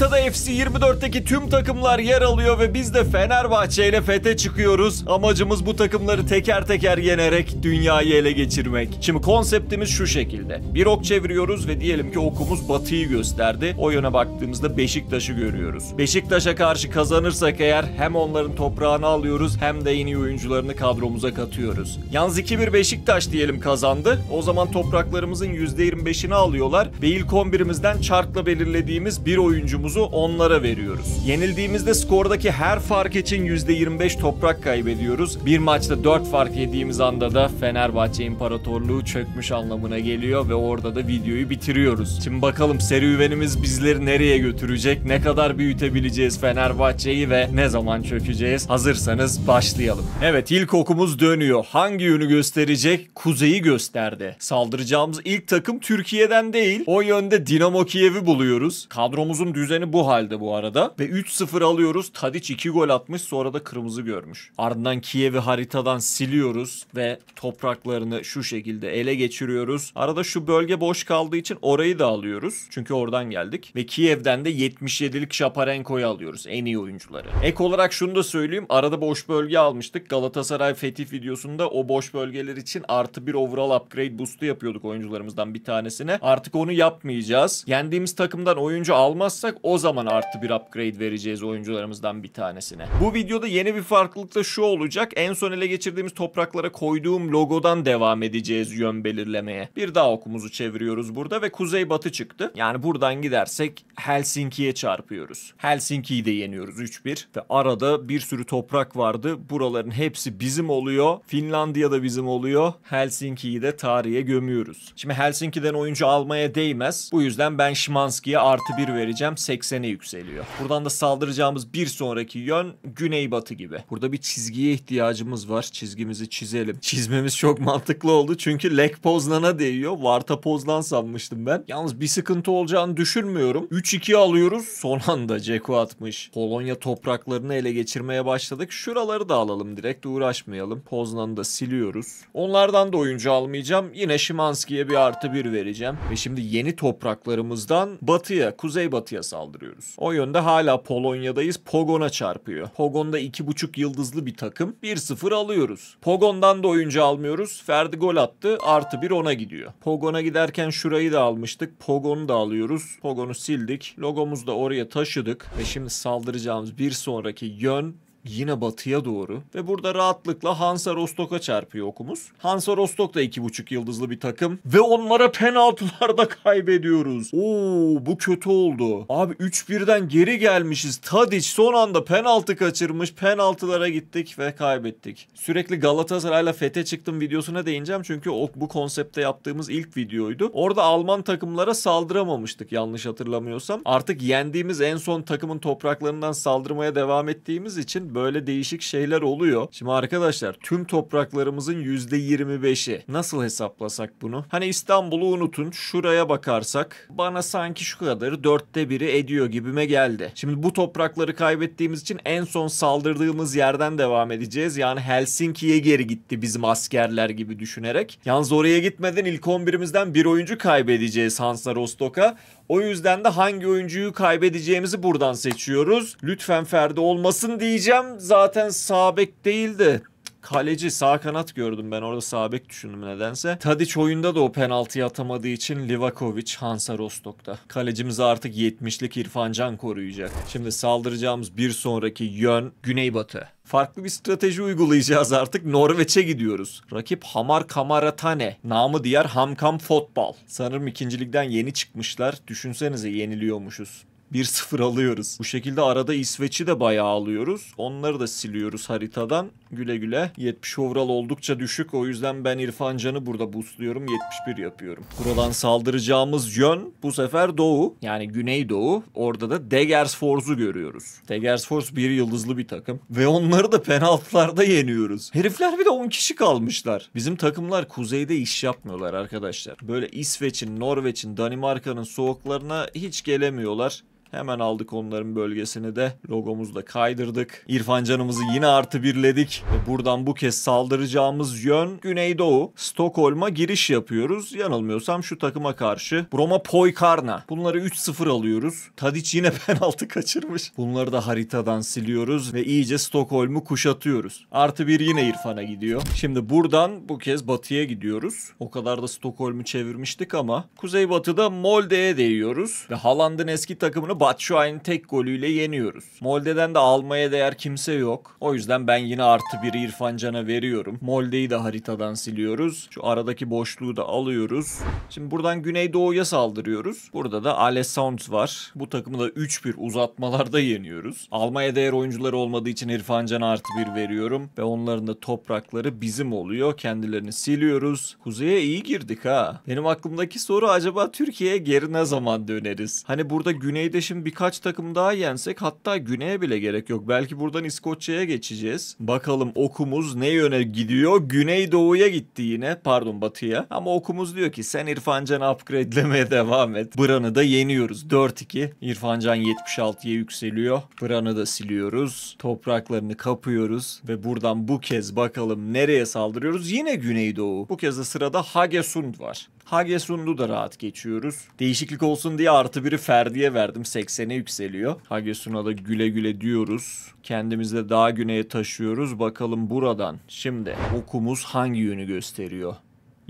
Haritada FC24'teki tüm takımlar yer alıyor ve biz de Fenerbahçe ile FET'e çıkıyoruz. Amacımız bu takımları teker teker yenerek dünyayı ele geçirmek. Şimdi konseptimiz şu şekilde. Bir ok çeviriyoruz ve diyelim ki okumuz batıyı gösterdi. O yöne baktığımızda Beşiktaş'ı görüyoruz. Beşiktaş'a karşı kazanırsak eğer hem onların toprağını alıyoruz hem de yeni oyuncularını kadromuza katıyoruz. Yalnız 2-1 Beşiktaş diyelim kazandı. O zaman topraklarımızın %25'ini alıyorlar ve ilk 11'imizden çarkla belirlediğimiz bir oyuncumuz oyumuzu onlara veriyoruz. Yenildiğimizde skordaki her fark için %25 toprak kaybediyoruz. Bir maçta 4 fark yediğimiz anda da Fenerbahçe İmparatorluğu çökmüş anlamına geliyor ve orada da videoyu bitiriyoruz. Şimdi bakalım serüvenimiz bizleri nereye götürecek? Ne kadar büyütebileceğiz Fenerbahçe'yi ve ne zaman çökeceğiz? Hazırsanız başlayalım. Evet ilk okumuz dönüyor. Hangi yönü gösterecek? Kuzeyi gösterdi. Saldıracağımız ilk takım Türkiye'den değil. O yönde Dinamo Kiev'i buluyoruz. Kadromuzun düzeni düzeni bu halde bu arada. Ve 3-0 alıyoruz. Tadic 2 gol atmış sonra da kırmızı görmüş. Ardından Kiev'i haritadan siliyoruz ve topraklarını şu şekilde ele geçiriyoruz. Arada şu bölge boş kaldığı için orayı da alıyoruz. Çünkü oradan geldik. Ve Kiev'den de 77'lik Şaparenko'yu alıyoruz. En iyi oyuncuları. Ek olarak şunu da söyleyeyim. Arada boş bölge almıştık. Galatasaray Fetih videosunda o boş bölgeler için artı bir overall upgrade boost'u yapıyorduk oyuncularımızdan bir tanesine. Artık onu yapmayacağız. Yendiğimiz takımdan oyuncu almazsak o zaman artı bir upgrade vereceğiz oyuncularımızdan bir tanesine. Bu videoda yeni bir farklılık da şu olacak. En son ele geçirdiğimiz topraklara koyduğum logodan devam edeceğiz yön belirlemeye. Bir daha okumuzu çeviriyoruz burada ve kuzey batı çıktı. Yani buradan gidersek Helsinki'ye çarpıyoruz. Helsinki'yi de yeniyoruz 3-1 ve arada bir sürü toprak vardı. Buraların hepsi bizim oluyor. Finlandiya da bizim oluyor. Helsinki'yi de tarihe gömüyoruz. Şimdi Helsinki'den oyuncu almaya değmez. Bu yüzden ben Şimanski'ye artı bir vereceğim. %80'e yükseliyor. Buradan da saldıracağımız bir sonraki yön güneybatı gibi. Burada bir çizgiye ihtiyacımız var. Çizgimizi çizelim. Çizmemiz çok mantıklı oldu çünkü Lek Poznan'a değiyor. Varta Poznan sanmıştım ben. Yalnız bir sıkıntı olacağını düşünmüyorum. 3-2 alıyoruz. Son anda Ceko atmış. Polonya topraklarını ele geçirmeye başladık. Şuraları da alalım direkt uğraşmayalım. Poznan'ı da siliyoruz. Onlardan da oyuncu almayacağım. Yine Şimanski'ye bir artı bir vereceğim. Ve şimdi yeni topraklarımızdan batıya, kuzey batıya saldırıyoruz saldırıyoruz. O yönde hala Polonya'dayız. Pogon'a çarpıyor. Pogon'da 2,5 yıldızlı bir takım. 1-0 alıyoruz. Pogon'dan da oyuncu almıyoruz. Ferdi gol attı. Artı 1 ona gidiyor. Pogon'a giderken şurayı da almıştık. Pogon'u da alıyoruz. Pogon'u sildik. Logomuzu da oraya taşıdık. Ve şimdi saldıracağımız bir sonraki yön yine batıya doğru ve burada rahatlıkla Hansa Rostock'a çarpıyor okumuz. Hansa Rostock da iki buçuk yıldızlı bir takım ve onlara penaltılarda kaybediyoruz. Oo bu kötü oldu. Abi 3-1'den geri gelmişiz. Tadic son anda penaltı kaçırmış. Penaltılara gittik ve kaybettik. Sürekli Galatasaray'la fete çıktım videosuna değineceğim çünkü o, bu konsepte yaptığımız ilk videoydu. Orada Alman takımlara saldıramamıştık yanlış hatırlamıyorsam. Artık yendiğimiz en son takımın topraklarından saldırmaya devam ettiğimiz için böyle değişik şeyler oluyor. Şimdi arkadaşlar tüm topraklarımızın %25'i nasıl hesaplasak bunu? Hani İstanbul'u unutun şuraya bakarsak bana sanki şu kadarı dörtte biri ediyor gibime geldi. Şimdi bu toprakları kaybettiğimiz için en son saldırdığımız yerden devam edeceğiz. Yani Helsinki'ye geri gitti bizim askerler gibi düşünerek. Yalnız oraya gitmeden ilk 11'imizden bir oyuncu kaybedeceğiz Hansa Rostock'a. O yüzden de hangi oyuncuyu kaybedeceğimizi buradan seçiyoruz. Lütfen Ferdi olmasın diyeceğim. Zaten Sabek değildi. Kaleci sağ kanat gördüm ben orada sağ düşündüm nedense. Tadic oyunda da o penaltıyı atamadığı için Livakovic Hansa Rostock'ta. kalecimiz artık 70'lik İrfan Can koruyacak. Şimdi saldıracağımız bir sonraki yön Güneybatı. Farklı bir strateji uygulayacağız artık. Norveç'e gidiyoruz. Rakip Hamar Kamaratane. Namı diğer Hamkam Fotbal. Sanırım ikincilikten yeni çıkmışlar. Düşünsenize yeniliyormuşuz. 1-0 alıyoruz. Bu şekilde arada İsveç'i de bayağı alıyoruz. Onları da siliyoruz haritadan. Güle güle. 70 overall oldukça düşük. O yüzden ben İrfan Can'ı burada boostluyorum. 71 yapıyorum. Buradan saldıracağımız yön bu sefer doğu. Yani güneydoğu. Orada da Degersforz'u görüyoruz. Degersforz bir yıldızlı bir takım. Ve onları da penaltılarda yeniyoruz. Herifler bir de 10 kişi kalmışlar. Bizim takımlar kuzeyde iş yapmıyorlar arkadaşlar. Böyle İsveç'in, Norveç'in, Danimarka'nın soğuklarına hiç gelemiyorlar. Hemen aldık onların bölgesini de logomuzu da kaydırdık. İrfan canımızı yine artı birledik. Ve buradan bu kez saldıracağımız yön Güneydoğu. Stockholm'a giriş yapıyoruz. Yanılmıyorsam şu takıma karşı. Broma Poykarna. Bunları 3-0 alıyoruz. Tadic yine penaltı kaçırmış. Bunları da haritadan siliyoruz ve iyice Stockholm'u kuşatıyoruz. Artı bir yine İrfan'a gidiyor. Şimdi buradan bu kez batıya gidiyoruz. O kadar da Stockholm'u çevirmiştik ama Kuzeybatı'da Molde'ye değiyoruz. Ve Haaland'ın eski takımını Batshuayi'nin tek golüyle yeniyoruz. Molde'den de almaya değer kimse yok. O yüzden ben yine artı bir İrfan Can'a veriyorum. Molde'yi de haritadan siliyoruz. Şu aradaki boşluğu da alıyoruz. Şimdi buradan Güneydoğu'ya saldırıyoruz. Burada da Alessand var. Bu takımı da 3-1 uzatmalarda yeniyoruz. Almaya değer oyuncuları olmadığı için İrfan Can'a artı bir veriyorum. Ve onların da toprakları bizim oluyor. Kendilerini siliyoruz. Kuzey'e iyi girdik ha. Benim aklımdaki soru acaba Türkiye'ye geri ne zaman döneriz? Hani burada güneyde şimdi birkaç takım daha yensek hatta güneye bile gerek yok. Belki buradan İskoçya'ya geçeceğiz. Bakalım okumuz ne yöne gidiyor? Güneydoğu'ya gitti yine. Pardon batıya. Ama okumuz diyor ki sen İrfancan'ı upgradelemeye devam et. Bran'ı da yeniyoruz. 4-2. İrfancan 76'ya yükseliyor. Bran'ı da siliyoruz. Topraklarını kapıyoruz. Ve buradan bu kez bakalım nereye saldırıyoruz? Yine Güneydoğu. Bu kez de sırada Hagesund var. Hagesund'u da rahat geçiyoruz. Değişiklik olsun diye artı biri Ferdi'ye verdim. 80'e yükseliyor. Hagesund'a da güle güle diyoruz. Kendimizi de daha güneye taşıyoruz. Bakalım buradan şimdi okumuz hangi yönü gösteriyor?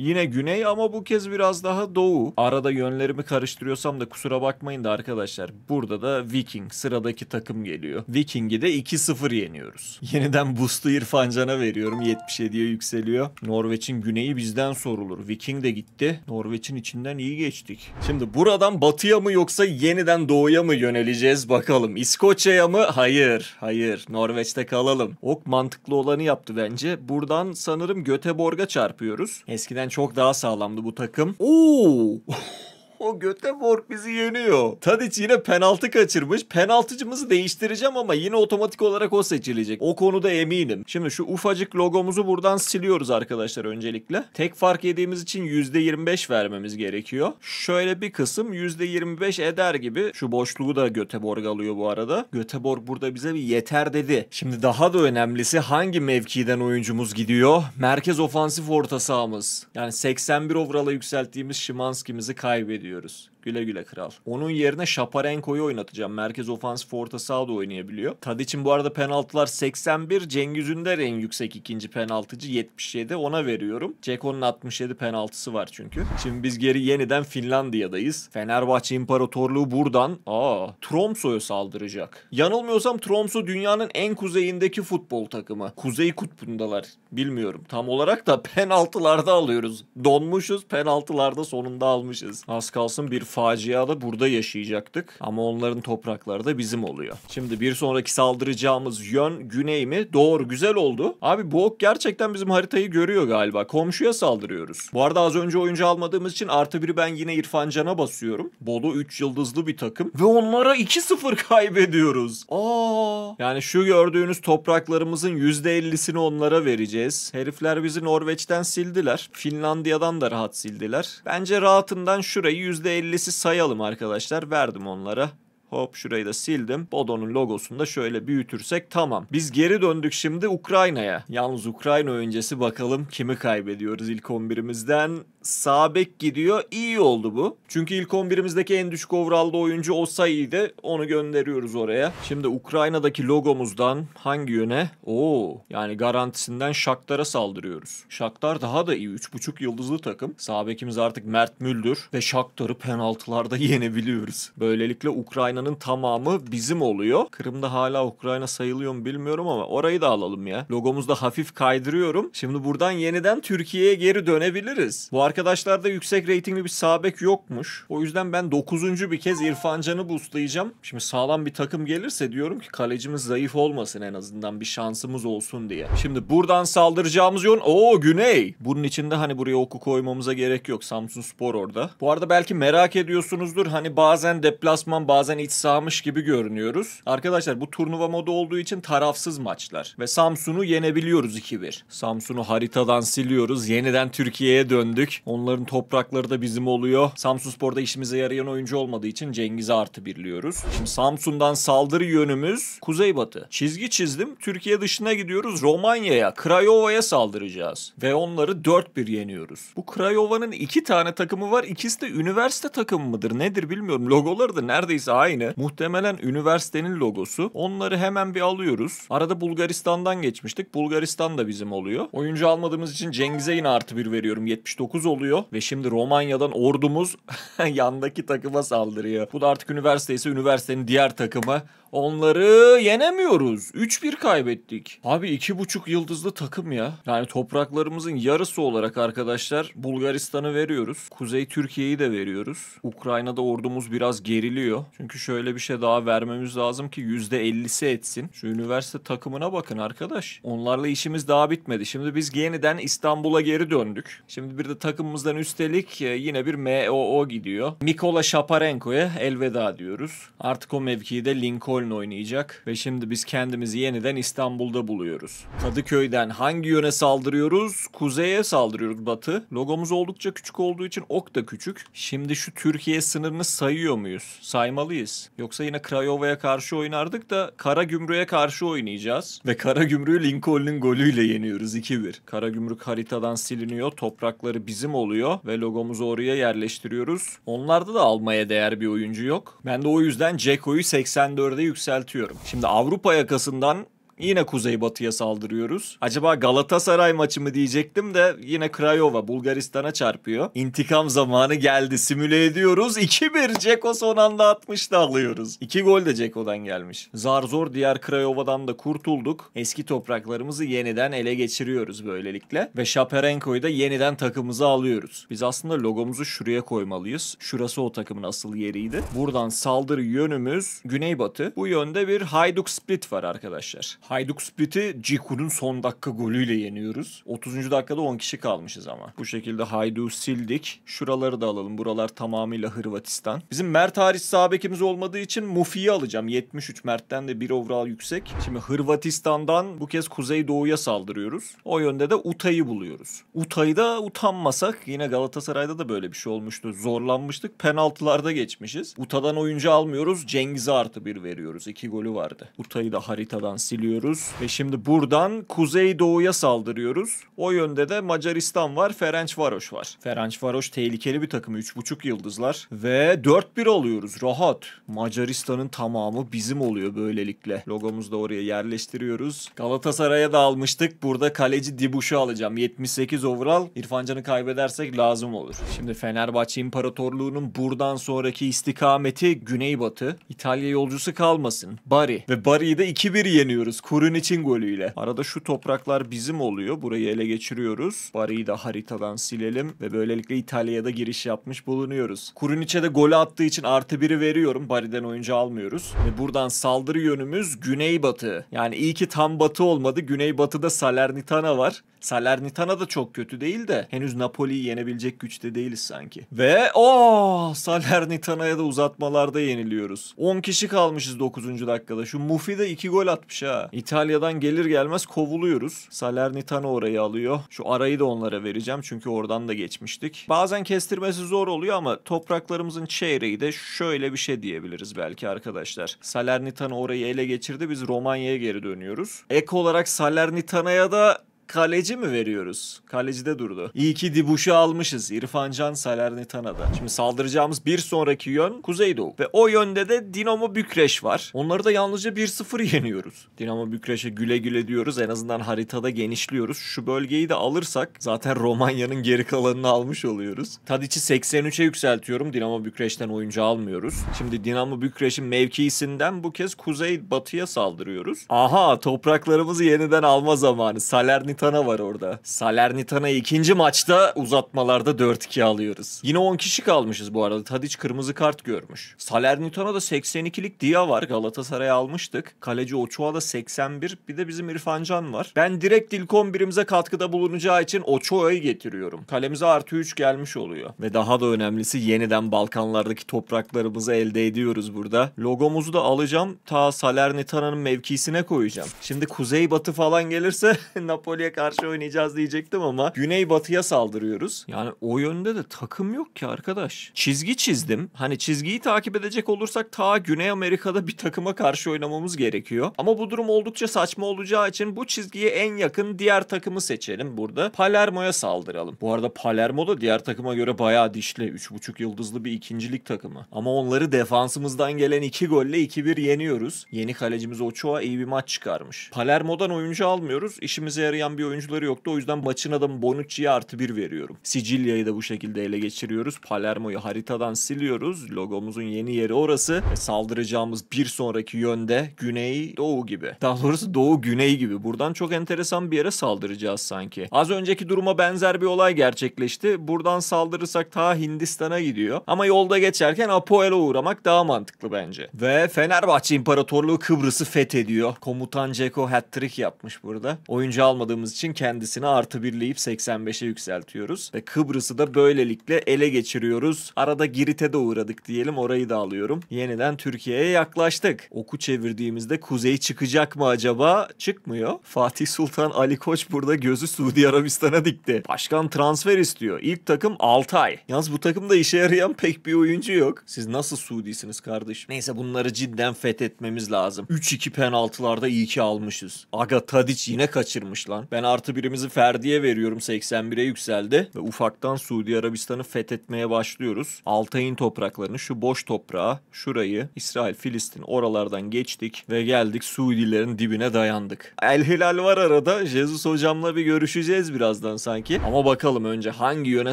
Yine güney ama bu kez biraz daha doğu. Arada yönlerimi karıştırıyorsam da kusura bakmayın da arkadaşlar. Burada da Viking sıradaki takım geliyor. Viking'i de 2-0 yeniyoruz. Yeniden boost'u İrfan veriyorum. 77'ye yükseliyor. Norveç'in güneyi bizden sorulur. Viking de gitti. Norveç'in içinden iyi geçtik. Şimdi buradan batıya mı yoksa yeniden doğuya mı yöneleceğiz bakalım. İskoçya'ya mı? Hayır. Hayır. Norveç'te kalalım. Ok mantıklı olanı yaptı bence. Buradan sanırım Göteborg'a çarpıyoruz. Eskiden çok daha sağlamdı bu takım. Oo! o Göteborg bizi yeniyor. Tadic yine penaltı kaçırmış. Penaltıcımızı değiştireceğim ama yine otomatik olarak o seçilecek. O konuda eminim. Şimdi şu ufacık logomuzu buradan siliyoruz arkadaşlar öncelikle. Tek fark yediğimiz için %25 vermemiz gerekiyor. Şöyle bir kısım %25 eder gibi. Şu boşluğu da Göteborg alıyor bu arada. Göteborg burada bize bir yeter dedi. Şimdi daha da önemlisi hangi mevkiden oyuncumuz gidiyor? Merkez ofansif orta sahamız. Yani 81 overall'a yükselttiğimiz Şimanski'mizi kaybediyor biliyoruz. Güle güle kral. Onun yerine Şaparenko'yu oynatacağım. Merkez ofansif orta saha da oynayabiliyor. için bu arada penaltılar 81. Cengiz Ünder en yüksek ikinci penaltıcı 77. Ona veriyorum. Ceko'nun 67 penaltısı var çünkü. Şimdi biz geri yeniden Finlandiya'dayız. Fenerbahçe İmparatorluğu buradan aa Tromso'ya saldıracak. Yanılmıyorsam Tromso dünyanın en kuzeyindeki futbol takımı. Kuzey kutbundalar. Bilmiyorum. Tam olarak da penaltılarda alıyoruz. Donmuşuz penaltılarda sonunda almışız. Az kalsın bir facialı burada yaşayacaktık. Ama onların toprakları da bizim oluyor. Şimdi bir sonraki saldıracağımız yön güney mi? Doğru güzel oldu. Abi bu ok gerçekten bizim haritayı görüyor galiba. Komşuya saldırıyoruz. Bu arada az önce oyuncu almadığımız için artı biri ben yine İrfan Can'a basıyorum. Bolu 3 yıldızlı bir takım. Ve onlara 2-0 kaybediyoruz. Aa. Yani şu gördüğünüz topraklarımızın %50'sini onlara vereceğiz. Herifler bizi Norveç'ten sildiler. Finlandiya'dan da rahat sildiler. Bence rahatından şurayı %50 Herkesi sayalım arkadaşlar. Verdim onlara. Hop şurayı da sildim. Bodo'nun logosunu da şöyle büyütürsek tamam. Biz geri döndük şimdi Ukrayna'ya. Yalnız Ukrayna öncesi bakalım kimi kaybediyoruz ilk 11'imizden sağ bek gidiyor. İyi oldu bu. Çünkü ilk 11'imizdeki en düşük overall'da oyuncu Osayi'de onu gönderiyoruz oraya. Şimdi Ukrayna'daki logomuzdan hangi yöne? Oo yani garantisinden Shakhtar'a saldırıyoruz. Shakhtar daha da iyi. 3.5 yıldızlı takım. Sağ bekimiz artık Mert Müldür ve Shakhtar'ı penaltılarda yenebiliyoruz. Böylelikle Ukrayna'nın tamamı bizim oluyor. Kırım'da hala Ukrayna sayılıyor mu bilmiyorum ama orayı da alalım ya. Logomuzda hafif kaydırıyorum. Şimdi buradan yeniden Türkiye'ye geri dönebiliriz. Bu Arkadaşlarda yüksek reytingli bir sabek yokmuş. O yüzden ben 9. bir kez İrfan Can'ı boostlayacağım. Şimdi sağlam bir takım gelirse diyorum ki kalecimiz zayıf olmasın en azından bir şansımız olsun diye. Şimdi buradan saldıracağımız yön o güney. Bunun içinde hani buraya oku koymamıza gerek yok. Samsun Spor orada. Bu arada belki merak ediyorsunuzdur. Hani bazen deplasman bazen iç sahmış gibi görünüyoruz. Arkadaşlar bu turnuva modu olduğu için tarafsız maçlar. Ve Samsun'u yenebiliyoruz 2-1. Samsun'u haritadan siliyoruz. Yeniden Türkiye'ye döndük. Onların toprakları da bizim oluyor. Samsun Spor'da işimize yarayan oyuncu olmadığı için Cengiz'e artı birliyoruz. Şimdi Samsun'dan saldırı yönümüz Kuzeybatı. Çizgi çizdim. Türkiye dışına gidiyoruz. Romanya'ya, Krayova'ya saldıracağız. Ve onları 4-1 yeniyoruz. Bu Krayova'nın iki tane takımı var. İkisi de üniversite takımı mıdır nedir bilmiyorum. Logoları da neredeyse aynı. Muhtemelen üniversitenin logosu. Onları hemen bir alıyoruz. Arada Bulgaristan'dan geçmiştik. Bulgaristan da bizim oluyor. Oyuncu almadığımız için Cengiz'e yine artı bir veriyorum. 79 oluyor ve şimdi Romanya'dan ordumuz yandaki takıma saldırıyor. Bu da artık üniversite ise üniversitenin diğer takımı Onları yenemiyoruz. 3-1 kaybettik. Abi iki buçuk yıldızlı takım ya. Yani topraklarımızın yarısı olarak arkadaşlar Bulgaristan'ı veriyoruz. Kuzey Türkiye'yi de veriyoruz. Ukrayna'da ordumuz biraz geriliyor. Çünkü şöyle bir şey daha vermemiz lazım ki %50'si etsin. Şu üniversite takımına bakın arkadaş. Onlarla işimiz daha bitmedi. Şimdi biz yeniden İstanbul'a geri döndük. Şimdi bir de takımımızdan üstelik e, yine bir MOO gidiyor. Mikola Şaparenko'ya elveda diyoruz. Artık o mevkide Lincoln rolünü oynayacak ve şimdi biz kendimizi yeniden İstanbul'da buluyoruz. Kadıköy'den hangi yöne saldırıyoruz? Kuzeye saldırıyoruz batı. Logomuz oldukça küçük olduğu için ok da küçük. Şimdi şu Türkiye sınırını sayıyor muyuz? Saymalıyız. Yoksa yine Krayova'ya karşı oynardık da Kara Gümrüğe karşı oynayacağız. Ve Kara Gümrüğü Lincoln'un golüyle yeniyoruz 2-1. Kara Gümrük haritadan siliniyor. Toprakları bizim oluyor ve logomuzu oraya yerleştiriyoruz. Onlarda da almaya değer bir oyuncu yok. Ben de o yüzden Ceko'yu 84'e yükseltiyorum. Şimdi Avrupa yakasından Yine kuzeybatıya saldırıyoruz. Acaba Galatasaray maçı mı diyecektim de yine Krayova Bulgaristan'a çarpıyor. İntikam zamanı geldi. Simüle ediyoruz. 2-1 Ceko son anda atmış da alıyoruz. 2 gol de Ceko'dan gelmiş. Zar zor diğer Krayova'dan da kurtulduk. Eski topraklarımızı yeniden ele geçiriyoruz böylelikle. Ve Şaperenko'yu da yeniden takımımıza alıyoruz. Biz aslında logomuzu şuraya koymalıyız. Şurası o takımın asıl yeriydi. Buradan saldırı yönümüz güneybatı. Bu yönde bir Hayduk Split var arkadaşlar. Hayduk Split'i Ciku'nun son dakika golüyle yeniyoruz. 30. dakikada 10 kişi kalmışız ama. Bu şekilde Hayduk'u sildik. Şuraları da alalım. Buralar tamamıyla Hırvatistan. Bizim Mert hariç sağ olmadığı için Mufi'yi alacağım. 73 Mert'ten de 1 overall yüksek. Şimdi Hırvatistan'dan bu kez Kuzeydoğu'ya saldırıyoruz. O yönde de Utay'ı buluyoruz. Utay'ı da utanmasak yine Galatasaray'da da böyle bir şey olmuştu. Zorlanmıştık. Penaltılarda geçmişiz. Uta'dan oyuncu almıyoruz. Cengiz'e artı bir veriyoruz. 2 golü vardı. Utay'ı da haritadan siliyoruz alıyoruz ve şimdi buradan kuzeydoğuya saldırıyoruz. O yönde de Macaristan var, Ferencvaros var. Ferencvaros tehlikeli bir takım 3,5 yıldızlar ve 4-1 alıyoruz rahat. Macaristan'ın tamamı bizim oluyor böylelikle. Logomuzu da oraya yerleştiriyoruz. Galatasaray'a da almıştık. Burada kaleci Dibuş'u alacağım. 78 overall. İrfancan'ı kaybedersek lazım olur. Şimdi Fenerbahçe İmparatorluğu'nun buradan sonraki istikameti Güneybatı. İtalya yolcusu kalmasın. Bari. Ve Bari'yi de 2-1 yeniyoruz. Kurun için golüyle. Arada şu topraklar bizim oluyor. Burayı ele geçiriyoruz. Bari'yi de haritadan silelim ve böylelikle İtalya'da giriş yapmış bulunuyoruz. Kurun içe de golü attığı için artı biri veriyorum. Bari'den oyuncu almıyoruz. Ve buradan saldırı yönümüz güneybatı. Yani iyi ki tam batı olmadı. Güneybatıda Salernitana var. Salernitana da çok kötü değil de henüz Napoli'yi yenebilecek güçte değiliz sanki. Ve o oh, Salernitana'ya da uzatmalarda yeniliyoruz. 10 kişi kalmışız 9. dakikada. Şu Mufi de 2 gol atmış ha. İtalya'dan gelir gelmez kovuluyoruz. Salernitana orayı alıyor. Şu arayı da onlara vereceğim çünkü oradan da geçmiştik. Bazen kestirmesi zor oluyor ama topraklarımızın çeyreği de şöyle bir şey diyebiliriz belki arkadaşlar. Salernitana orayı ele geçirdi biz Romanya'ya geri dönüyoruz. Ek olarak Salernitana'ya da kaleci mi veriyoruz? Kaleci de durdu. İyi ki Dibuş'u almışız. İrfan Can Salernitana'da. Şimdi saldıracağımız bir sonraki yön Kuzeydoğu. Ve o yönde de Dinamo Bükreş var. Onları da yalnızca 1-0 yeniyoruz. Dinamo Bükreş'e güle güle diyoruz. En azından haritada genişliyoruz. Şu bölgeyi de alırsak zaten Romanya'nın geri kalanını almış oluyoruz. Tadiç'i 83'e yükseltiyorum. Dinamo Bükreş'ten oyuncu almıyoruz. Şimdi Dinamo Bükreş'in mevkisinden bu kez kuzey batıya saldırıyoruz. Aha topraklarımızı yeniden alma zamanı. Salernitana Salernitana var orada. Salernitana ikinci maçta uzatmalarda 4-2 alıyoruz. Yine 10 kişi kalmışız bu arada. Tadic kırmızı kart görmüş. Salernitana da 82'lik Dia var. Galatasaray'a almıştık. Kaleci Ochoa da 81. Bir de bizim İrfan Can var. Ben direkt ilk 11'imize katkıda bulunacağı için Ochoa'yı getiriyorum. Kalemize artı 3 gelmiş oluyor. Ve daha da önemlisi yeniden Balkanlardaki topraklarımızı elde ediyoruz burada. Logomuzu da alacağım. Ta Salernitana'nın mevkisine koyacağım. Şimdi kuzey batı falan gelirse Napoli'ye karşı oynayacağız diyecektim ama Güney Batıya saldırıyoruz. Yani o yönde de takım yok ki arkadaş. Çizgi çizdim. Hani çizgiyi takip edecek olursak ta Güney Amerika'da bir takıma karşı oynamamız gerekiyor. Ama bu durum oldukça saçma olacağı için bu çizgiye en yakın diğer takımı seçelim burada. Palermo'ya saldıralım. Bu arada Palermo da diğer takıma göre bayağı dişli. 3,5 yıldızlı bir ikincilik takımı. Ama onları defansımızdan gelen 2 golle 2-1 yeniyoruz. Yeni kalecimiz Ochoa iyi bir maç çıkarmış. Palermo'dan oyuncu almıyoruz. İşimize yarayan yapan bir oyuncuları yoktu. O yüzden maçın adamı Bonucci'ye artı bir veriyorum. Sicilya'yı da bu şekilde ele geçiriyoruz. Palermo'yu haritadan siliyoruz. Logomuzun yeni yeri orası. Ve saldıracağımız bir sonraki yönde güney doğu gibi. Daha doğrusu doğu güney gibi. Buradan çok enteresan bir yere saldıracağız sanki. Az önceki duruma benzer bir olay gerçekleşti. Buradan saldırırsak ta Hindistan'a gidiyor. Ama yolda geçerken Apoel'e uğramak daha mantıklı bence. Ve Fenerbahçe İmparatorluğu Kıbrıs'ı fethediyor. Komutan Ceko hat-trick yapmış burada. Oyuncu almadığım aldığımız için kendisini artı birleyip 85'e yükseltiyoruz. Ve Kıbrıs'ı da böylelikle ele geçiriyoruz. Arada Girit'e de uğradık diyelim orayı da alıyorum. Yeniden Türkiye'ye yaklaştık. Oku çevirdiğimizde kuzey çıkacak mı acaba? Çıkmıyor. Fatih Sultan Ali Koç burada gözü Suudi Arabistan'a dikti. Başkan transfer istiyor. İlk takım 6 ay. Yalnız bu takımda işe yarayan pek bir oyuncu yok. Siz nasıl Suudisiniz kardeş? Neyse bunları cidden fethetmemiz lazım. 3-2 penaltılarda iyi ki almışız. Aga Tadic yine kaçırmış lan. Ben artı birimizi Ferdi'ye veriyorum 81'e yükseldi. Ve ufaktan Suudi Arabistan'ı fethetmeye başlıyoruz. Altay'ın topraklarını şu boş toprağa şurayı İsrail, Filistin oralardan geçtik ve geldik Suudilerin dibine dayandık. El Hilal var arada. Jesus hocamla bir görüşeceğiz birazdan sanki. Ama bakalım önce hangi yöne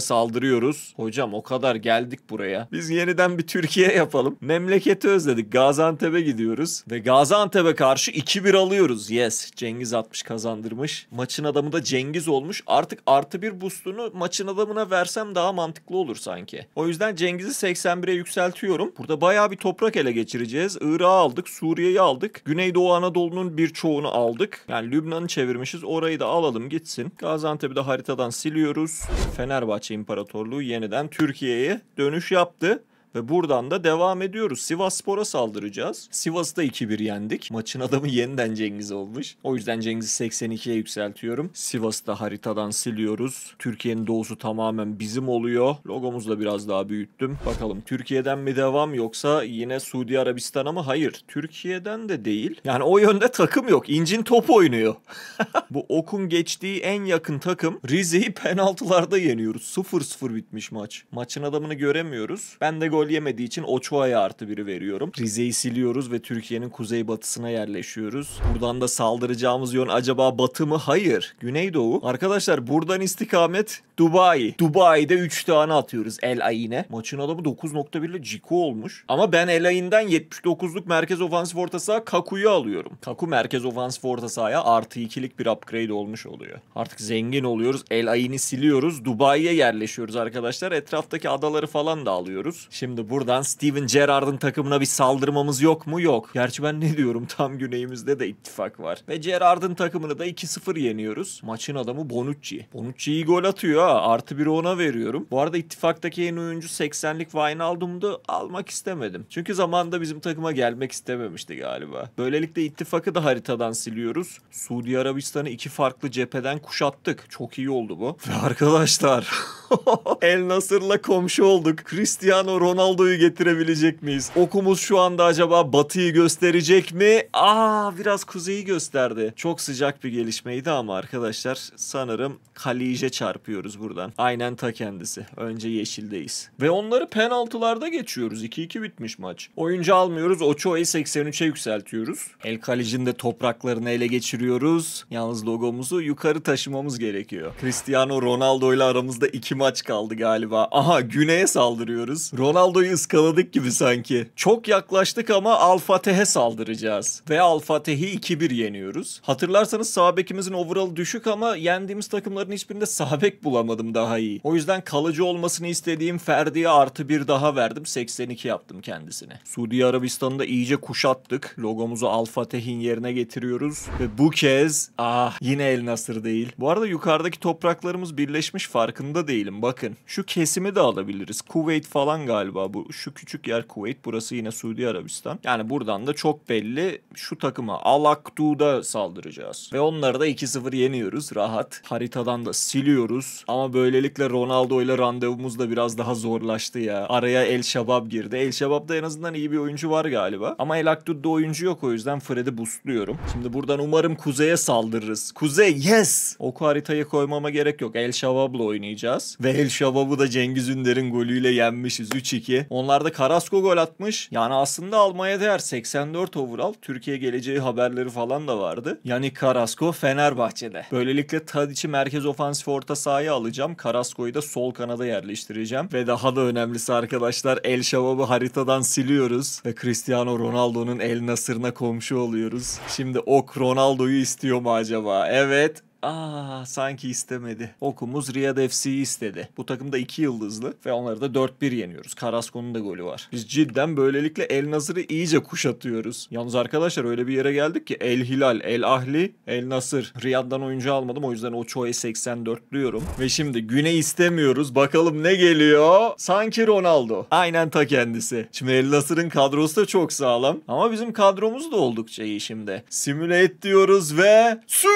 saldırıyoruz? Hocam o kadar geldik buraya. Biz yeniden bir Türkiye yapalım. Memleketi özledik. Gaziantep'e gidiyoruz. Ve Gaziantep'e karşı 2-1 alıyoruz. Yes. Cengiz 60 kazandırmış. Maç maçın adamı da Cengiz olmuş. Artık artı bir boostunu maçın adamına versem daha mantıklı olur sanki. O yüzden Cengiz'i 81'e yükseltiyorum. Burada bayağı bir toprak ele geçireceğiz. Irak'ı aldık, Suriye'yi aldık. Güneydoğu Anadolu'nun bir çoğunu aldık. Yani Lübnan'ı çevirmişiz. Orayı da alalım gitsin. Gaziantep'i de haritadan siliyoruz. Fenerbahçe İmparatorluğu yeniden Türkiye'ye dönüş yaptı. Ve buradan da devam ediyoruz. Sivas Spor'a saldıracağız. Sivas'ta 2-1 yendik. Maçın adamı yeniden Cengiz olmuş. O yüzden Cengiz'i 82'ye yükseltiyorum. Sivas'ı da haritadan siliyoruz. Türkiye'nin doğusu tamamen bizim oluyor. Logomuzu da biraz daha büyüttüm. Bakalım Türkiye'den mi devam yoksa yine Suudi Arabistan'a mı? Hayır. Türkiye'den de değil. Yani o yönde takım yok. İncin top oynuyor. Bu okun geçtiği en yakın takım Rize'yi penaltılarda yeniyoruz. 0-0 bitmiş maç. Maçın adamını göremiyoruz. Ben de gol gol yemediği için Ochoa'ya artı biri veriyorum. Rize'yi siliyoruz ve Türkiye'nin kuzeybatısına yerleşiyoruz. Buradan da saldıracağımız yön acaba batı mı? Hayır. Güneydoğu. Arkadaşlar buradan istikamet Dubai. Dubai'de 3 tane atıyoruz El Ayn'e Maçın adamı 9.1 ile Ciku olmuş. Ama ben El Ayn'den 79'luk merkez ofansif orta saha Kaku'yu alıyorum. Kaku merkez ofansif orta sahaya artı 2'lik bir upgrade olmuş oluyor. Artık zengin oluyoruz. El Ayn'i siliyoruz. Dubai'ye yerleşiyoruz arkadaşlar. Etraftaki adaları falan da alıyoruz. Şimdi Şimdi buradan Steven Gerrard'ın takımına bir saldırmamız yok mu? Yok. Gerçi ben ne diyorum tam güneyimizde de ittifak var. Ve Gerrard'ın takımını da 2-0 yeniyoruz. Maçın adamı Bonucci. Bonucci iyi gol atıyor ha. Artı 1'i ona veriyorum. Bu arada ittifaktaki en oyuncu 80'lik Wijnaldum'du. Almak istemedim. Çünkü zamanda bizim takıma gelmek istememişti galiba. Böylelikle ittifakı da haritadan siliyoruz. Suudi Arabistan'ı iki farklı cepheden kuşattık. Çok iyi oldu bu. Ve arkadaşlar El Nasır'la komşu olduk. Cristiano Ronaldo Ronaldo'yu getirebilecek miyiz? Okumuz şu anda acaba batıyı gösterecek mi? Aa biraz kuzeyi gösterdi. Çok sıcak bir gelişmeydi ama arkadaşlar sanırım Kalice çarpıyoruz buradan. Aynen ta kendisi. Önce yeşildeyiz. Ve onları penaltılarda geçiyoruz. 2-2 bitmiş maç. Oyuncu almıyoruz. Ochoa'yı 83'e yükseltiyoruz. El Kalic'in de topraklarını ele geçiriyoruz. Yalnız logomuzu yukarı taşımamız gerekiyor. Cristiano Ronaldo ile aramızda 2 maç kaldı galiba. Aha güneye saldırıyoruz. Ronaldo Ronaldo'yu ıskaladık gibi sanki. Çok yaklaştık ama Alfateh'e saldıracağız. Ve Alfateh'i 2-1 yeniyoruz. Hatırlarsanız sağ bekimizin overall'ı düşük ama yendiğimiz takımların hiçbirinde sağ bek bulamadım daha iyi. O yüzden kalıcı olmasını istediğim Ferdi'ye artı bir daha verdim. 82 yaptım kendisine. Suudi Arabistan'da iyice kuşattık. Logomuzu Alfateh'in yerine getiriyoruz. Ve bu kez ah yine El Nasır değil. Bu arada yukarıdaki topraklarımız birleşmiş farkında değilim. Bakın şu kesimi de alabiliriz. Kuveyt falan galiba galiba. Bu şu küçük yer Kuveyt, burası yine Suudi Arabistan. Yani buradan da çok belli şu takıma Al Akdu'da saldıracağız. Ve onları da 2-0 yeniyoruz rahat. Haritadan da siliyoruz. Ama böylelikle Ronaldo ile randevumuz da biraz daha zorlaştı ya. Araya El Şabab girdi. El Şabab'da en azından iyi bir oyuncu var galiba. Ama El Akdu'da oyuncu yok o yüzden Fred'i boostluyorum. Şimdi buradan umarım kuzeye saldırırız. Kuzey yes! Oku haritayı koymama gerek yok. El Şabab'la oynayacağız. Ve El Şabab'ı da Cengiz Ünder'in golüyle yenmişiz. 3-2. 2. Onlarda Carrasco gol atmış. Yani aslında almaya değer 84 overall Türkiye geleceği haberleri falan da vardı. Yani Carrasco Fenerbahçe'de. Böylelikle Tadic'i merkez ofansif orta sahaya alacağım. Carrasco'yu da sol kanada yerleştireceğim. Ve daha da önemlisi arkadaşlar El Şabab'ı haritadan siliyoruz. Ve Cristiano Ronaldo'nun El Nasır'ına komşu oluyoruz. Şimdi ok Ronaldo'yu istiyor mu acaba? Evet Aa ah, sanki istemedi. Okumuz Riyad FC'yi istedi. Bu takım da 2 yıldızlı ve onları da 4-1 yeniyoruz. Carrasco'nun da golü var. Biz cidden böylelikle El Nasır'ı iyice kuşatıyoruz. Yalnız arkadaşlar öyle bir yere geldik ki El Hilal, El Ahli, El Nasır. Riyad'dan oyuncu almadım o yüzden o çoğu 84 diyorum. Ve şimdi güne istemiyoruz. Bakalım ne geliyor? Sanki Ronaldo. Aynen ta kendisi. Şimdi El Nasır'ın kadrosu da çok sağlam. Ama bizim kadromuz da oldukça iyi şimdi. Simulate diyoruz ve su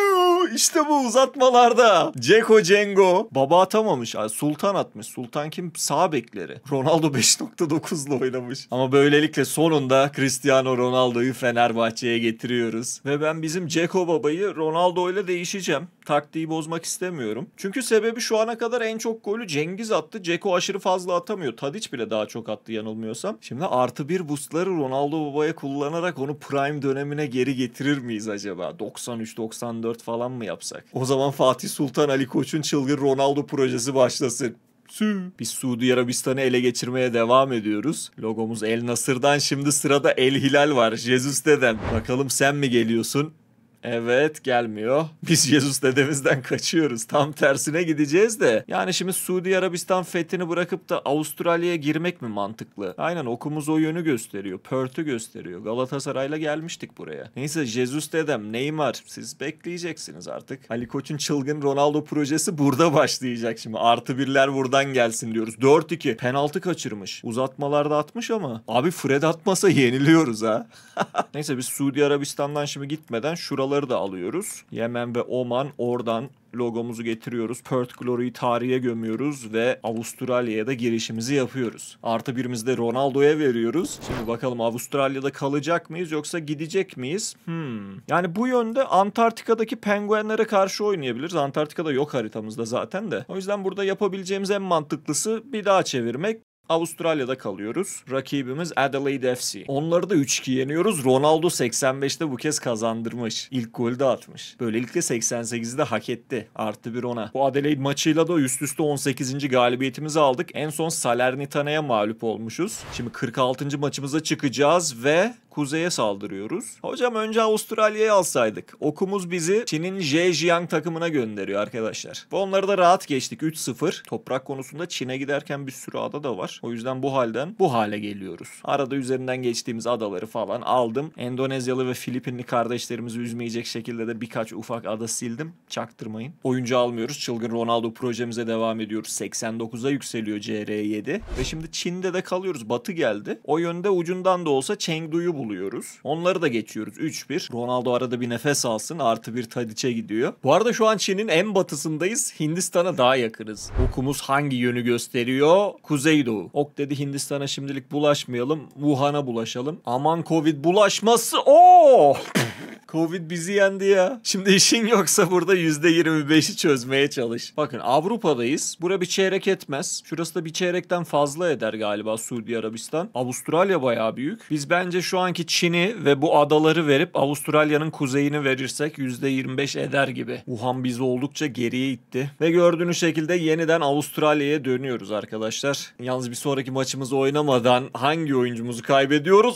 İşte bu bu uzatmalarda. Ceko Cengo. Baba atamamış. Sultan atmış. Sultan kim? Sağ bekleri. Ronaldo 5.9'la oynamış. Ama böylelikle sonunda Cristiano Ronaldo'yu Fenerbahçe'ye getiriyoruz. Ve ben bizim Ceko babayı Ronaldo ile değişeceğim taktiği bozmak istemiyorum. Çünkü sebebi şu ana kadar en çok golü Cengiz attı. Ceko aşırı fazla atamıyor. Tadic bile daha çok attı yanılmıyorsam. Şimdi artı bir boostları Ronaldo Baba'ya kullanarak onu prime dönemine geri getirir miyiz acaba? 93-94 falan mı yapsak? O zaman Fatih Sultan Ali Koç'un çılgın Ronaldo projesi başlasın. Biz Suudi Arabistan'ı ele geçirmeye devam ediyoruz. Logomuz El Nasır'dan şimdi sırada El Hilal var. Jesus deden. Bakalım sen mi geliyorsun? Evet gelmiyor. Biz Yezus dedemizden kaçıyoruz. Tam tersine gideceğiz de. Yani şimdi Suudi Arabistan fethini bırakıp da Avustralya'ya girmek mi mantıklı? Aynen okumuz o yönü gösteriyor. Perth'ü gösteriyor. Galatasaray'la gelmiştik buraya. Neyse Jesus dedem Neymar siz bekleyeceksiniz artık. Ali Koç'un çılgın Ronaldo projesi burada başlayacak şimdi. Artı birler buradan gelsin diyoruz. 4-2 penaltı kaçırmış. Uzatmalarda atmış ama abi Fred atmasa yeniliyoruz ha. Neyse biz Suudi Arabistan'dan şimdi gitmeden şuralı logoları da alıyoruz. Yemen ve Oman oradan logomuzu getiriyoruz. Perth Glory'yi tarihe gömüyoruz ve Avustralya'ya da girişimizi yapıyoruz. Artı birimizi de Ronaldo'ya veriyoruz. Şimdi bakalım Avustralya'da kalacak mıyız yoksa gidecek miyiz? Hmm. Yani bu yönde Antarktika'daki penguenlere karşı oynayabiliriz. Antarktika'da yok haritamızda zaten de. O yüzden burada yapabileceğimiz en mantıklısı bir daha çevirmek. Avustralya'da kalıyoruz. Rakibimiz Adelaide FC. Onları da 3-2 yeniyoruz. Ronaldo 85'te bu kez kazandırmış. İlk golü de atmış. Böylelikle 88'i de hak etti. Artı bir ona. Bu Adelaide maçıyla da üst üste 18. galibiyetimizi aldık. En son Salernitana'ya mağlup olmuşuz. Şimdi 46. maçımıza çıkacağız ve kuzeye saldırıyoruz. Hocam önce Avustralya'yı alsaydık. Okumuz bizi Çin'in Zhejiang takımına gönderiyor arkadaşlar. Bu onları da rahat geçtik 3-0. Toprak konusunda Çin'e giderken bir sürü ada da var. O yüzden bu halden bu hale geliyoruz. Arada üzerinden geçtiğimiz adaları falan aldım. Endonezyalı ve Filipinli kardeşlerimizi üzmeyecek şekilde de birkaç ufak ada sildim. Çaktırmayın. Oyuncu almıyoruz. Çılgın Ronaldo projemize devam ediyoruz. 89'a yükseliyor CR7. Ve şimdi Çin'de de kalıyoruz. Batı geldi. O yönde ucundan da olsa Chengdu'yu buluyoruz. Onları da geçiyoruz 3-1. Ronaldo arada bir nefes alsın artı bir Tadic'e gidiyor. Bu arada şu an Çin'in en batısındayız. Hindistan'a daha yakınız. Okumuz hangi yönü gösteriyor? Kuzeydoğu. Ok dedi Hindistan'a şimdilik bulaşmayalım. Wuhan'a bulaşalım. Aman Covid bulaşması. Oo! Covid bizi yendi ya. Şimdi işin yoksa burada %25'i çözmeye çalış. Bakın Avrupa'dayız. Bura bir çeyrek etmez. Şurası da bir çeyrekten fazla eder galiba Suudi Arabistan. Avustralya bayağı büyük. Biz bence şu anki Çin'i ve bu adaları verip Avustralya'nın kuzeyini verirsek %25 eder gibi. Wuhan bizi oldukça geriye itti. Ve gördüğünüz şekilde yeniden Avustralya'ya dönüyoruz arkadaşlar. Yalnız bir sonraki maçımızı oynamadan hangi oyuncumuzu kaybediyoruz?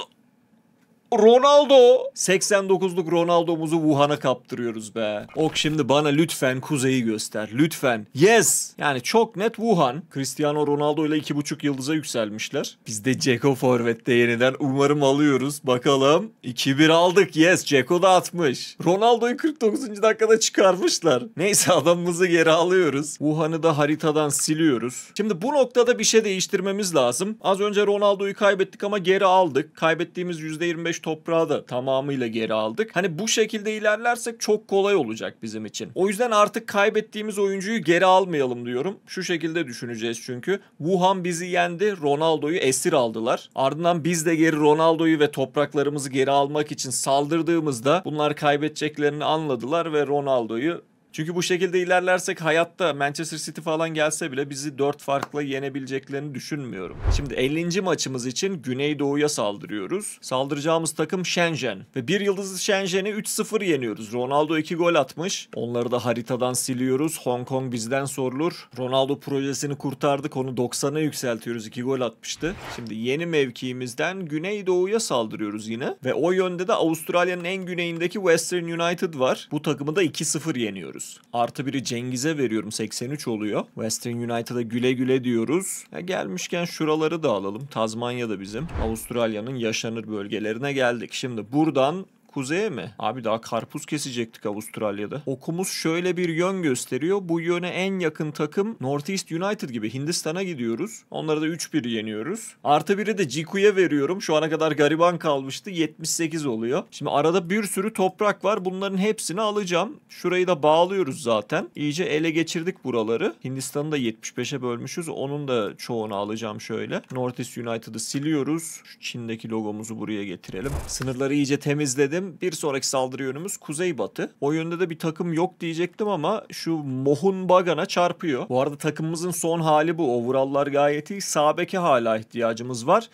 Ronaldo. 89'luk Ronaldo'muzu Wuhan'a kaptırıyoruz be. Ok şimdi bana lütfen kuzeyi göster. Lütfen. Yes. Yani çok net Wuhan. Cristiano Ronaldo ile 2,5 yıldıza yükselmişler. Biz de Ceko Forvet'te yeniden umarım alıyoruz. Bakalım. 2-1 aldık. Yes. Ceko da atmış. Ronaldo'yu 49. dakikada çıkarmışlar. Neyse adamımızı geri alıyoruz. Wuhan'ı da haritadan siliyoruz. Şimdi bu noktada bir şey değiştirmemiz lazım. Az önce Ronaldo'yu kaybettik ama geri aldık. Kaybettiğimiz %25 15 toprağı da tamamıyla geri aldık. Hani bu şekilde ilerlersek çok kolay olacak bizim için. O yüzden artık kaybettiğimiz oyuncuyu geri almayalım diyorum. Şu şekilde düşüneceğiz çünkü. Wuhan bizi yendi. Ronaldo'yu esir aldılar. Ardından biz de geri Ronaldo'yu ve topraklarımızı geri almak için saldırdığımızda bunlar kaybedeceklerini anladılar ve Ronaldo'yu çünkü bu şekilde ilerlersek hayatta Manchester City falan gelse bile bizi 4 farkla yenebileceklerini düşünmüyorum. Şimdi 50. maçımız için Güneydoğu'ya saldırıyoruz. Saldıracağımız takım Shenzhen ve bir yıldızlı Shenzhen'i 3-0 yeniyoruz. Ronaldo 2 gol atmış. Onları da haritadan siliyoruz. Hong Kong bizden sorulur. Ronaldo projesini kurtardık. Onu 90'a yükseltiyoruz. 2 gol atmıştı. Şimdi yeni mevkiimizden Güneydoğu'ya saldırıyoruz yine ve o yönde de Avustralya'nın en güneyindeki Western United var. Bu takımı da 2-0 yeniyoruz veriyoruz. Artı biri Cengiz'e veriyorum 83 oluyor. Western United'a güle güle diyoruz. Ya gelmişken şuraları da alalım. Tazmanya'da bizim. Avustralya'nın yaşanır bölgelerine geldik. Şimdi buradan kuzeye mi? Abi daha karpuz kesecektik Avustralya'da. Okumuz şöyle bir yön gösteriyor. Bu yöne en yakın takım North East United gibi Hindistan'a gidiyoruz. Onları da 3-1 yeniyoruz. Artı biri de Ciku'ya veriyorum. Şu ana kadar gariban kalmıştı. 78 oluyor. Şimdi arada bir sürü toprak var. Bunların hepsini alacağım. Şurayı da bağlıyoruz zaten. İyice ele geçirdik buraları. Hindistan'ı da 75'e bölmüşüz. Onun da çoğunu alacağım şöyle. North East United'ı siliyoruz. Şu Çin'deki logomuzu buraya getirelim. Sınırları iyice temizledim dedim. Bir sonraki saldırı yönümüz kuzeybatı. O yönde de bir takım yok diyecektim ama şu Mohun Bagan'a çarpıyor. Bu arada takımımızın son hali bu. Overall'lar gayet iyi. Sağ beke hala ihtiyacımız var.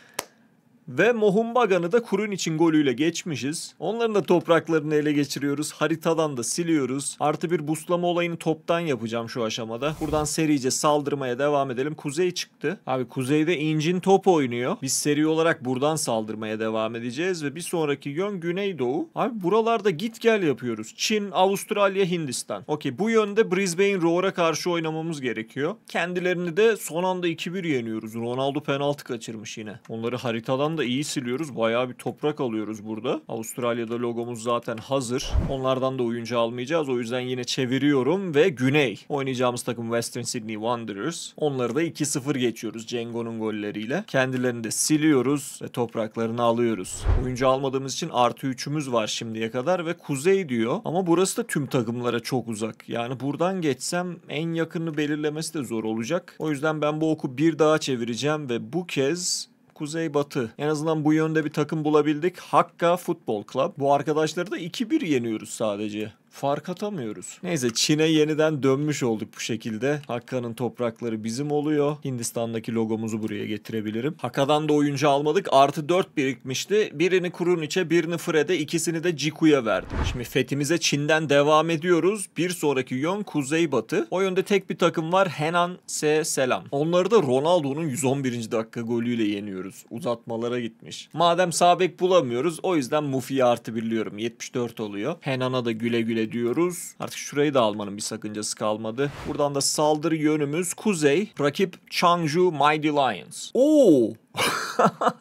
Ve Mohumbagan'ı da kurun için golüyle geçmişiz. Onların da topraklarını ele geçiriyoruz. Haritadan da siliyoruz. Artı bir buslama olayını toptan yapacağım şu aşamada. Buradan serice saldırmaya devam edelim. Kuzey çıktı. Abi kuzeyde incin top oynuyor. Biz seri olarak buradan saldırmaya devam edeceğiz. Ve bir sonraki yön güneydoğu. Abi buralarda git gel yapıyoruz. Çin, Avustralya, Hindistan. Okey bu yönde Brisbane Roar'a karşı oynamamız gerekiyor. Kendilerini de son anda 2-1 yeniyoruz. Ronaldo penaltı kaçırmış yine. Onları haritadan Topraktan da iyi siliyoruz. Bayağı bir toprak alıyoruz burada. Avustralya'da logomuz zaten hazır. Onlardan da oyuncu almayacağız. O yüzden yine çeviriyorum ve güney. Oynayacağımız takım Western Sydney Wanderers. Onları da 2-0 geçiyoruz Cengo'nun golleriyle. Kendilerini de siliyoruz ve topraklarını alıyoruz. Oyuncu almadığımız için artı 3'ümüz var şimdiye kadar ve kuzey diyor. Ama burası da tüm takımlara çok uzak. Yani buradan geçsem en yakını belirlemesi de zor olacak. O yüzden ben bu oku bir daha çevireceğim ve bu kez kuzey batı. En azından bu yönde bir takım bulabildik. Hakka Futbol Club. Bu arkadaşları da 2-1 yeniyoruz sadece fark atamıyoruz. Neyse Çin'e yeniden dönmüş olduk bu şekilde. Hakka'nın toprakları bizim oluyor. Hindistan'daki logomuzu buraya getirebilirim. Haka'dan da oyuncu almadık. Artı 4 birikmişti. Birini Kurunic'e, birini Fred'e, ikisini de Ciku'ya verdim. Şimdi fetimize Çin'den devam ediyoruz. Bir sonraki yön Kuzeybatı. O yönde tek bir takım var. Henan S. Selam. Onları da Ronaldo'nun 111. dakika golüyle yeniyoruz. Uzatmalara gitmiş. Madem sabek bulamıyoruz o yüzden Mufi'yi artı birliyorum. 74 oluyor. Henan'a da güle güle ediyoruz. Artık şurayı da almanın bir sakıncası kalmadı. Buradan da saldırı yönümüz kuzey. Rakip Changju Mighty Lions. Oo,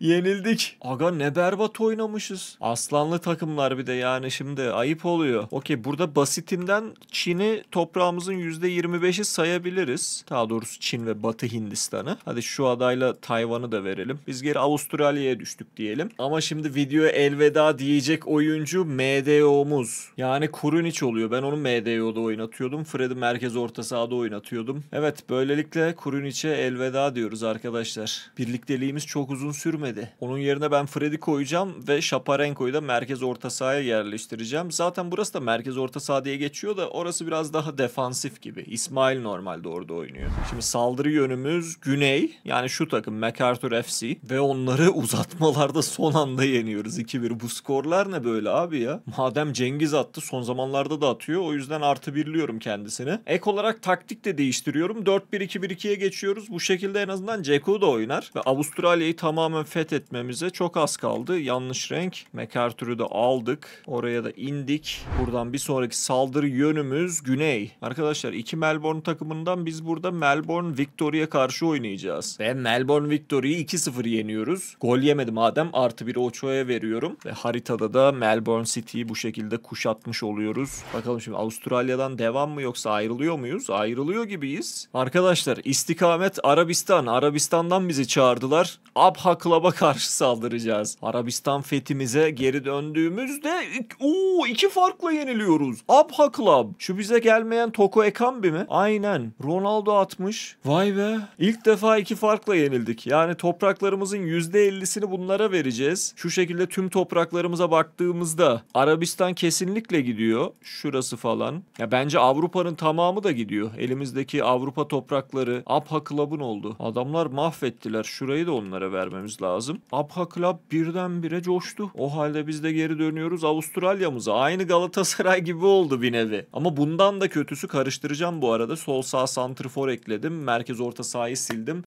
Yenildik. Aga ne berbat oynamışız. Aslanlı takımlar bir de yani şimdi ayıp oluyor. Okey burada basitinden Çin'i toprağımızın %25'i sayabiliriz. Daha doğrusu Çin ve Batı Hindistan'ı. Hadi şu adayla Tayvan'ı da verelim. Biz geri Avustralya'ya düştük diyelim. Ama şimdi video elveda diyecek oyuncu MDO'muz. Yani Kurunic oluyor. Ben onu MDO'da oynatıyordum. Fred'i merkez orta sahada oynatıyordum. Evet böylelikle Kurinic'e elveda diyoruz arkadaşlar. Birlikteliğimiz çok uzun sürmedi. Onun yerine ben Freddy koyacağım ve Şaparenko'yu da merkez orta sahaya yerleştireceğim. Zaten burası da merkez orta saha diye geçiyor da orası biraz daha defansif gibi. İsmail normalde orada oynuyor. Şimdi saldırı yönümüz Güney. Yani şu takım MacArthur FC ve onları uzatmalarda son anda yeniyoruz 2-1. Bu skorlar ne böyle abi ya? Madem Cengiz attı son zamanlarda da atıyor. O yüzden artı birliyorum kendisini. Ek olarak taktik de değiştiriyorum. 4-1-2-1-2'ye geçiyoruz. Bu şekilde en azından Ceko da oynar ve Avustralya'yı tamamen fethetmemize çok az kaldı. Yanlış renk. MacArthur'u da aldık. Oraya da indik. Buradan bir sonraki saldırı yönümüz güney. Arkadaşlar iki Melbourne takımından biz burada Melbourne Victory'e karşı oynayacağız. Ve Melbourne Victory'yi 2-0 yeniyoruz. Gol yemedi madem artı bir Ochoa'ya veriyorum. Ve haritada da Melbourne City'yi bu şekilde kuşatmış oluyoruz. Bakalım şimdi Avustralya'dan devam mı yoksa ayrılıyor muyuz? Ayrılıyor gibiyiz. Arkadaşlar istikamet Arabistan. Arabistan'dan bizi çağırıyor çağırdılar. Abha Club'a karşı saldıracağız. Arabistan fethimize geri döndüğümüzde ooo iki farkla yeniliyoruz. Abha Club. Şu bize gelmeyen Toko Ekambi mi? Aynen. Ronaldo atmış. Vay be. İlk defa iki farkla yenildik. Yani topraklarımızın %50'sini bunlara vereceğiz. Şu şekilde tüm topraklarımıza baktığımızda Arabistan kesinlikle gidiyor. Şurası falan. Ya bence Avrupa'nın tamamı da gidiyor. Elimizdeki Avrupa toprakları Abha Club'ın oldu. Adamlar mahvettiler Şurayı da onlara vermemiz lazım. Abha Club birdenbire coştu. O halde biz de geri dönüyoruz Avustralya'mıza. Aynı Galatasaray gibi oldu bir nevi. Ama bundan da kötüsü karıştıracağım bu arada. Sol sağ santrfor ekledim. Merkez orta sahayı sildim.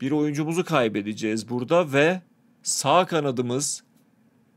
Bir oyuncumuzu kaybedeceğiz burada ve sağ kanadımız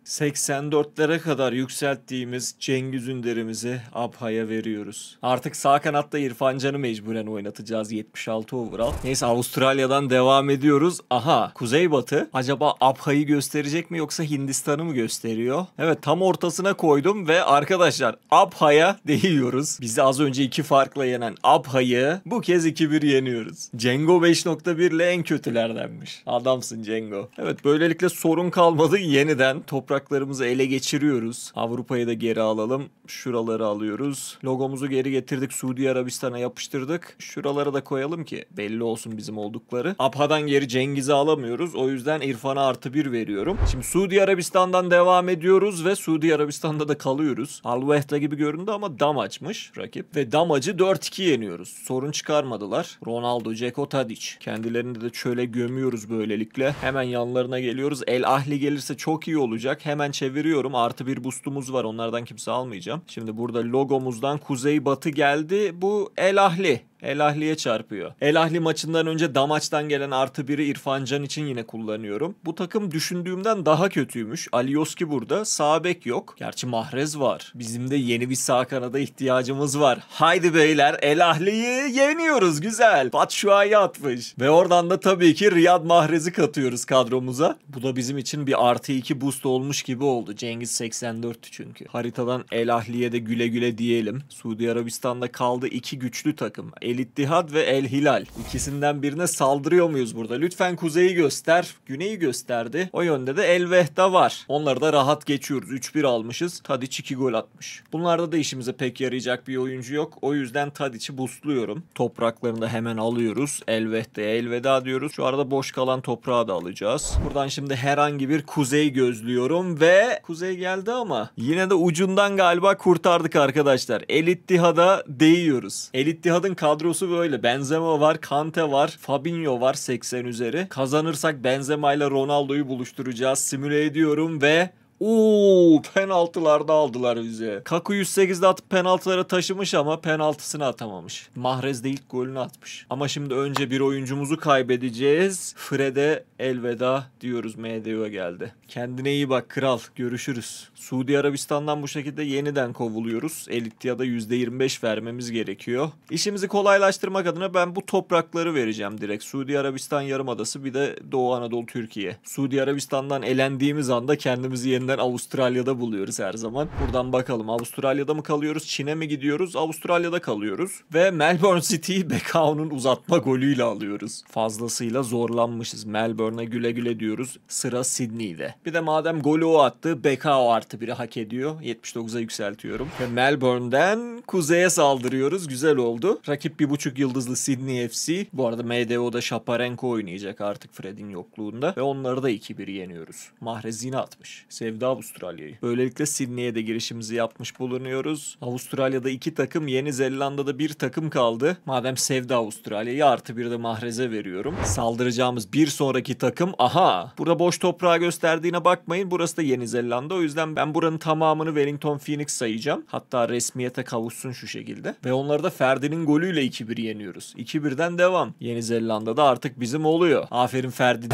84'lere kadar yükselttiğimiz Cengiz Ünder'imizi Abha'ya veriyoruz. Artık sağ kanatta İrfan Can'ı mecburen oynatacağız 76 overall. Neyse Avustralya'dan devam ediyoruz. Aha Kuzeybatı acaba Abha'yı gösterecek mi yoksa Hindistan'ı mı gösteriyor? Evet tam ortasına koydum ve arkadaşlar Abha'ya değiyoruz. Bizi az önce iki farkla yenen Abha'yı bu kez 2-1 yeniyoruz. Cengo 5.1 ile en kötülerdenmiş. Adamsın Cengo. Evet böylelikle sorun kalmadı yeniden top topraklarımızı ele geçiriyoruz. Avrupa'yı da geri alalım. Şuraları alıyoruz. Logomuzu geri getirdik. Suudi Arabistan'a yapıştırdık. Şuralara da koyalım ki belli olsun bizim oldukları. Apha'dan geri Cengiz'i alamıyoruz. O yüzden İrfan'a artı bir veriyorum. Şimdi Suudi Arabistan'dan devam ediyoruz ve Suudi Arabistan'da da kalıyoruz. Alvehta gibi göründü ama dam açmış rakip. Ve damacı 4-2 yeniyoruz. Sorun çıkarmadılar. Ronaldo, Ceko, Tadic. Kendilerini de çöle gömüyoruz böylelikle. Hemen yanlarına geliyoruz. El Ahli gelirse çok iyi olacak hemen çeviriyorum. Artı bir boostumuz var onlardan kimse almayacağım. Şimdi burada logomuzdan kuzey batı geldi. Bu El Ahli Elahliye çarpıyor. Elahli maçından önce Damaç'tan gelen artı biri İrfan Can için yine kullanıyorum. Bu takım düşündüğümden daha kötüymüş. Alioski burada. Sağ bek yok. Gerçi Mahrez var. Bizim de yeni bir sağ kanada ihtiyacımız var. Haydi beyler Elahliyi yeniyoruz. Güzel. Batshuayi atmış. Ve oradan da tabii ki Riyad Mahrez'i katıyoruz kadromuza. Bu da bizim için bir artı iki boost olmuş gibi oldu. Cengiz 84 çünkü. Haritadan Elahliye de güle güle diyelim. Suudi Arabistan'da kaldı iki güçlü takım. El İttihad ve El Hilal. İkisinden birine saldırıyor muyuz burada? Lütfen kuzeyi göster. Güneyi gösterdi. O yönde de El Vehda var. Onları da rahat geçiyoruz. 3-1 almışız. Tadiç 2 gol atmış. Bunlarda da işimize pek yarayacak bir oyuncu yok. O yüzden Tadiç'i busluyorum. Topraklarını da hemen alıyoruz. El Vehda'ya elveda diyoruz. Şu arada boş kalan toprağı da alacağız. Buradan şimdi herhangi bir kuzey gözlüyorum ve kuzey geldi ama yine de ucundan galiba kurtardık arkadaşlar. El İttihad'a değiyoruz. El İttihad'ın kadro kadrosu böyle. Benzema var, Kante var, Fabinho var 80 üzeri. Kazanırsak Benzema ile Ronaldo'yu buluşturacağız. Simüle ediyorum ve Oo penaltılarda aldılar bize. Kaku 108'de atıp penaltılara taşımış ama penaltısını atamamış. Mahrez de ilk golünü atmış. Ama şimdi önce bir oyuncumuzu kaybedeceğiz. Fred'e elveda diyoruz MDO geldi. Kendine iyi bak kral. Görüşürüz. Suudi Arabistan'dan bu şekilde yeniden kovuluyoruz. Elitya'da %25 vermemiz gerekiyor. İşimizi kolaylaştırmak adına ben bu toprakları vereceğim direkt. Suudi Arabistan Yarımadası bir de Doğu Anadolu Türkiye. Suudi Arabistan'dan elendiğimiz anda kendimizi yeniden üzerinden Avustralya'da buluyoruz her zaman. Buradan bakalım Avustralya'da mı kalıyoruz, Çin'e mi gidiyoruz? Avustralya'da kalıyoruz ve Melbourne City'yi Bekao'nun uzatma golüyle alıyoruz. Fazlasıyla zorlanmışız. Melbourne'a güle güle diyoruz. Sıra Sydney'de. Bir de madem golü o attı, Bekao artı biri hak ediyor. 79'a yükseltiyorum. Ve Melbourne'den kuzeye saldırıyoruz. Güzel oldu. Rakip bir buçuk yıldızlı Sydney FC. Bu arada MDO'da Şaparenko oynayacak artık Fred'in yokluğunda. Ve onları da 2-1 yeniyoruz. Mahrezini atmış. Sevdim şimdi Avustralya'yı. Böylelikle Sydney'e de girişimizi yapmış bulunuyoruz. Avustralya'da iki takım, Yeni Zelanda'da bir takım kaldı. Madem sevdi Avustralya'yı artı bir de Mahrez'e veriyorum. Saldıracağımız bir sonraki takım aha. Burada boş toprağa gösterdiğine bakmayın. Burası da Yeni Zelanda. O yüzden ben buranın tamamını Wellington Phoenix sayacağım. Hatta resmiyete kavuşsun şu şekilde. Ve onları da Ferdi'nin golüyle 2-1 yeniyoruz. 2-1'den devam. Yeni Zelanda'da artık bizim oluyor. Aferin Ferdi.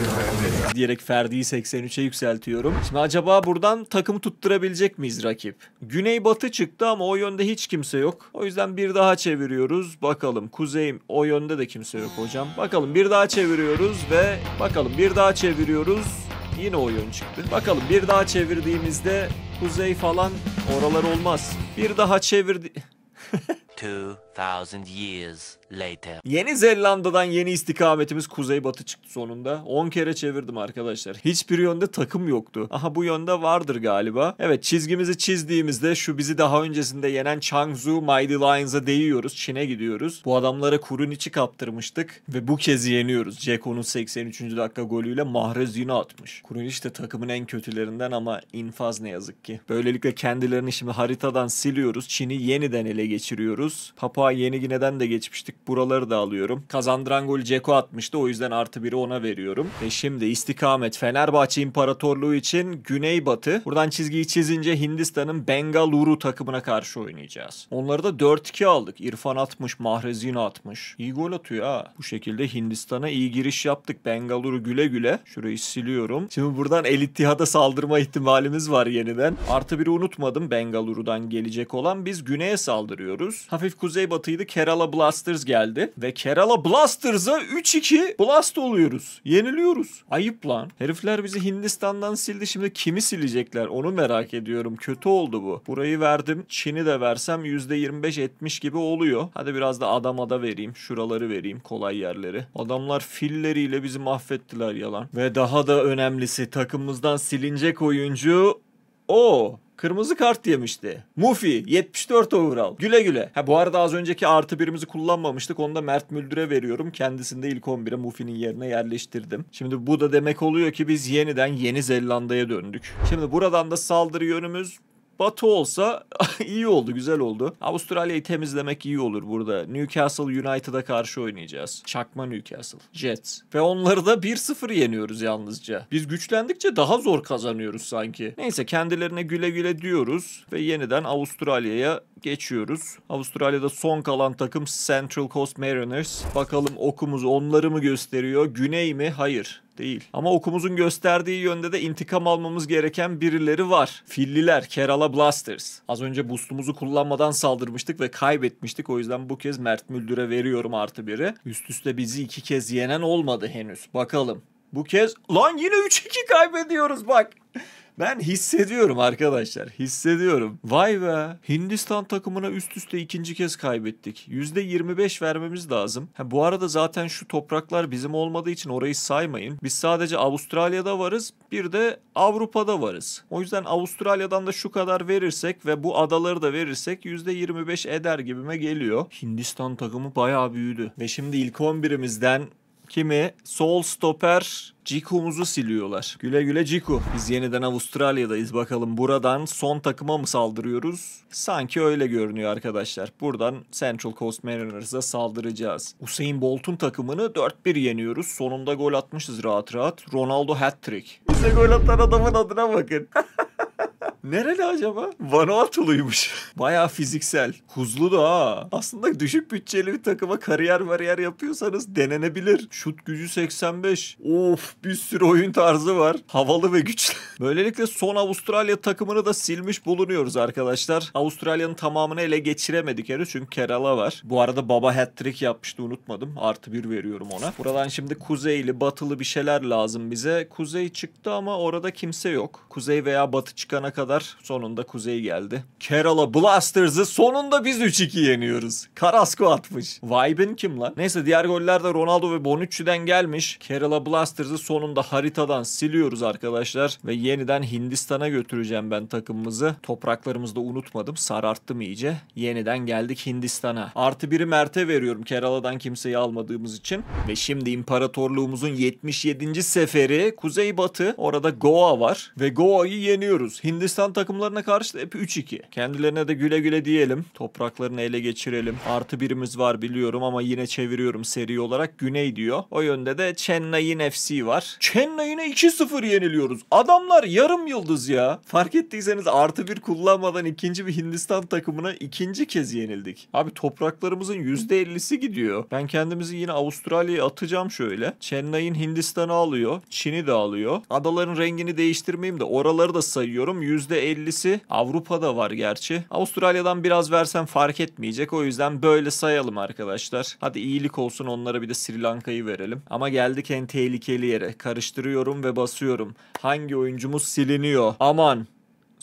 diyerek Ferdi'yi 83'e yükseltiyorum. Şimdi acaba buradan takım tutturabilecek miyiz rakip? Güney batı çıktı ama o yönde hiç kimse yok. O yüzden bir daha çeviriyoruz. Bakalım kuzey o yönde de kimse yok hocam. Bakalım bir daha çeviriyoruz ve bakalım bir daha çeviriyoruz. Yine o yön çıktı. Bakalım bir daha çevirdiğimizde kuzey falan oralar olmaz. Bir daha çevirdi... thousand years later. Yeni Zelanda'dan yeni istikametimiz Kuzey Batı çıktı sonunda. 10 kere çevirdim arkadaşlar. Hiçbir yönde takım yoktu. Aha bu yönde vardır galiba. Evet çizgimizi çizdiğimizde şu bizi daha öncesinde yenen Changzhou Mighty Lions'a değiyoruz. Çin'e gidiyoruz. Bu adamlara kurun içi kaptırmıştık ve bu kez yeniyoruz. Ceko'nun 83. dakika golüyle Mahrez yine atmış. Kurun de takımın en kötülerinden ama infaz ne yazık ki. Böylelikle kendilerini şimdi haritadan siliyoruz. Çin'i yeniden ele geçiriyoruz. Papua Papua Yeni Gine'den de geçmiştik. Buraları da alıyorum. Kazandıran gol Ceko atmıştı. O yüzden artı biri ona veriyorum. Ve şimdi istikamet Fenerbahçe İmparatorluğu için Güneybatı. Buradan çizgiyi çizince Hindistan'ın Bengaluru takımına karşı oynayacağız. Onları da 4-2 aldık. İrfan atmış, Mahrezin atmış. İyi gol atıyor ha. Bu şekilde Hindistan'a iyi giriş yaptık. Bengaluru güle güle. Şurayı siliyorum. Şimdi buradan El İttihad'a saldırma ihtimalimiz var yeniden. Artı biri unutmadım Bengaluru'dan gelecek olan. Biz güneye saldırıyoruz. Hafif kuzey Şubat'ıydı Kerala Blasters geldi. Ve Kerala Blasters'a 3-2 blast oluyoruz. Yeniliyoruz. Ayıp lan. Herifler bizi Hindistan'dan sildi. Şimdi kimi silecekler onu merak ediyorum. Kötü oldu bu. Burayı verdim. Çin'i de versem %25-70 gibi oluyor. Hadi biraz da adama da vereyim. Şuraları vereyim. Kolay yerleri. Adamlar filleriyle bizi mahvettiler yalan. Ve daha da önemlisi takımımızdan silinecek oyuncu o Kırmızı kart yemişti. Mufi 74 overall. Güle güle. Ha bu arada az önceki artı birimizi kullanmamıştık. Onu da Mert Müldür'e veriyorum. Kendisinde ilk 11'e Mufi'nin yerine yerleştirdim. Şimdi bu da demek oluyor ki biz yeniden Yeni Zelanda'ya döndük. Şimdi buradan da saldırı yönümüz Batu olsa iyi oldu, güzel oldu. Avustralya'yı temizlemek iyi olur burada. Newcastle United'a karşı oynayacağız. Çakma Newcastle. Jets. Ve onları da 1-0 yeniyoruz yalnızca. Biz güçlendikçe daha zor kazanıyoruz sanki. Neyse kendilerine güle güle diyoruz ve yeniden Avustralya'ya geçiyoruz. Avustralya'da son kalan takım Central Coast Mariners. Bakalım okumuz onları mı gösteriyor? Güney mi? Hayır değil. Ama okumuzun gösterdiği yönde de intikam almamız gereken birileri var. Filliler, Kerala Blasters. Az önce boostumuzu kullanmadan saldırmıştık ve kaybetmiştik. O yüzden bu kez Mert Müldür'e veriyorum artı biri. Üst üste bizi iki kez yenen olmadı henüz. Bakalım. Bu kez lan yine 3-2 kaybediyoruz bak. Ben hissediyorum arkadaşlar. Hissediyorum. Vay be. Hindistan takımına üst üste ikinci kez kaybettik. %25 vermemiz lazım. Ha, bu arada zaten şu topraklar bizim olmadığı için orayı saymayın. Biz sadece Avustralya'da varız. Bir de Avrupa'da varız. O yüzden Avustralya'dan da şu kadar verirsek ve bu adaları da verirsek %25 eder gibime geliyor. Hindistan takımı bayağı büyüdü. Ve şimdi ilk 11'imizden Kimi? Sol stoper Ciku'muzu siliyorlar. Güle güle Ciku. Biz yeniden Avustralya'dayız bakalım. Buradan son takıma mı saldırıyoruz? Sanki öyle görünüyor arkadaşlar. Buradan Central Coast Mariners'a saldıracağız. Usain Bolt'un takımını 4-1 yeniyoruz. Sonunda gol atmışız rahat rahat. Ronaldo hat-trick. Bize gol atan adamın adına bakın. Nereli acaba? Vanuatulu'ymuş. Baya fiziksel. Huzlu da ha. Aslında düşük bütçeli bir takıma kariyer variyer yapıyorsanız denenebilir. Şut gücü 85. Of bir sürü oyun tarzı var. Havalı ve güçlü. Böylelikle son Avustralya takımını da silmiş bulunuyoruz arkadaşlar. Avustralya'nın tamamını ele geçiremedik henüz çünkü Kerala var. Bu arada baba hat-trick yapmıştı unutmadım. Artı bir veriyorum ona. Buradan şimdi kuzeyli batılı bir şeyler lazım bize. Kuzey çıktı ama orada kimse yok. Kuzey veya batı çıkana kadar kadar. Sonunda Kuzey geldi. Kerala Blasters'ı sonunda biz 3-2 yeniyoruz. Carrasco atmış. Vibe'in kim lan? Neyse diğer goller de Ronaldo ve Bonucci'den gelmiş. Kerala Blasters'ı sonunda haritadan siliyoruz arkadaşlar. Ve yeniden Hindistan'a götüreceğim ben takımımızı. Topraklarımızı da unutmadım. Sararttım iyice. Yeniden geldik Hindistan'a. Artı biri Mert'e veriyorum Kerala'dan kimseyi almadığımız için. Ve şimdi imparatorluğumuzun 77. seferi Kuzey Batı. Orada Goa var. Ve Goa'yı yeniyoruz. Hindistan çıkan takımlarına karşı da hep 3-2. Kendilerine de güle güle diyelim. Topraklarını ele geçirelim. Artı birimiz var biliyorum ama yine çeviriyorum seri olarak. Güney diyor. O yönde de Chennai'in FC var. Chennai'ne 2-0 yeniliyoruz. Adamlar yarım yıldız ya. Fark ettiyseniz artı bir kullanmadan ikinci bir Hindistan takımına ikinci kez yenildik. Abi topraklarımızın %50'si gidiyor. Ben kendimizi yine Avustralya'ya atacağım şöyle. Chennai'in Hindistan'ı alıyor. Çin'i de alıyor. Adaların rengini değiştirmeyeyim de oraları da sayıyorum. %50 %50'si Avrupa'da var gerçi. Avustralya'dan biraz versen fark etmeyecek. O yüzden böyle sayalım arkadaşlar. Hadi iyilik olsun onlara bir de Sri Lanka'yı verelim. Ama geldik en tehlikeli yere. Karıştırıyorum ve basıyorum. Hangi oyuncumuz siliniyor? Aman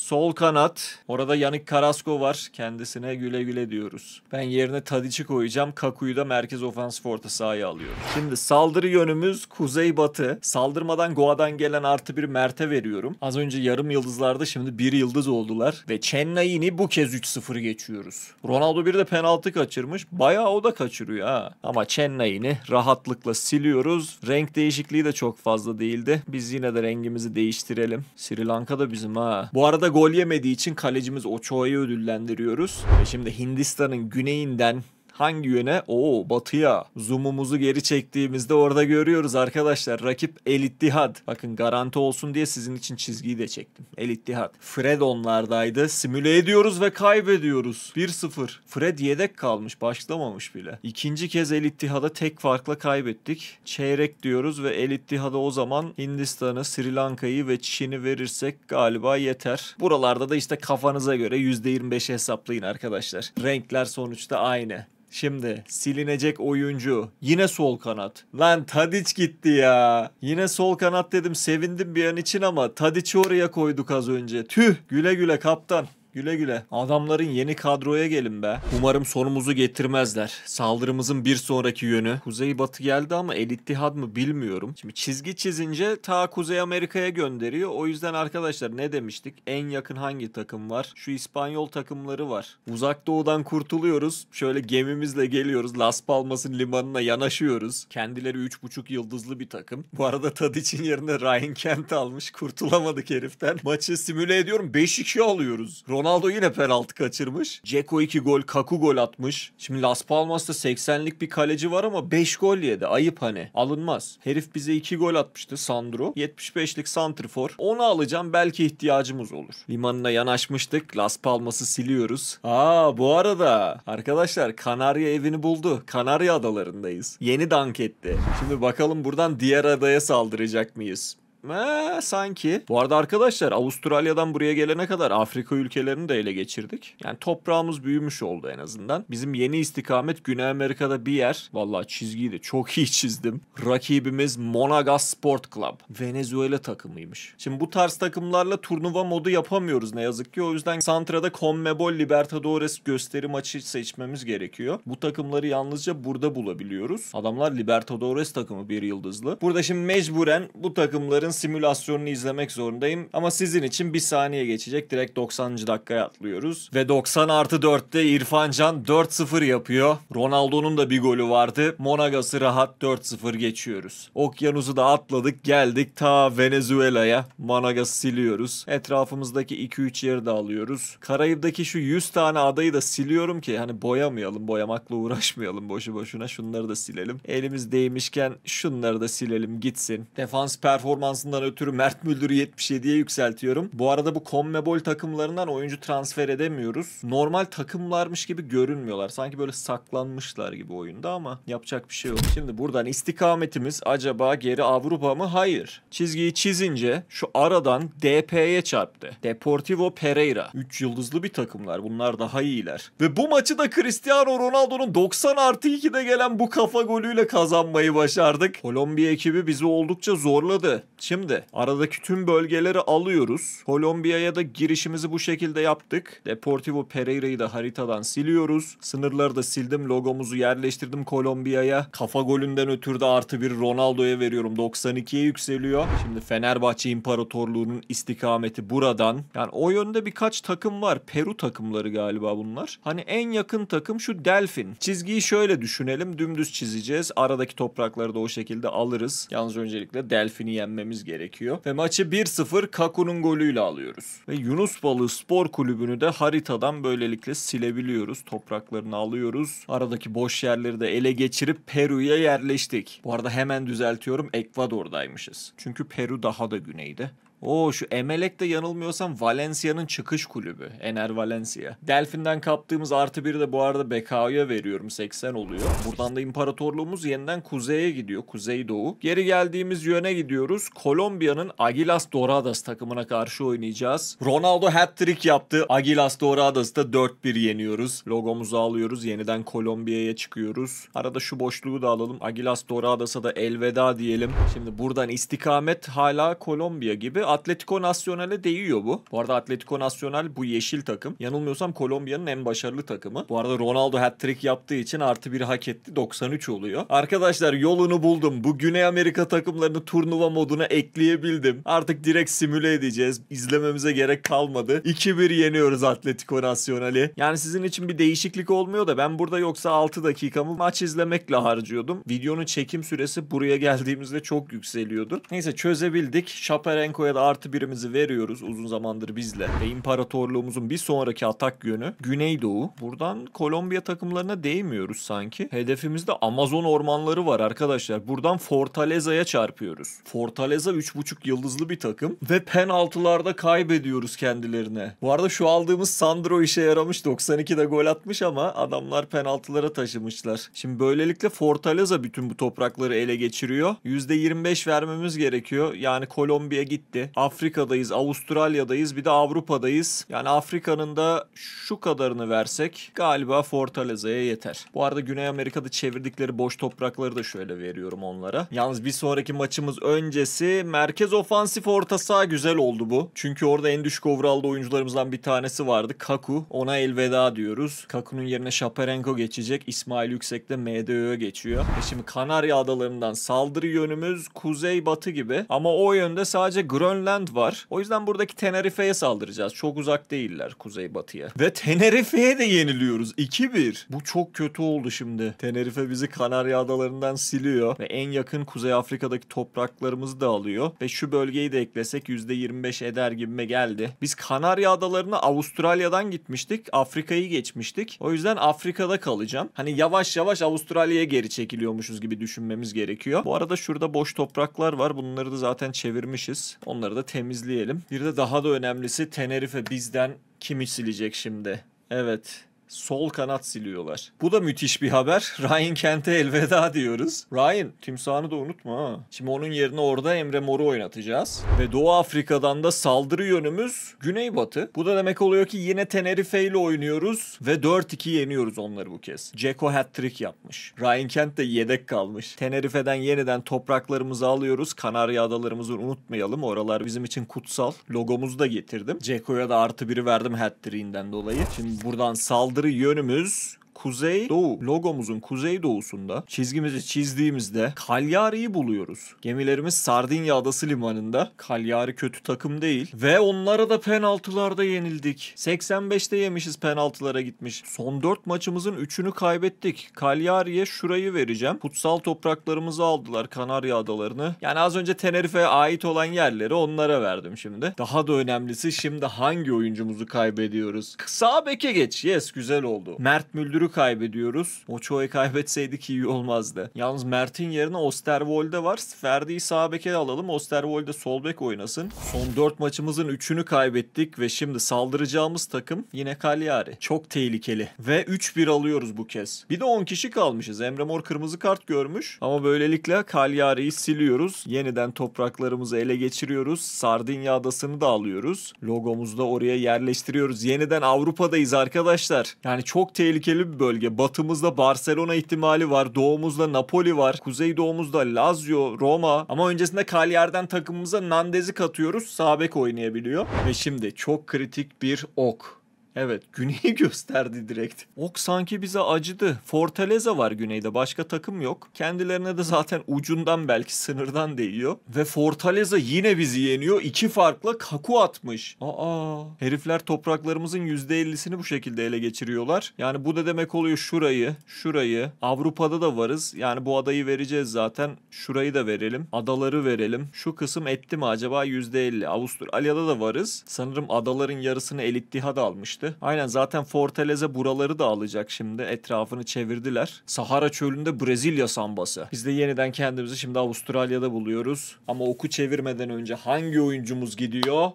Sol kanat. Orada yanık Carrasco var. Kendisine güle güle diyoruz. Ben yerine Tadic'i koyacağım. Kaku'yu da merkez ofansif orta sahaya alıyorum. Şimdi saldırı yönümüz kuzey batı. Saldırmadan Goa'dan gelen artı bir Mert'e veriyorum. Az önce yarım yıldızlarda şimdi bir yıldız oldular. Ve Chennai'ni bu kez 3-0 geçiyoruz. Ronaldo bir de penaltı kaçırmış. Bayağı o da kaçırıyor ha. Ama Chennai'ni rahatlıkla siliyoruz. Renk değişikliği de çok fazla değildi. Biz yine de rengimizi değiştirelim. Sri Lanka da bizim ha. Bu arada gol yemediği için kalecimiz Ochoa'yı ödüllendiriyoruz. Şimdi Hindistan'ın güneyinden Hangi yöne? Oo batıya. Zoom'umuzu geri çektiğimizde orada görüyoruz arkadaşlar. Rakip El İttihad. Bakın garanti olsun diye sizin için çizgiyi de çektim. El İttihad. Fred onlardaydı. Simüle ediyoruz ve kaybediyoruz. 1-0. Fred yedek kalmış. Başlamamış bile. İkinci kez El İttihad'a tek farkla kaybettik. Çeyrek diyoruz ve El İttihad'a o zaman Hindistan'ı, Sri Lanka'yı ve Çin'i verirsek galiba yeter. Buralarda da işte kafanıza göre 25 hesaplayın arkadaşlar. Renkler sonuçta aynı. Şimdi silinecek oyuncu. Yine sol kanat. Lan Tadic gitti ya. Yine sol kanat dedim sevindim bir an için ama Tadic'i oraya koyduk az önce. Tüh güle güle kaptan. Güle güle. Adamların yeni kadroya gelin be. Umarım sonumuzu getirmezler. Saldırımızın bir sonraki yönü. Kuzey batı geldi ama El İttihad mı bilmiyorum. Şimdi çizgi çizince ta Kuzey Amerika'ya gönderiyor. O yüzden arkadaşlar ne demiştik? En yakın hangi takım var? Şu İspanyol takımları var. Uzak doğudan kurtuluyoruz. Şöyle gemimizle geliyoruz. Las Palmas'ın limanına yanaşıyoruz. Kendileri 3,5 yıldızlı bir takım. Bu arada Tadic'in yerine Ryan Kent almış. Kurtulamadık heriften. Maçı simüle ediyorum. 5-2 alıyoruz. Rol Ronaldo yine penaltı kaçırmış. Ceko 2 gol, Kaku gol atmış. Şimdi Las Palmas'ta 80'lik bir kaleci var ama 5 gol yedi. Ayıp hani. Alınmaz. Herif bize 2 gol atmıştı Sandro. 75'lik Santrifor. Onu alacağım belki ihtiyacımız olur. Limanına yanaşmıştık. Las Palmas'ı siliyoruz. Aa bu arada arkadaşlar Kanarya evini buldu. Kanarya adalarındayız. Yeni dank etti. Şimdi bakalım buradan diğer adaya saldıracak mıyız? Ee, sanki. Bu arada arkadaşlar Avustralya'dan buraya gelene kadar Afrika ülkelerini de ele geçirdik. Yani toprağımız büyümüş oldu en azından. Bizim yeni istikamet Güney Amerika'da bir yer. vallahi çizgiyi de çok iyi çizdim. Rakibimiz Monagas Sport Club. Venezuela takımıymış. Şimdi bu tarz takımlarla turnuva modu yapamıyoruz ne yazık ki. O yüzden Santra'da Conmebol Libertadores gösteri maçı seçmemiz gerekiyor. Bu takımları yalnızca burada bulabiliyoruz. Adamlar Libertadores takımı bir yıldızlı. Burada şimdi mecburen bu takımların simülasyonunu izlemek zorundayım. Ama sizin için bir saniye geçecek. Direkt 90. dakikaya atlıyoruz. Ve 90 artı 4'te İrfan Can 4-0 yapıyor. Ronaldo'nun da bir golü vardı. Monagas'ı rahat 4-0 geçiyoruz. Okyanusu da atladık geldik ta Venezuela'ya. Monagas'ı siliyoruz. Etrafımızdaki 2-3 yeri de alıyoruz. Karayip'teki şu 100 tane adayı da siliyorum ki hani boyamayalım, boyamakla uğraşmayalım boşu boşuna. Şunları da silelim. Elimiz değmişken şunları da silelim gitsin. Defans performans performansından ötürü Mert Müldür'ü 77'ye yükseltiyorum. Bu arada bu Conmebol takımlarından oyuncu transfer edemiyoruz. Normal takımlarmış gibi görünmüyorlar. Sanki böyle saklanmışlar gibi oyunda ama yapacak bir şey yok. Şimdi buradan istikametimiz acaba geri Avrupa mı? Hayır. Çizgiyi çizince şu aradan DP'ye çarptı. Deportivo Pereira. 3 yıldızlı bir takımlar. Bunlar daha iyiler. Ve bu maçı da Cristiano Ronaldo'nun 90 artı 2'de gelen bu kafa golüyle kazanmayı başardık. Kolombiya ekibi bizi oldukça zorladı. Şimdi aradaki tüm bölgeleri alıyoruz. Kolombiya'ya da girişimizi bu şekilde yaptık. Deportivo Pereira'yı da haritadan siliyoruz. Sınırları da sildim. Logomuzu yerleştirdim Kolombiya'ya. Kafa golünden ötürü de artı bir Ronaldo'ya veriyorum. 92'ye yükseliyor. Şimdi Fenerbahçe İmparatorluğu'nun istikameti buradan. Yani o yönde birkaç takım var. Peru takımları galiba bunlar. Hani en yakın takım şu Delfin. Çizgiyi şöyle düşünelim. Dümdüz çizeceğiz. Aradaki toprakları da o şekilde alırız. Yalnız öncelikle Delfin'i yenmemiz yenmemiz gerekiyor. Ve maçı 1-0 Kaku'nun golüyle alıyoruz. Ve Yunus Balığı Spor Kulübü'nü de haritadan böylelikle silebiliyoruz. Topraklarını alıyoruz. Aradaki boş yerleri de ele geçirip Peru'ya yerleştik. Bu arada hemen düzeltiyorum Ekvador'daymışız. Çünkü Peru daha da güneyde. O şu Emelek de yanılmıyorsam Valencia'nın çıkış kulübü. Ener Valencia. Delfin'den kaptığımız artı biri de bu arada Bekao'ya veriyorum. 80 oluyor. Buradan da imparatorluğumuz yeniden kuzeye gidiyor. Kuzey doğu. Geri geldiğimiz yöne gidiyoruz. Kolombiya'nın Aguilas Doradas takımına karşı oynayacağız. Ronaldo hat-trick yaptı. Aguilas Doradas'ta 4-1 yeniyoruz. Logomuzu alıyoruz. Yeniden Kolombiya'ya çıkıyoruz. Arada şu boşluğu da alalım. Aguilas Doradas'a da elveda diyelim. Şimdi buradan istikamet hala Kolombiya gibi Atletico Nacional'e değiyor bu. Bu arada Atletico Nacional bu yeşil takım. Yanılmıyorsam Kolombiya'nın en başarılı takımı. Bu arada Ronaldo hat-trick yaptığı için artı bir hak etti. 93 oluyor. Arkadaşlar yolunu buldum. Bu Güney Amerika takımlarını turnuva moduna ekleyebildim. Artık direkt simüle edeceğiz. İzlememize gerek kalmadı. 2-1 yeniyoruz Atletico Nacional'i. Yani sizin için bir değişiklik olmuyor da ben burada yoksa 6 dakikamı maç izlemekle harcıyordum. Videonun çekim süresi buraya geldiğimizde çok yükseliyordu. Neyse çözebildik. Şaparenko'ya da artı birimizi veriyoruz uzun zamandır bizle. Ve imparatorluğumuzun bir sonraki atak yönü Güneydoğu. Buradan Kolombiya takımlarına değmiyoruz sanki. Hedefimizde Amazon ormanları var arkadaşlar. Buradan Fortaleza'ya çarpıyoruz. Fortaleza 3.5 yıldızlı bir takım ve penaltılarda kaybediyoruz kendilerine. Bu arada şu aldığımız Sandro işe yaramış. 92'de gol atmış ama adamlar penaltılara taşımışlar. Şimdi böylelikle Fortaleza bütün bu toprakları ele geçiriyor. %25 vermemiz gerekiyor. Yani Kolombiya gitti. Afrika'dayız, Avustralya'dayız, bir de Avrupa'dayız. Yani Afrika'nın da şu kadarını versek galiba Fortaleza'ya yeter. Bu arada Güney Amerika'da çevirdikleri boş toprakları da şöyle veriyorum onlara. Yalnız bir sonraki maçımız öncesi merkez ofansif orta saha güzel oldu bu. Çünkü orada en düşük overall'da oyuncularımızdan bir tanesi vardı. Kaku. Ona elveda diyoruz. Kaku'nun yerine Şaparenko geçecek. İsmail Yüksek de MDÖ'ye geçiyor. E şimdi Kanarya Adaları'ndan saldırı yönümüz kuzey batı gibi. Ama o yönde sadece Grönland Newfoundland var. O yüzden buradaki Tenerife'ye saldıracağız. Çok uzak değiller kuzeybatıya. Ve Tenerife'ye de yeniliyoruz. 2-1. Bu çok kötü oldu şimdi. Tenerife bizi Kanarya Adaları'ndan siliyor. Ve en yakın Kuzey Afrika'daki topraklarımızı da alıyor. Ve şu bölgeyi de eklesek %25 eder gibime geldi. Biz Kanarya Adaları'na Avustralya'dan gitmiştik. Afrika'yı geçmiştik. O yüzden Afrika'da kalacağım. Hani yavaş yavaş Avustralya'ya geri çekiliyormuşuz gibi düşünmemiz gerekiyor. Bu arada şurada boş topraklar var. Bunları da zaten çevirmişiz. Onu onları da temizleyelim. Bir de daha da önemlisi Tenerife bizden kimi silecek şimdi? Evet sol kanat siliyorlar. Bu da müthiş bir haber. Ryan Kent'e elveda diyoruz. Ryan timsahını da unutma ha. Şimdi onun yerine orada Emre Mor'u oynatacağız. Ve Doğu Afrika'dan da saldırı yönümüz Güneybatı. Bu da demek oluyor ki yine Tenerife ile oynuyoruz ve 4-2 yeniyoruz onları bu kez. Ceko hat-trick yapmış. Ryan Kent de yedek kalmış. Tenerife'den yeniden topraklarımızı alıyoruz. Kanarya adalarımızı unutmayalım. Oralar bizim için kutsal. Logomuzu da getirdim. Ceko'ya da artı biri verdim hat-trick'inden dolayı. Şimdi buradan saldırı saldırı yönümüz kuzey doğu logomuzun kuzey doğusunda çizgimizi çizdiğimizde Kalyari'yi buluyoruz. Gemilerimiz Sardinya Adası limanında. Kalyari kötü takım değil ve onlara da penaltılarda yenildik. 85'te yemişiz penaltılara gitmiş. Son 4 maçımızın 3'ünü kaybettik. Kalyari'ye şurayı vereceğim. Kutsal topraklarımızı aldılar Kanarya Adalarını. Yani az önce Tenerife'ye ait olan yerleri onlara verdim şimdi. Daha da önemlisi şimdi hangi oyuncumuzu kaybediyoruz? Sağ beke geç. Yes güzel oldu. Mert Müldür'ü Moço'yu kaybediyoruz. Moço'yu kaybetseydik iyi olmazdı. Yalnız Mert'in yerine Osterwold'e var. Ferdi'yi sağ beke alalım. Osterwold'e sol bek oynasın. Son 4 maçımızın 3'ünü kaybettik ve şimdi saldıracağımız takım yine Cagliari. Çok tehlikeli. Ve 3-1 alıyoruz bu kez. Bir de 10 kişi kalmışız. Emre Mor kırmızı kart görmüş. Ama böylelikle Cagliari'yi siliyoruz. Yeniden topraklarımızı ele geçiriyoruz. Sardinya adasını da alıyoruz. Logomuzu da oraya yerleştiriyoruz. Yeniden Avrupa'dayız arkadaşlar. Yani çok tehlikeli bir bölge. Batımızda Barcelona ihtimali var. Doğumuzda Napoli var. Kuzey doğumuzda Lazio, Roma. Ama öncesinde Kalyer'den takımımıza Nandez'i katıyoruz. Sabek oynayabiliyor. Ve şimdi çok kritik bir ok. Evet güneyi gösterdi direkt. Ok sanki bize acıdı. Fortaleza var güneyde başka takım yok. Kendilerine de zaten ucundan belki sınırdan değiyor. Ve Fortaleza yine bizi yeniyor. İki farkla kaku atmış. Aa herifler topraklarımızın %50'sini bu şekilde ele geçiriyorlar. Yani bu da demek oluyor şurayı, şurayı. Avrupa'da da varız. Yani bu adayı vereceğiz zaten. Şurayı da verelim. Adaları verelim. Şu kısım etti mi acaba %50? Avustralya'da da varız. Sanırım adaların yarısını El İttihad almıştı almıştı. Aynen zaten Fortaleza buraları da alacak şimdi. Etrafını çevirdiler. Sahara çölünde Brezilya sambası. Biz de yeniden kendimizi şimdi Avustralya'da buluyoruz. Ama oku çevirmeden önce hangi oyuncumuz gidiyor?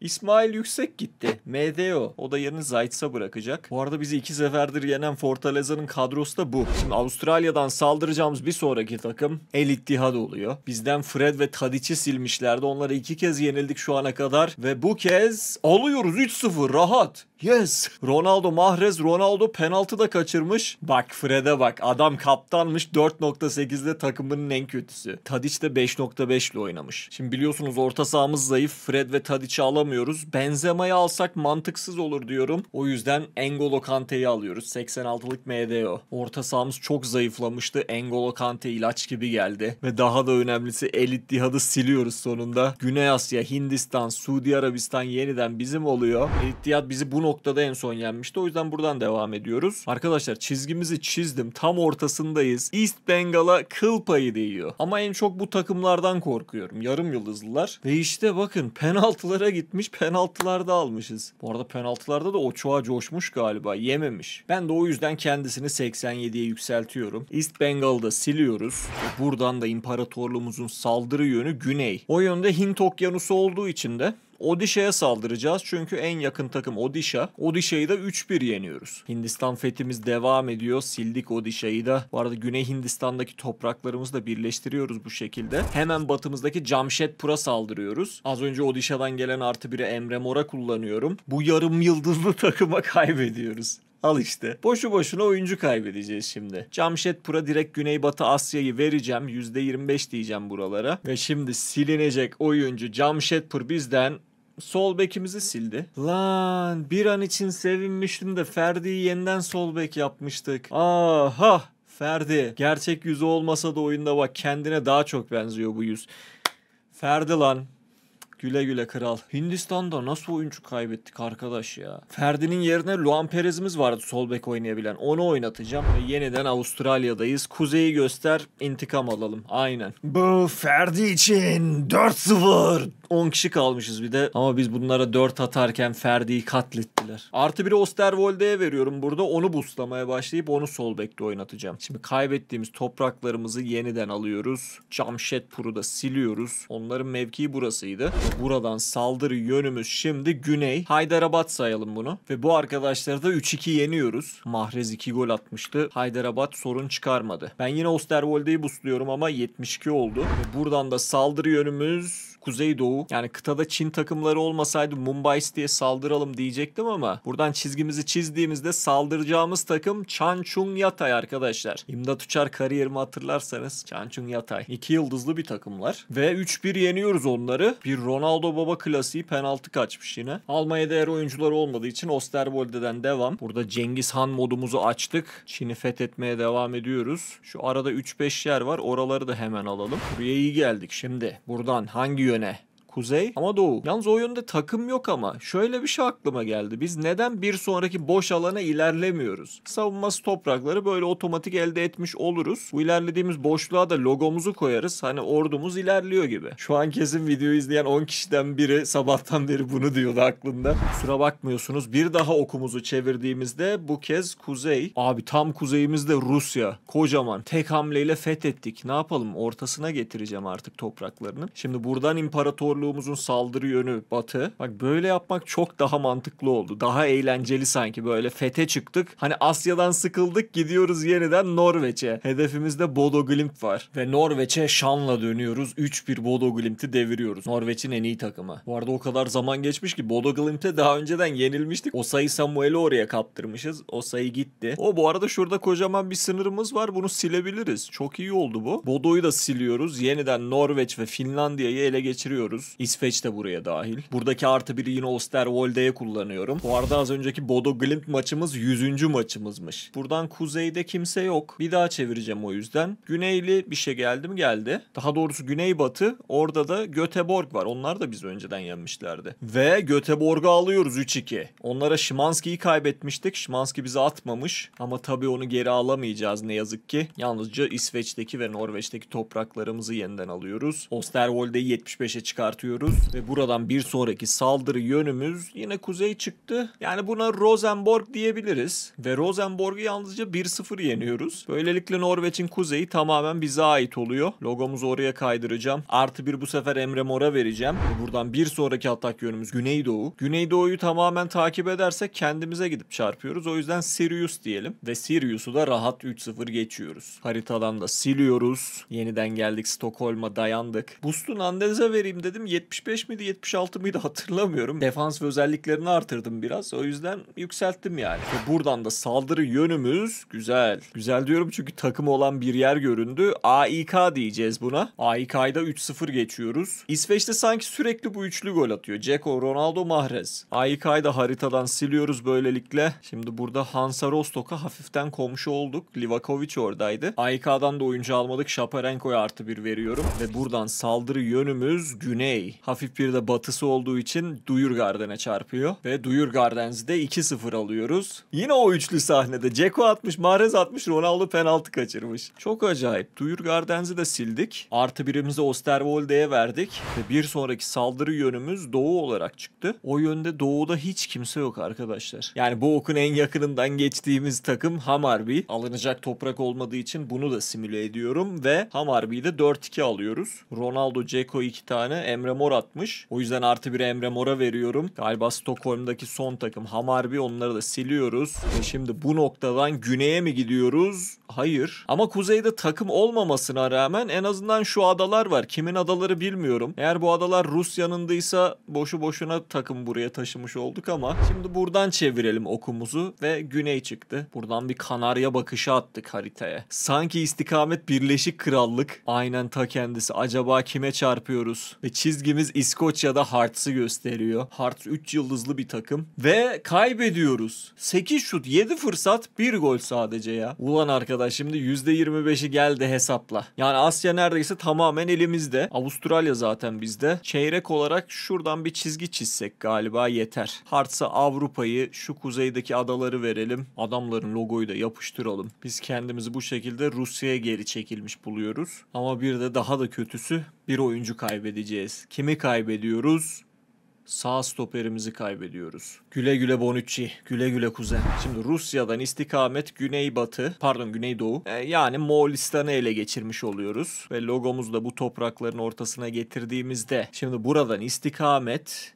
İsmail Yüksek gitti. MDO. O da yerini Zayt'sa bırakacak. Bu arada bizi iki seferdir yenen Fortaleza'nın kadrosu da bu. Şimdi Avustralya'dan saldıracağımız bir sonraki takım El İttihad oluyor. Bizden Fred ve Tadic'i silmişlerdi. Onlara iki kez yenildik şu ana kadar. Ve bu kez alıyoruz 3-0 rahat. Yes. Ronaldo Mahrez Ronaldo penaltı da kaçırmış. Bak Fred'e bak adam kaptanmış 4.8'de takımının en kötüsü. Tadic de 5.5 ile oynamış. Şimdi biliyorsunuz orta sahamız zayıf. Fred ve Tadic'i alamıyoruz alamıyoruz. Benzema'yı alsak mantıksız olur diyorum. O yüzden Engolo Kante'yi alıyoruz. 86'lık MDO. Orta sahamız çok zayıflamıştı. Engolo Kante ilaç gibi geldi. Ve daha da önemlisi El İttihad'ı siliyoruz sonunda. Güney Asya, Hindistan, Suudi Arabistan yeniden bizim oluyor. El İttihad bizi bu noktada en son yenmişti. O yüzden buradan devam ediyoruz. Arkadaşlar çizgimizi çizdim. Tam ortasındayız. East Bengal'a kıl payı değiyor. Ama en çok bu takımlardan korkuyorum. Yarım yıldızlılar. Ve işte bakın penaltılara gitmiş gitmiş penaltılarda almışız. Bu arada penaltılarda da o Ochoa coşmuş galiba yememiş. Ben de o yüzden kendisini 87'ye yükseltiyorum. East Bengal'da siliyoruz. Buradan da imparatorluğumuzun saldırı yönü güney. O yönde Hint okyanusu olduğu için de Odisha'ya saldıracağız çünkü en yakın takım Odisha. Odisha'yı da 3-1 yeniyoruz. Hindistan fethimiz devam ediyor. Sildik Odisha'yı da. Bu arada Güney Hindistan'daki topraklarımızı da birleştiriyoruz bu şekilde. Hemen batımızdaki Jamshedpur'a saldırıyoruz. Az önce Odisha'dan gelen artı biri Emre Mor'a kullanıyorum. Bu yarım yıldızlı takıma kaybediyoruz. Al işte. Boşu boşuna oyuncu kaybedeceğiz şimdi. Jamshedpur'a direkt Güneybatı Asya'yı vereceğim. %25 diyeceğim buralara. Ve şimdi silinecek oyuncu Jamshedpur bizden sol bekimizi sildi. Lan bir an için sevinmiştim de Ferdi'yi yeniden sol bek yapmıştık. Aha Ferdi gerçek yüzü olmasa da oyunda bak kendine daha çok benziyor bu yüz. Ferdi lan Güle güle kral. Hindistan'da nasıl oyuncu kaybettik arkadaş ya. Ferdi'nin yerine Luan Perez'imiz vardı sol bek oynayabilen. Onu oynatacağım ve yeniden Avustralya'dayız. Kuzeyi göster, intikam alalım. Aynen. Bu Ferdi için 4-0. 10 kişi kalmışız bir de. Ama biz bunlara 4 atarken Ferdi'yi katlettiler. Artı biri Osterwolde'ye veriyorum burada. Onu buslamaya başlayıp onu sol bekte oynatacağım. Şimdi kaybettiğimiz topraklarımızı yeniden alıyoruz. Camşetpur'u da siliyoruz. Onların mevkii burasıydı. Buradan saldırı yönümüz şimdi güney. Haydarabad sayalım bunu. Ve bu arkadaşları da 3-2 yeniyoruz. Mahrez 2 gol atmıştı. Haydarabad sorun çıkarmadı. Ben yine Osterwolde'yi busluyorum ama 72 oldu. Ve buradan da saldırı yönümüz Kuzeydoğu yani kıtada Çin takımları olmasaydı Mumbai diye saldıralım diyecektim ama buradan çizgimizi çizdiğimizde saldıracağımız takım Chanchung Yatay arkadaşlar. İmdat Uçar kariyerimi hatırlarsanız Chanchung Yatay. iki yıldızlı bir takımlar ve 3-1 yeniyoruz onları. Bir Ronaldo Baba klasiği penaltı kaçmış yine. Almanya'da eğer oyuncuları olmadığı için Osterwolde'den devam. Burada Cengiz Han modumuzu açtık. Çin'i fethetmeye devam ediyoruz. Şu arada 3-5 yer var. Oraları da hemen alalım. Buraya iyi geldik. Şimdi buradan hangi yöne doing it. kuzey ama doğu. Yalnız oyunda takım yok ama şöyle bir şey aklıma geldi. Biz neden bir sonraki boş alana ilerlemiyoruz? Savunması toprakları böyle otomatik elde etmiş oluruz. Bu ilerlediğimiz boşluğa da logomuzu koyarız. Hani ordumuz ilerliyor gibi. Şu an kesin video izleyen 10 kişiden biri sabahtan beri bunu diyordu aklında. Kusura bakmıyorsunuz. Bir daha okumuzu çevirdiğimizde bu kez kuzey. Abi tam kuzeyimizde Rusya. Kocaman. Tek hamleyle fethettik. Ne yapalım? Ortasına getireceğim artık topraklarını. Şimdi buradan imparatorluğu imparatorluğumuzun saldırı yönü batı. Bak böyle yapmak çok daha mantıklı oldu. Daha eğlenceli sanki böyle fete çıktık. Hani Asya'dan sıkıldık gidiyoruz yeniden Norveç'e. Hedefimizde Bodo Glimt var. Ve Norveç'e şanla dönüyoruz. 3-1 Bodo Glimt'i deviriyoruz. Norveç'in en iyi takımı. Bu arada o kadar zaman geçmiş ki Bodo Glimt'e daha önceden yenilmiştik. O sayı Samuel'i oraya kaptırmışız. O sayı gitti. O bu arada şurada kocaman bir sınırımız var. Bunu silebiliriz. Çok iyi oldu bu. Bodo'yu da siliyoruz. Yeniden Norveç ve Finlandiya'yı ele geçiriyoruz. İsveç de buraya dahil. Buradaki artı biri yine Osterwolde'ye kullanıyorum. Bu arada az önceki Bodo Glimt maçımız 100. maçımızmış. Buradan kuzeyde kimse yok. Bir daha çevireceğim o yüzden. Güneyli bir şey geldi mi geldi. Daha doğrusu güneybatı orada da Göteborg var. Onlar da biz önceden yenmişlerdi. Ve Göteborg'u alıyoruz 3-2. Onlara Şimanski'yi kaybetmiştik. Şimanski bizi atmamış ama tabii onu geri alamayacağız ne yazık ki. Yalnızca İsveç'teki ve Norveç'teki topraklarımızı yeniden alıyoruz. Osterwolde'yi 75'e çıkartıyoruz bakıyoruz ve buradan bir sonraki saldırı yönümüz yine kuzey çıktı. Yani buna Rosenborg diyebiliriz ve Rosenborg'u yalnızca 1-0 yeniyoruz. Böylelikle Norveç'in kuzeyi tamamen bize ait oluyor. Logomuzu oraya kaydıracağım. Artı bir bu sefer Emre Mor'a vereceğim. Ve buradan bir sonraki atak yönümüz Güneydoğu. Güneydoğu'yu tamamen takip edersek kendimize gidip çarpıyoruz. O yüzden Sirius diyelim ve Sirius'u da rahat 3-0 geçiyoruz. Haritadan da siliyoruz. Yeniden geldik Stockholm'a dayandık. Bustun Andes'e vereyim dedim 75 miydi 76 mıydı hatırlamıyorum. Defans ve özelliklerini artırdım biraz. O yüzden yükselttim yani. Ve buradan da saldırı yönümüz güzel. Güzel diyorum çünkü takım olan bir yer göründü. Aik diyeceğiz buna. Aik'da 3-0 geçiyoruz. İsveç'te sanki sürekli bu üçlü gol atıyor. Ceko, Ronaldo, Mahrez. AİK'yı da haritadan siliyoruz böylelikle. Şimdi burada Hansa Rostock'a hafiften komşu olduk. Livakovic oradaydı. Aik'dan da oyuncu almadık. Şaparenko'ya artı bir veriyorum. Ve buradan saldırı yönümüz güney Ney hafif bir de batısı olduğu için Duyurgarden'e çarpıyor ve Duyurgardens'de 2-0 alıyoruz. Yine o üçlü sahnede Ceko atmış, Mahrez atmış, Ronaldo penaltı kaçırmış. Çok acayip. Duyurgardens'i de sildik. Artı birimizi Osterwolde'ye verdik ve bir sonraki saldırı yönümüz doğu olarak çıktı. O yönde doğuda hiç kimse yok arkadaşlar. Yani bu okun en yakınından geçtiğimiz takım Hamarbi. Alınacak toprak olmadığı için bunu da simüle ediyorum ve Hamarby'yi de 4-2 alıyoruz. Ronaldo, Ceko 2 tane, Emre Emre Mor atmış. O yüzden artı bir Emre Mor'a veriyorum. Galiba Stockholm'daki son takım Hamarby onları da siliyoruz. Ve şimdi bu noktadan güneye mi gidiyoruz? Hayır. Ama kuzeyde takım olmamasına rağmen en azından şu adalar var. Kimin adaları bilmiyorum. Eğer bu adalar Rus yanındaysa boşu boşuna takım buraya taşımış olduk ama şimdi buradan çevirelim okumuzu ve güney çıktı. Buradan bir Kanarya bakışı attık haritaya. Sanki istikamet Birleşik Krallık. Aynen ta kendisi. Acaba kime çarpıyoruz? Ve çizgimiz İskoçya'da Hearts'ı gösteriyor. Hearts 3 yıldızlı bir takım. Ve kaybediyoruz. 8 şut 7 fırsat 1 gol sadece ya. Ulan arkadaşlar kadar. Şimdi %25'i geldi hesapla. Yani Asya neredeyse tamamen elimizde. Avustralya zaten bizde. Çeyrek olarak şuradan bir çizgi çizsek galiba yeter. Hartsa Avrupa'yı şu kuzeydeki adaları verelim. Adamların logoyu da yapıştıralım. Biz kendimizi bu şekilde Rusya'ya geri çekilmiş buluyoruz. Ama bir de daha da kötüsü bir oyuncu kaybedeceğiz. Kimi kaybediyoruz? sağ stoperimizi kaybediyoruz. Güle güle Bonucci, güle güle kuzen. Şimdi Rusya'dan istikamet güneybatı, pardon güneydoğu, e, yani Moğolistan'ı ele geçirmiş oluyoruz. Ve logomuzu da bu toprakların ortasına getirdiğimizde, şimdi buradan istikamet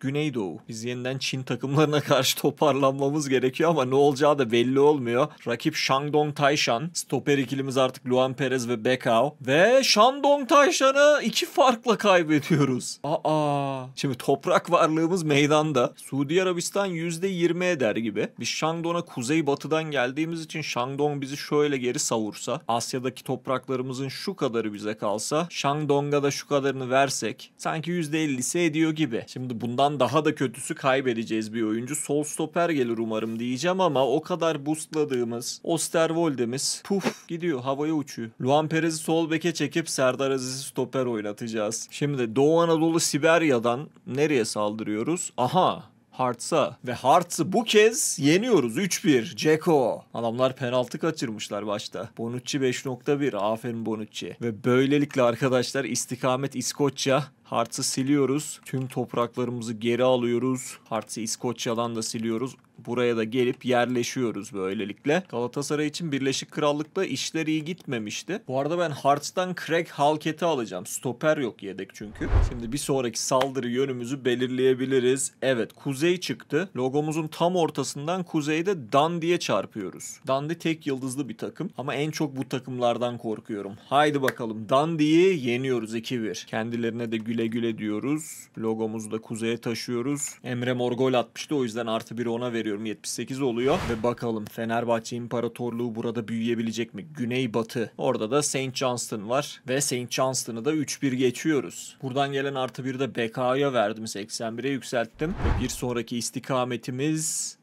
Güneydoğu. Biz yeniden Çin takımlarına karşı toparlanmamız gerekiyor ama ne olacağı da belli olmuyor. Rakip Shandong Taishan. Stoper ikilimiz artık Luan Perez ve Bekao. Ve Shandong Taishan'ı iki farkla kaybediyoruz. Aa. Şimdi toprak varlığımız meydanda. Suudi Arabistan %20 eder gibi. Biz Shandong'a kuzey batıdan geldiğimiz için Shandong bizi şöyle geri savursa. Asya'daki topraklarımızın şu kadarı bize kalsa. Shandong'a da şu kadarını versek. Sanki %50'si ediyor gibi. Şimdi bundan daha da kötüsü kaybedeceğiz bir oyuncu. Sol stoper gelir umarım diyeceğim ama o kadar boostladığımız Osterwolde'miz puf gidiyor havaya uçuyor. Luan Perez'i sol beke çekip Serdar Aziz'i stoper oynatacağız. Şimdi Doğu Anadolu Siberya'dan nereye saldırıyoruz? Aha Hearts'a ve Hearts'ı bu kez yeniyoruz 3-1. Ceko. Adamlar penaltı kaçırmışlar başta. Bonucci 5.1. Aferin Bonucci. Ve böylelikle arkadaşlar istikamet İskoçya Hart'ı siliyoruz. Tüm topraklarımızı geri alıyoruz. Hart'ı İskoçya'dan da siliyoruz. Buraya da gelip yerleşiyoruz böylelikle. Galatasaray için Birleşik Krallık'ta işler iyi gitmemişti. Bu arada ben Harts'tan Craig Halketi alacağım. Stoper yok yedek çünkü. Şimdi bir sonraki saldırı yönümüzü belirleyebiliriz. Evet kuzey çıktı. Logomuzun tam ortasından kuzeyde Dundee'ye çarpıyoruz. Dundee tek yıldızlı bir takım ama en çok bu takımlardan korkuyorum. Haydi bakalım Dundee'yi yeniyoruz 2-1. Kendilerine de gül güle güle diyoruz. Logomuzu da kuzeye taşıyoruz. Emre Mor gol atmıştı o yüzden artı 1'i ona veriyorum. 78 oluyor ve bakalım Fenerbahçe İmparatorluğu burada büyüyebilecek mi? Güney batı. Orada da Saint Johnston var ve Saint Johnston'ı da 3-1 geçiyoruz. Buradan gelen artı 1'i de BK'ya verdim. 81'e yükselttim. Ve bir sonraki istikametimiz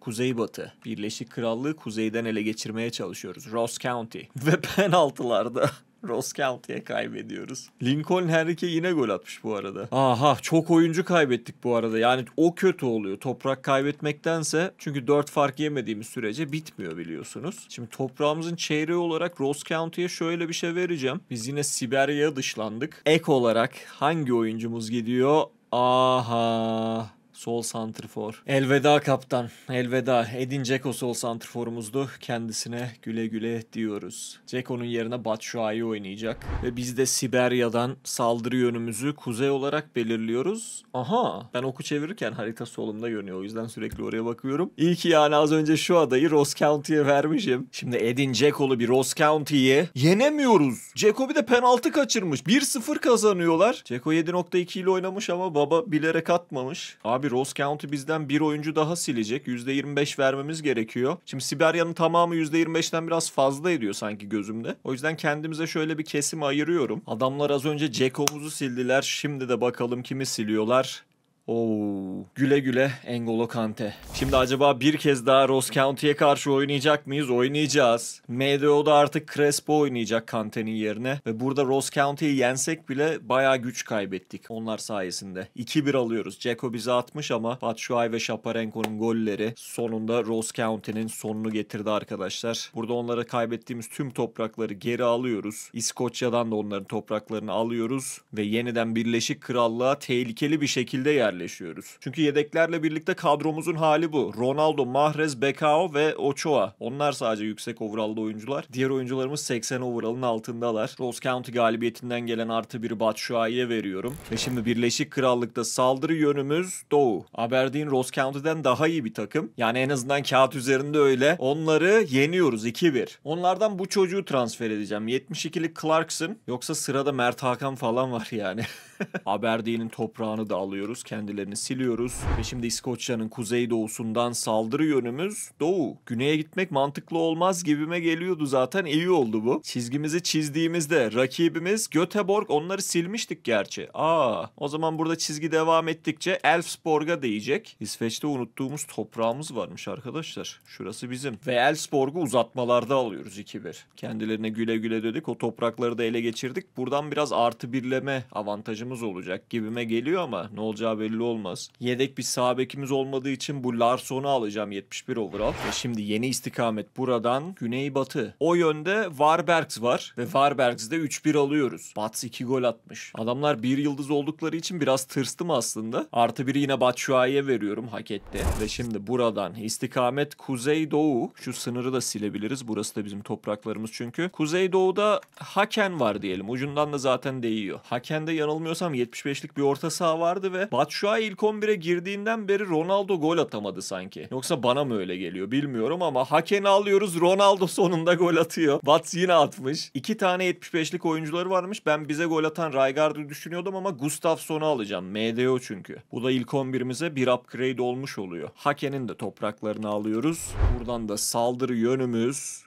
Kuzeybatı. Birleşik Krallığı kuzeyden ele geçirmeye çalışıyoruz. Ross County ve penaltılarda. Ross County'ye kaybediyoruz. Lincoln Henrique yine gol atmış bu arada. Aha çok oyuncu kaybettik bu arada. Yani o kötü oluyor. Toprak kaybetmektense çünkü 4 fark yemediğimiz sürece bitmiyor biliyorsunuz. Şimdi toprağımızın çeyreği olarak Ross County'ye şöyle bir şey vereceğim. Biz yine Siberya'ya dışlandık. Ek olarak hangi oyuncumuz gidiyor? Aha. Sol Santrifor. Elveda kaptan. Elveda. Edin Ceko sol Santriforumuzdu. Kendisine güle güle diyoruz. Ceko'nun yerine Batshuayi oynayacak. Ve biz de Siberya'dan saldırı yönümüzü kuzey olarak belirliyoruz. Aha ben oku çevirirken harita solumda görünüyor. O yüzden sürekli oraya bakıyorum. İyi ki yani az önce şu adayı Ross County'ye vermişim. Şimdi Edin Ceko'lu bir Ross County'yi yenemiyoruz. Ceko bir de penaltı kaçırmış. 1-0 kazanıyorlar. Ceko 7.2 ile oynamış ama baba bilerek atmamış. Abi Rose County bizden bir oyuncu daha silecek. %25 vermemiz gerekiyor. Şimdi Siberya'nın tamamı %25'ten biraz fazla ediyor sanki gözümde. O yüzden kendimize şöyle bir kesim ayırıyorum. Adamlar az önce Ceko'muzu sildiler. Şimdi de bakalım kimi siliyorlar. Oo, güle güle Engolo Kante. Şimdi acaba bir kez daha Ross County'ye karşı oynayacak mıyız? Oynayacağız. MDO'da artık Crespo oynayacak Kante'nin yerine. Ve burada Ross County'yi yensek bile bayağı güç kaybettik onlar sayesinde. 2-1 alıyoruz. Ceko bize atmış ama Batshuayi ve Shaparenko'nun golleri sonunda Ross County'nin sonunu getirdi arkadaşlar. Burada onlara kaybettiğimiz tüm toprakları geri alıyoruz. İskoçya'dan da onların topraklarını alıyoruz. Ve yeniden Birleşik Krallığa tehlikeli bir şekilde yer yerleşiyoruz. Çünkü yedeklerle birlikte kadromuzun hali bu. Ronaldo, Mahrez, Bekao ve Ochoa. Onlar sadece yüksek overall'da oyuncular. Diğer oyuncularımız 80 overall'ın altındalar. Rose County galibiyetinden gelen artı bir Batshuayi'ye veriyorum. Ve şimdi Birleşik Krallık'ta saldırı yönümüz Doğu. Aberdeen Rose County'den daha iyi bir takım. Yani en azından kağıt üzerinde öyle. Onları yeniyoruz 2-1. Onlardan bu çocuğu transfer edeceğim. 72'lik Clarkson yoksa sırada Mert Hakan falan var yani. Aberdeen'in toprağını da alıyoruz. Kendilerini siliyoruz. Ve şimdi İskoçya'nın kuzey doğusundan saldırı yönümüz doğu. Güneye gitmek mantıklı olmaz gibime geliyordu zaten. iyi oldu bu. Çizgimizi çizdiğimizde rakibimiz Göteborg onları silmiştik gerçi. Aa, o zaman burada çizgi devam ettikçe Elfsborg'a değecek. İsveç'te unuttuğumuz toprağımız varmış arkadaşlar. Şurası bizim. Ve Elfsborg'u uzatmalarda alıyoruz 2-1. Kendilerine güle güle dedik. O toprakları da ele geçirdik. Buradan biraz artı birleme avantajımız oyuncumuz olacak gibime geliyor ama ne olacağı belli olmaz. Yedek bir sağ bekimiz olmadığı için bu Larson'u alacağım 71 overall. Ve şimdi yeni istikamet buradan güneybatı. O yönde Warbergs var ve Warbergs'de 3-1 alıyoruz. Bats 2 gol atmış. Adamlar bir yıldız oldukları için biraz tırstım aslında. Artı biri yine Batshuayi'ye veriyorum hak etti. Ve şimdi buradan istikamet kuzeydoğu. Şu sınırı da silebiliriz. Burası da bizim topraklarımız çünkü. Kuzeydoğu'da Haken var diyelim. Ucundan da zaten değiyor. Haken'de yanılmıyorsam yanılmıyorsam 75'lik bir orta saha vardı ve Batshuayi ilk 11'e girdiğinden beri Ronaldo gol atamadı sanki. Yoksa bana mı öyle geliyor bilmiyorum ama Haken'i alıyoruz Ronaldo sonunda gol atıyor. Bats yine atmış. İki tane 75'lik oyuncuları varmış. Ben bize gol atan Rijgaard'ı düşünüyordum ama Gustav sonu alacağım. MDO çünkü. Bu da ilk 11'imize bir upgrade olmuş oluyor. Haken'in de topraklarını alıyoruz. Buradan da saldırı yönümüz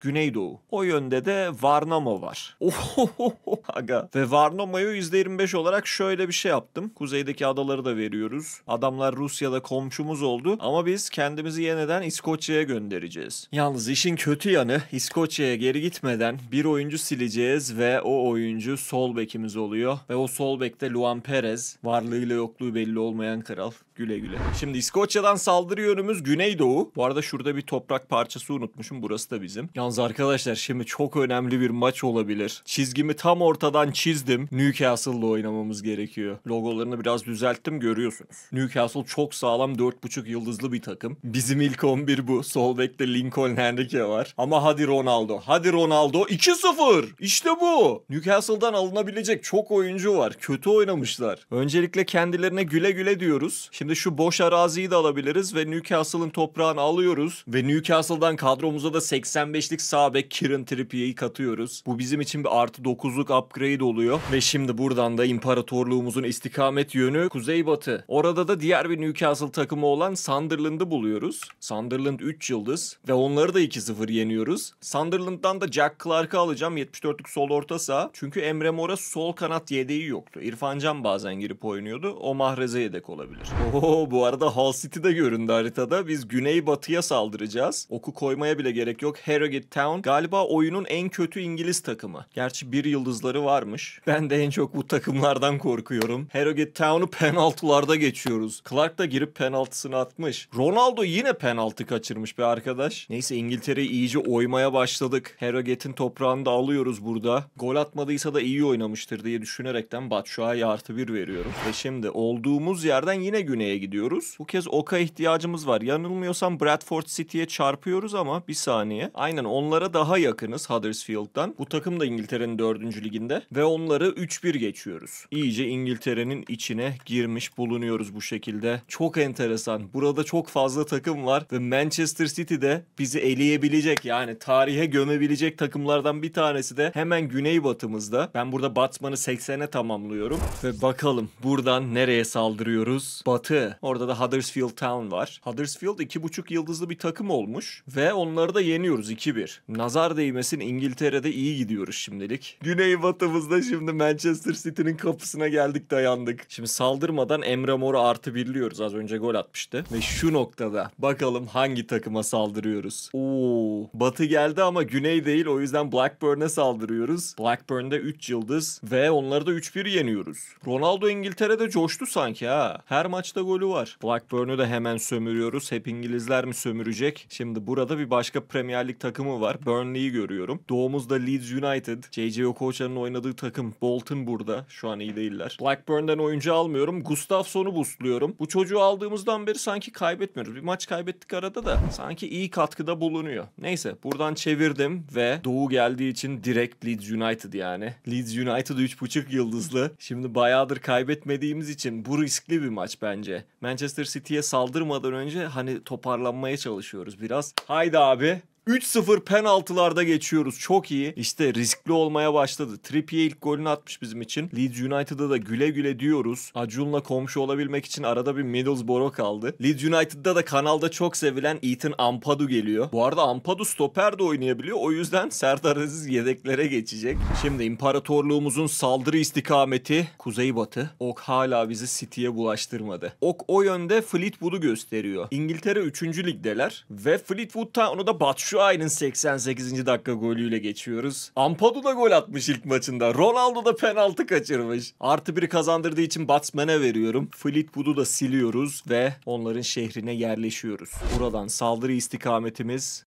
Güneydoğu. O yönde de Varnamo var. Ohohoho aga. Ve Varnamo'yu %25 olarak şöyle bir şey yaptım. Kuzeydeki adaları da veriyoruz. Adamlar Rusya'da komşumuz oldu ama biz kendimizi yeniden İskoçya'ya göndereceğiz. Yalnız işin kötü yanı İskoçya'ya geri gitmeden bir oyuncu sileceğiz ve o oyuncu sol bekimiz oluyor. Ve o sol bekte Luan Perez. Varlığıyla yokluğu belli olmayan kral. Güle güle. Şimdi İskoçya'dan saldırı yönümüz Güneydoğu. Bu arada şurada bir toprak parçası unutmuşum. Burası da bizim. Yalnız yalnız arkadaşlar şimdi çok önemli bir maç olabilir. Çizgimi tam ortadan çizdim. Newcastle'la oynamamız gerekiyor. Logolarını biraz düzelttim görüyorsunuz. Newcastle çok sağlam 4.5 yıldızlı bir takım. Bizim ilk 11 bu. Sol bekte Lincoln Henrique var. Ama hadi Ronaldo. Hadi Ronaldo. 2-0. İşte bu. Newcastle'dan alınabilecek çok oyuncu var. Kötü oynamışlar. Öncelikle kendilerine güle güle diyoruz. Şimdi şu boş araziyi de alabiliriz ve Newcastle'ın toprağını alıyoruz. Ve Newcastle'dan kadromuza da 85'lik Atletik sağ bek Kieran Trippier'i katıyoruz. Bu bizim için bir artı 9'luk upgrade oluyor. Ve şimdi buradan da imparatorluğumuzun istikamet yönü kuzeybatı. Orada da diğer bir Newcastle takımı olan Sunderland'ı buluyoruz. Sunderland 3 yıldız ve onları da 2-0 yeniyoruz. Sunderland'dan da Jack Clark'ı alacağım 74'lük sol orta saha. Çünkü Emre Mor'a sol kanat yedeği yoktu. İrfan Can bazen girip oynuyordu. O Mahrez'e yedek olabilir. Oo bu arada Hull City de göründü haritada. Biz güneybatıya saldıracağız. Oku koymaya bile gerek yok. Harrogate Town galiba oyunun en kötü İngiliz takımı. Gerçi bir yıldızları varmış. Ben de en çok bu takımlardan korkuyorum. Harrogate Town'u penaltılarda geçiyoruz. Clark da girip penaltısını atmış. Ronaldo yine penaltı kaçırmış bir arkadaş. Neyse İngiltere'yi iyice oymaya başladık. Harrogate'in toprağını da alıyoruz burada. Gol atmadıysa da iyi oynamıştır diye düşünerekten Batshuayi'ye artı bir veriyorum. Ve şimdi olduğumuz yerden yine güneye gidiyoruz. Bu kez Oka ihtiyacımız var. Yanılmıyorsam Bradford City'ye çarpıyoruz ama bir saniye. Aynen onlara daha yakınız Huddersfield'dan. Bu takım da İngiltere'nin 4. liginde ve onları 3-1 geçiyoruz. İyice İngiltere'nin içine girmiş bulunuyoruz bu şekilde. Çok enteresan. Burada çok fazla takım var ve Manchester City de bizi eleyebilecek yani tarihe gömebilecek takımlardan bir tanesi de hemen güneybatımızda. Ben burada Batman'ı 80'e tamamlıyorum ve bakalım buradan nereye saldırıyoruz? Batı. Orada da Huddersfield Town var. Huddersfield 2,5 yıldızlı bir takım olmuş ve onları da yeniyoruz 2-1. Hayır. Nazar değmesin İngiltere'de iyi gidiyoruz şimdilik. Güneybatımızda şimdi Manchester City'nin kapısına geldik dayandık. Şimdi saldırmadan Emre Mor'u artı birliyoruz. Az önce gol atmıştı. Ve şu noktada bakalım hangi takıma saldırıyoruz. Oo, batı geldi ama güney değil. O yüzden Blackburn'e saldırıyoruz. Blackburn'de 3 yıldız ve onları da 3-1 yeniyoruz. Ronaldo İngiltere'de coştu sanki ha. Her maçta golü var. Blackburn'u da hemen sömürüyoruz. Hep İngilizler mi sömürecek? Şimdi burada bir başka Premier Lig takımı var. Burnley'i görüyorum. Doğumuzda Leeds United. J.J. Okocha'nın oynadığı takım. Bolton burada. Şu an iyi değiller. Blackburn'den oyuncu almıyorum. Gustafsson'u busluyorum. Bu çocuğu aldığımızdan beri sanki kaybetmiyoruz. Bir maç kaybettik arada da sanki iyi katkıda bulunuyor. Neyse buradan çevirdim ve Doğu geldiği için direkt Leeds United yani. Leeds United 3.5 yıldızlı. Şimdi bayağıdır kaybetmediğimiz için bu riskli bir maç bence. Manchester City'ye saldırmadan önce hani toparlanmaya çalışıyoruz biraz. Haydi abi 3-0 penaltılarda geçiyoruz. Çok iyi. İşte riskli olmaya başladı. Trippie ilk golünü atmış bizim için. Leeds United'da da güle güle diyoruz. Acun'la komşu olabilmek için arada bir Middlesbrough kaldı. Leeds United'da da kanalda çok sevilen Ethan Ampadu geliyor. Bu arada Ampadu stoper de oynayabiliyor. O yüzden Serdar Aziz yedeklere geçecek. Şimdi imparatorluğumuzun saldırı istikameti Kuzeybatı. Ok hala bizi City'ye bulaştırmadı. Ok o yönde Fleetwood'u gösteriyor. İngiltere 3. ligdeler ve Fleetwood'ta onu da batşu Batshuayi'nin 88. dakika golüyle geçiyoruz. Ampadu da gol atmış ilk maçında. Ronaldo da penaltı kaçırmış. Artı biri kazandırdığı için Batman'e veriyorum. Fleetwood'u da siliyoruz ve onların şehrine yerleşiyoruz. Buradan saldırı istikametimiz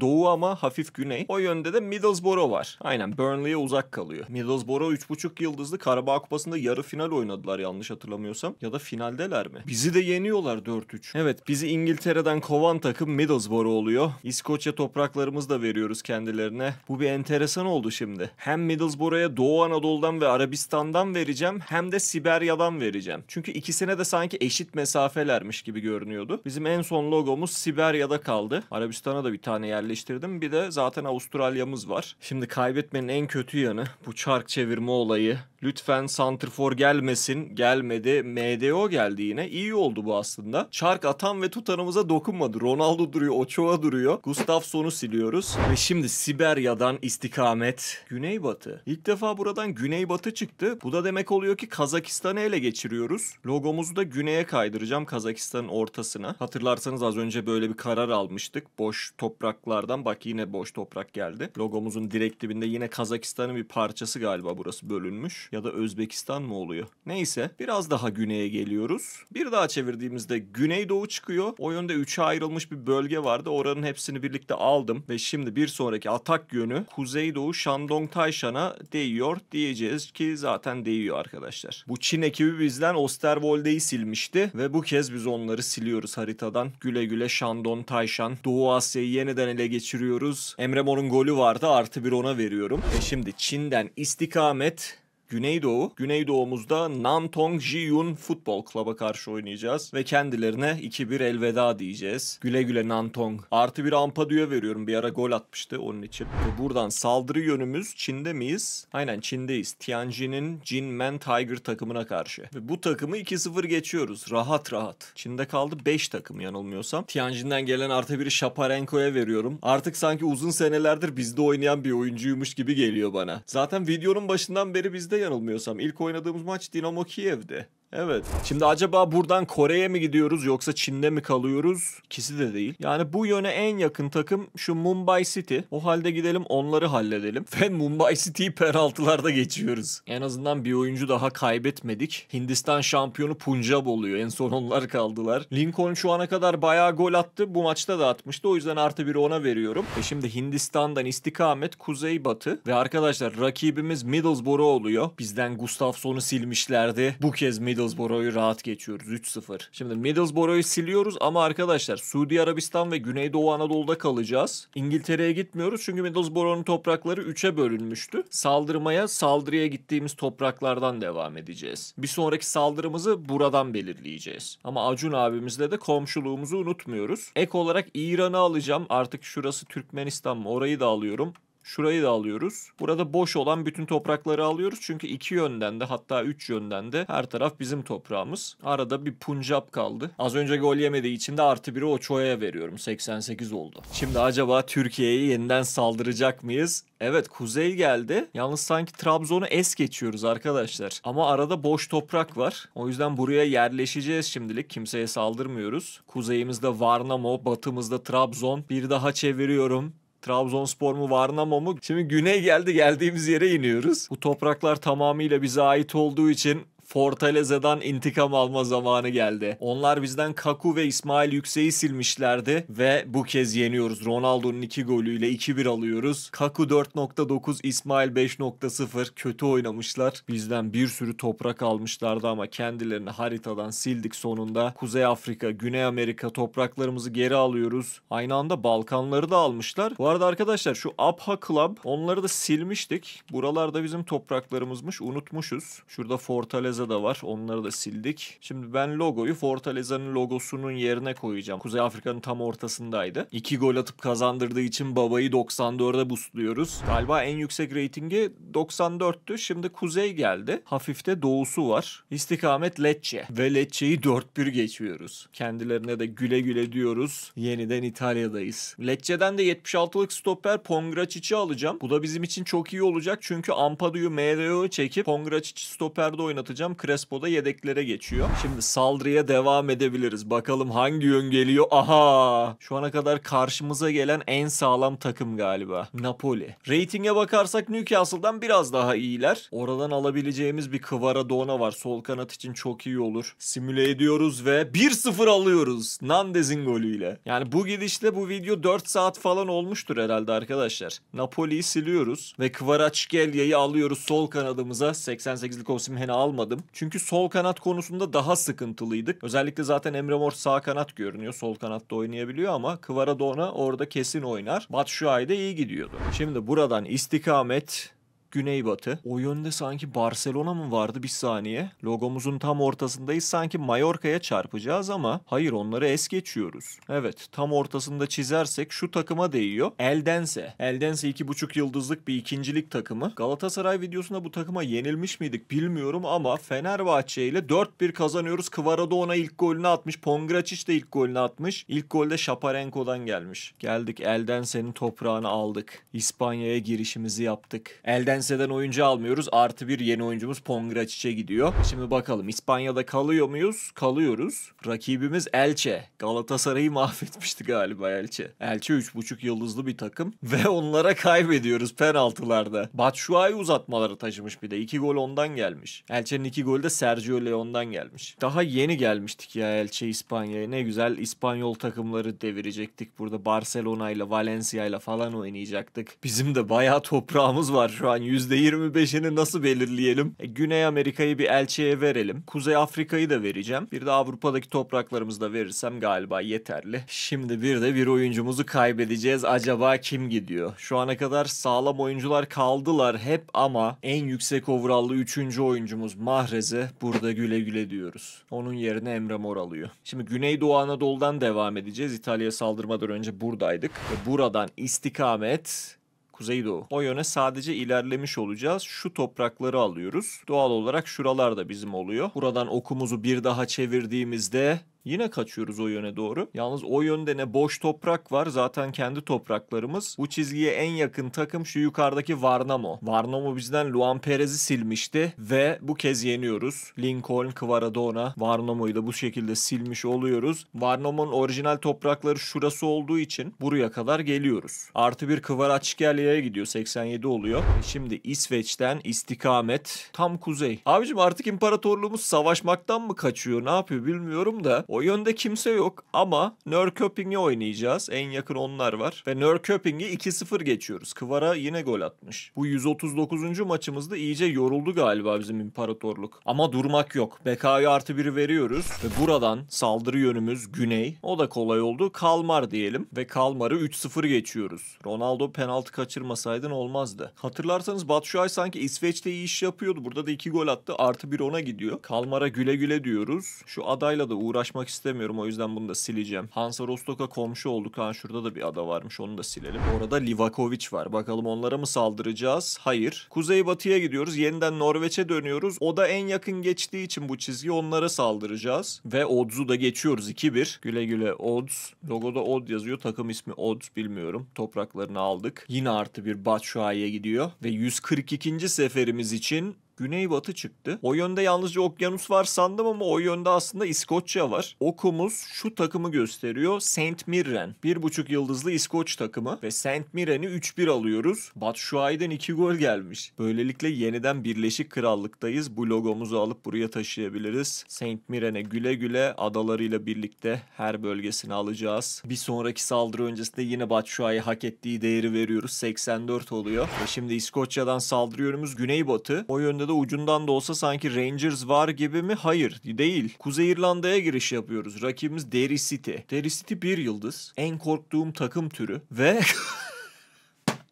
Doğu ama hafif güney. O yönde de Middlesbrough var. Aynen Burnley'e uzak kalıyor. Middlesbrough 3,5 yıldızlı Karabağ Kupası'nda yarı final oynadılar yanlış hatırlamıyorsam. Ya da finaldeler mi? Bizi de yeniyorlar 4-3. Evet bizi İngiltere'den kovan takım Middlesbrough oluyor. İskoçya topraklarımızı da veriyoruz kendilerine. Bu bir enteresan oldu şimdi. Hem Middlesbrough'a Doğu Anadolu'dan ve Arabistan'dan vereceğim hem de Siberya'dan vereceğim. Çünkü ikisine de sanki eşit mesafelermiş gibi görünüyordu. Bizim en son logomuz Siberya'da kaldı. Arabistan'a da bir tane yer yerleştirdim. Bir de zaten Avustralya'mız var. Şimdi kaybetmenin en kötü yanı bu çark çevirme olayı. Lütfen Santrfor gelmesin. Gelmedi. MDO geldi yine. İyi oldu bu aslında. Çark atan ve tutanımıza dokunmadı. Ronaldo duruyor. Ochoa duruyor. Gustafsson'u siliyoruz. Ve şimdi Siberya'dan istikamet. Güneybatı. İlk defa buradan Güneybatı çıktı. Bu da demek oluyor ki Kazakistan'ı ele geçiriyoruz. Logomuzu da güneye kaydıracağım Kazakistan'ın ortasına. Hatırlarsanız az önce böyle bir karar almıştık. Boş toprak topraklardan bak yine boş toprak geldi. Logomuzun direkt dibinde yine Kazakistan'ın bir parçası galiba burası bölünmüş. Ya da Özbekistan mı oluyor? Neyse biraz daha güneye geliyoruz. Bir daha çevirdiğimizde güneydoğu çıkıyor. O yönde 3'e ayrılmış bir bölge vardı. Oranın hepsini birlikte aldım ve şimdi bir sonraki atak yönü kuzeydoğu Shandong Taishan'a değiyor diyeceğiz ki zaten değiyor arkadaşlar. Bu Çin ekibi bizden Osterwolde'yi silmişti ve bu kez biz onları siliyoruz haritadan. Güle güle Shandong Taishan Doğu Asya'yı yeniden ele geçiriyoruz. Emre Mor'un golü vardı artı bir ona veriyorum. E şimdi Çin'den istikamet Güneydoğu. Güneydoğumuzda Nantong Jiyun Futbol Club'a karşı oynayacağız ve kendilerine 2-1 elveda diyeceğiz. Güle güle Nantong. Artı bir Ampadu'ya veriyorum. Bir ara gol atmıştı onun için. Ve buradan saldırı yönümüz Çin'de miyiz? Aynen Çin'deyiz. Tianjin'in Jinmen Tiger takımına karşı. Ve bu takımı 2-0 geçiyoruz. Rahat rahat. Çin'de kaldı 5 takım yanılmıyorsam. Tianjin'den gelen artı biri Şaparenko'ya veriyorum. Artık sanki uzun senelerdir bizde oynayan bir oyuncuymuş gibi geliyor bana. Zaten videonun başından beri bizde yanılmıyorsam ilk oynadığımız maç Dinamo Kiev'de. Evet. Şimdi acaba buradan Kore'ye mi gidiyoruz yoksa Çin'de mi kalıyoruz? İkisi de değil. Yani bu yöne en yakın takım şu Mumbai City. O halde gidelim onları halledelim. Ve Mumbai City'yi penaltılarda geçiyoruz. En azından bir oyuncu daha kaybetmedik. Hindistan şampiyonu Punjab oluyor. En son onlar kaldılar. Lincoln şu ana kadar bayağı gol attı. Bu maçta da atmıştı. O yüzden artı biri ona veriyorum. E şimdi Hindistan'dan istikamet kuzey batı Ve arkadaşlar rakibimiz Middlesbrough oluyor. Bizden Gustafsson'u silmişlerdi. Bu kez Middlesbrough Middlesbrough'u rahat geçiyoruz 3-0. Şimdi Middlesbrough'u siliyoruz ama arkadaşlar Suudi Arabistan ve Güneydoğu Anadolu'da kalacağız. İngiltere'ye gitmiyoruz çünkü Middlesbrough'un toprakları 3'e bölünmüştü. Saldırmaya saldırıya gittiğimiz topraklardan devam edeceğiz. Bir sonraki saldırımızı buradan belirleyeceğiz. Ama Acun abimizle de komşuluğumuzu unutmuyoruz. Ek olarak İran'ı alacağım. Artık şurası Türkmenistan mı? Orayı da alıyorum. Şurayı da alıyoruz. Burada boş olan bütün toprakları alıyoruz. Çünkü iki yönden de hatta üç yönden de her taraf bizim toprağımız. Arada bir Punjab kaldı. Az önce gol yemediği için de artı biri Ochoa'ya veriyorum. 88 oldu. Şimdi acaba Türkiye'ye yeniden saldıracak mıyız? Evet kuzey geldi. Yalnız sanki Trabzon'u es geçiyoruz arkadaşlar. Ama arada boş toprak var. O yüzden buraya yerleşeceğiz şimdilik. Kimseye saldırmıyoruz. Kuzeyimizde Varnamo, batımızda Trabzon. Bir daha çeviriyorum. Trabzonspor mu Varnamo mu? Şimdi güney geldi geldiğimiz yere iniyoruz. Bu topraklar tamamıyla bize ait olduğu için Fortaleza'dan intikam alma zamanı geldi. Onlar bizden Kaku ve İsmail Yüksek'i silmişlerdi ve bu kez yeniyoruz. Ronaldo'nun 2 golüyle 2-1 alıyoruz. Kaku 4.9, İsmail 5.0 kötü oynamışlar. Bizden bir sürü toprak almışlardı ama kendilerini haritadan sildik sonunda. Kuzey Afrika, Güney Amerika topraklarımızı geri alıyoruz. Aynı anda Balkanları da almışlar. Bu arada arkadaşlar şu Abha Club onları da silmiştik. Buralarda bizim topraklarımızmış unutmuşuz. Şurada Fortaleza Fortaleza da var. Onları da sildik. Şimdi ben logoyu Fortaleza'nın logosunun yerine koyacağım. Kuzey Afrika'nın tam ortasındaydı. İki gol atıp kazandırdığı için babayı 94'e busluyoruz. Galiba en yüksek reytingi 94'tü. Şimdi Kuzey geldi. Hafifte doğusu var. İstikamet Lecce. Ve Lecce'yi 4-1 geçiyoruz. Kendilerine de güle güle diyoruz. Yeniden İtalya'dayız. Lecce'den de 76'lık stoper Pongraçic'i alacağım. Bu da bizim için çok iyi olacak. Çünkü Ampadu'yu MDO'ya çekip Pongraçic'i stoperde oynatacağım akşam Crespo yedeklere geçiyor. Şimdi saldırıya devam edebiliriz. Bakalım hangi yön geliyor? Aha! Şu ana kadar karşımıza gelen en sağlam takım galiba. Napoli. Rating'e bakarsak Newcastle'dan biraz daha iyiler. Oradan alabileceğimiz bir Kıvara Dona var. Sol kanat için çok iyi olur. Simüle ediyoruz ve 1-0 alıyoruz. Nandez'in golüyle. Yani bu gidişle bu video 4 saat falan olmuştur herhalde arkadaşlar. Napoli'yi siliyoruz ve Kvaraçgelya'yı alıyoruz sol kanadımıza. 88'lik Osimhen'i almadım aldım. Çünkü sol kanat konusunda daha sıkıntılıydık. Özellikle zaten Emre Mor sağ kanat görünüyor. Sol kanatta oynayabiliyor ama Kvaradona orada kesin oynar. Batshuayi de iyi gidiyordu. Şimdi buradan istikamet güneybatı. O yönde sanki Barcelona mı vardı bir saniye? Logomuzun tam ortasındayız sanki Mallorca'ya çarpacağız ama hayır onları es geçiyoruz. Evet tam ortasında çizersek şu takıma değiyor. Eldense. Eldense 2,5 yıldızlık bir ikincilik takımı. Galatasaray videosunda bu takıma yenilmiş miydik bilmiyorum ama Fenerbahçe ile 4-1 kazanıyoruz. Kvaradona ilk golünü atmış. Pongraçic de ilk golünü atmış. İlk golde Şaparenko'dan gelmiş. Geldik Eldense'nin toprağını aldık. İspanya'ya girişimizi yaptık. Elden Valencia'dan oyuncu almıyoruz. Artı bir yeni oyuncumuz Pongraçic'e gidiyor. Şimdi bakalım İspanya'da kalıyor muyuz? Kalıyoruz. Rakibimiz Elche. Galatasaray'ı mahvetmişti galiba Elche Elçe 3.5 yıldızlı bir takım ve onlara kaybediyoruz penaltılarda. Batshuayi uzatmaları taşımış bir de. 2 gol ondan gelmiş. Elche'nin 2 golü de Sergio Leon'dan gelmiş. Daha yeni gelmiştik ya Elche İspanya'ya. Ne güzel İspanyol takımları devirecektik burada. Barcelona ile Valencia ile falan oynayacaktık. Bizim de bayağı toprağımız var şu an %25'ini nasıl belirleyelim? E, Güney Amerika'yı bir elçiye verelim. Kuzey Afrika'yı da vereceğim. Bir de Avrupa'daki topraklarımızı da verirsem galiba yeterli. Şimdi bir de bir oyuncumuzu kaybedeceğiz. Acaba kim gidiyor? Şu ana kadar sağlam oyuncular kaldılar hep ama en yüksek overall'lı 3. oyuncumuz Mahrez'e burada güle güle diyoruz. Onun yerine Emre Mor alıyor. Şimdi Güneydoğu Anadolu'dan devam edeceğiz. İtalya saldırmadan önce buradaydık. Ve buradan istikamet Kuzeydoğu. O yöne sadece ilerlemiş olacağız. Şu toprakları alıyoruz. Doğal olarak şuralarda bizim oluyor. Buradan okumuzu bir daha çevirdiğimizde Yine kaçıyoruz o yöne doğru. Yalnız o yönde ne boş toprak var zaten kendi topraklarımız. Bu çizgiye en yakın takım şu yukarıdaki Varnamo. Varnamo bizden Luan Perez'i silmişti ve bu kez yeniyoruz. Lincoln, Kvaradona, Varnamo'yu da bu şekilde silmiş oluyoruz. Varnamo'nun orijinal toprakları şurası olduğu için buraya kadar geliyoruz. Artı bir Kvaraçkelya'ya gidiyor 87 oluyor. E şimdi İsveç'ten istikamet tam kuzey. Abicim artık imparatorluğumuz savaşmaktan mı kaçıyor ne yapıyor bilmiyorum da o yönde kimse yok ama Nörköping'i oynayacağız. En yakın onlar var. Ve Nörköping'i 2-0 geçiyoruz. Kıvara yine gol atmış. Bu 139. maçımızda iyice yoruldu galiba bizim imparatorluk. Ama durmak yok. BK'ya artı 1'i veriyoruz. Ve buradan saldırı yönümüz Güney. O da kolay oldu. Kalmar diyelim. Ve Kalmar'ı 3-0 geçiyoruz. Ronaldo penaltı kaçırmasaydın olmazdı. Hatırlarsanız Batshuayi sanki İsveç'te iyi iş yapıyordu. Burada da 2 gol attı. Artı 1 ona gidiyor. Kalmar'a güle güle diyoruz. Şu adayla da uğraşmak uğraşmak istemiyorum. O yüzden bunu da sileceğim. Hansa Rostock'a komşu olduk. Ha şurada da bir ada varmış. Onu da silelim. Orada Livakovic var. Bakalım onlara mı saldıracağız? Hayır. Kuzeybatıya gidiyoruz. Yeniden Norveç'e dönüyoruz. O da en yakın geçtiği için bu çizgi onlara saldıracağız. Ve Odds'u da geçiyoruz 2-1. Güle güle Odds. Logoda Odd yazıyor. Takım ismi Odds bilmiyorum. Topraklarını aldık. Yine artı bir Batshuayi'ye gidiyor. Ve 142. seferimiz için güneybatı çıktı. O yönde yalnızca okyanus var sandım ama o yönde aslında İskoçya var. Okumuz şu takımı gösteriyor. St. Mirren. 1,5 yıldızlı İskoç takımı ve St. Mirren'i 3-1 alıyoruz. Batshuayi'den 2 gol gelmiş. Böylelikle yeniden Birleşik Krallık'tayız. Bu logomuzu alıp buraya taşıyabiliriz. St. Mirren'e güle güle adalarıyla birlikte her bölgesini alacağız. Bir sonraki saldırı öncesinde yine Batshuayi hak ettiği değeri veriyoruz. 84 oluyor. Ve şimdi İskoçya'dan saldırıyoruz. Güneybatı. O yönde da ucundan da olsa sanki Rangers var gibi mi? Hayır değil. Kuzey İrlanda'ya giriş yapıyoruz. Rakibimiz Derry City. Derry City bir yıldız. En korktuğum takım türü ve...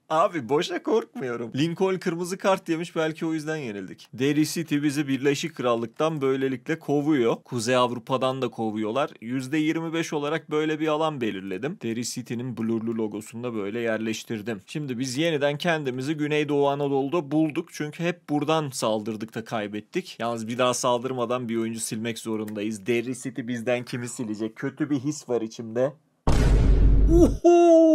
Abi boşa korkmuyorum. Lincoln kırmızı kart yemiş belki o yüzden yenildik. Derry City bizi Birleşik Krallık'tan böylelikle kovuyor. Kuzey Avrupa'dan da kovuyorlar. %25 olarak böyle bir alan belirledim. Derry City'nin blurlu logosunda böyle yerleştirdim. Şimdi biz yeniden kendimizi Güneydoğu Anadolu'da bulduk. Çünkü hep buradan saldırdık da kaybettik. Yalnız bir daha saldırmadan bir oyuncu silmek zorundayız. Derry City bizden kimi silecek? Kötü bir his var içimde. Uhu!